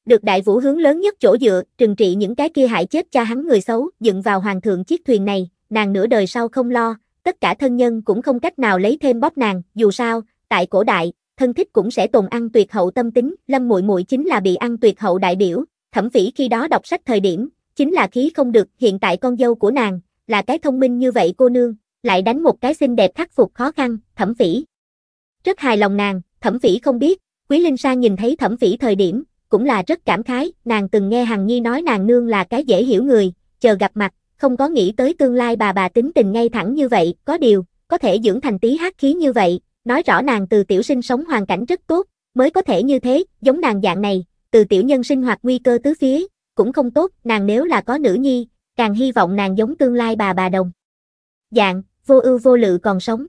Được đại vũ hướng lớn nhất chỗ dựa, trừng trị những cái kia hại chết cha hắn người xấu, dựng vào Hoàng thượng chiếc thuyền này, nàng nửa đời sau không lo, tất cả thân nhân cũng không cách nào lấy thêm bóp nàng, dù sao, tại cổ đại, thân thích cũng sẽ tồn ăn tuyệt hậu tâm tính, Lâm Muội Muội chính là bị ăn tuyệt hậu đại biểu, Thẩm Vĩ khi đó đọc sách thời điểm, chính là khí không được, hiện tại con dâu của nàng, là cái thông minh như vậy cô nương, lại đánh một cái xinh đẹp khắc phục khó khăn, Thẩm Vĩ. Rất hài lòng nàng, Thẩm Vĩ không biết, Quý Linh Sa nhìn thấy Thẩm Vĩ thời điểm, cũng là rất cảm khái, nàng từng nghe Hằng Nhi nói nàng nương là cái dễ hiểu người, chờ gặp mặt, không có nghĩ tới tương lai bà bà tính tình ngay thẳng như vậy, có điều, có thể dưỡng thành tí hát khí như vậy, nói rõ nàng từ tiểu sinh sống hoàn cảnh rất tốt, mới có thể như thế, giống nàng dạng này, từ tiểu nhân sinh hoạt nguy cơ tứ phía, cũng không tốt, nàng nếu là có nữ nhi, càng hy vọng nàng giống tương lai bà bà đồng. Dạng, vô ưu vô lự còn sống.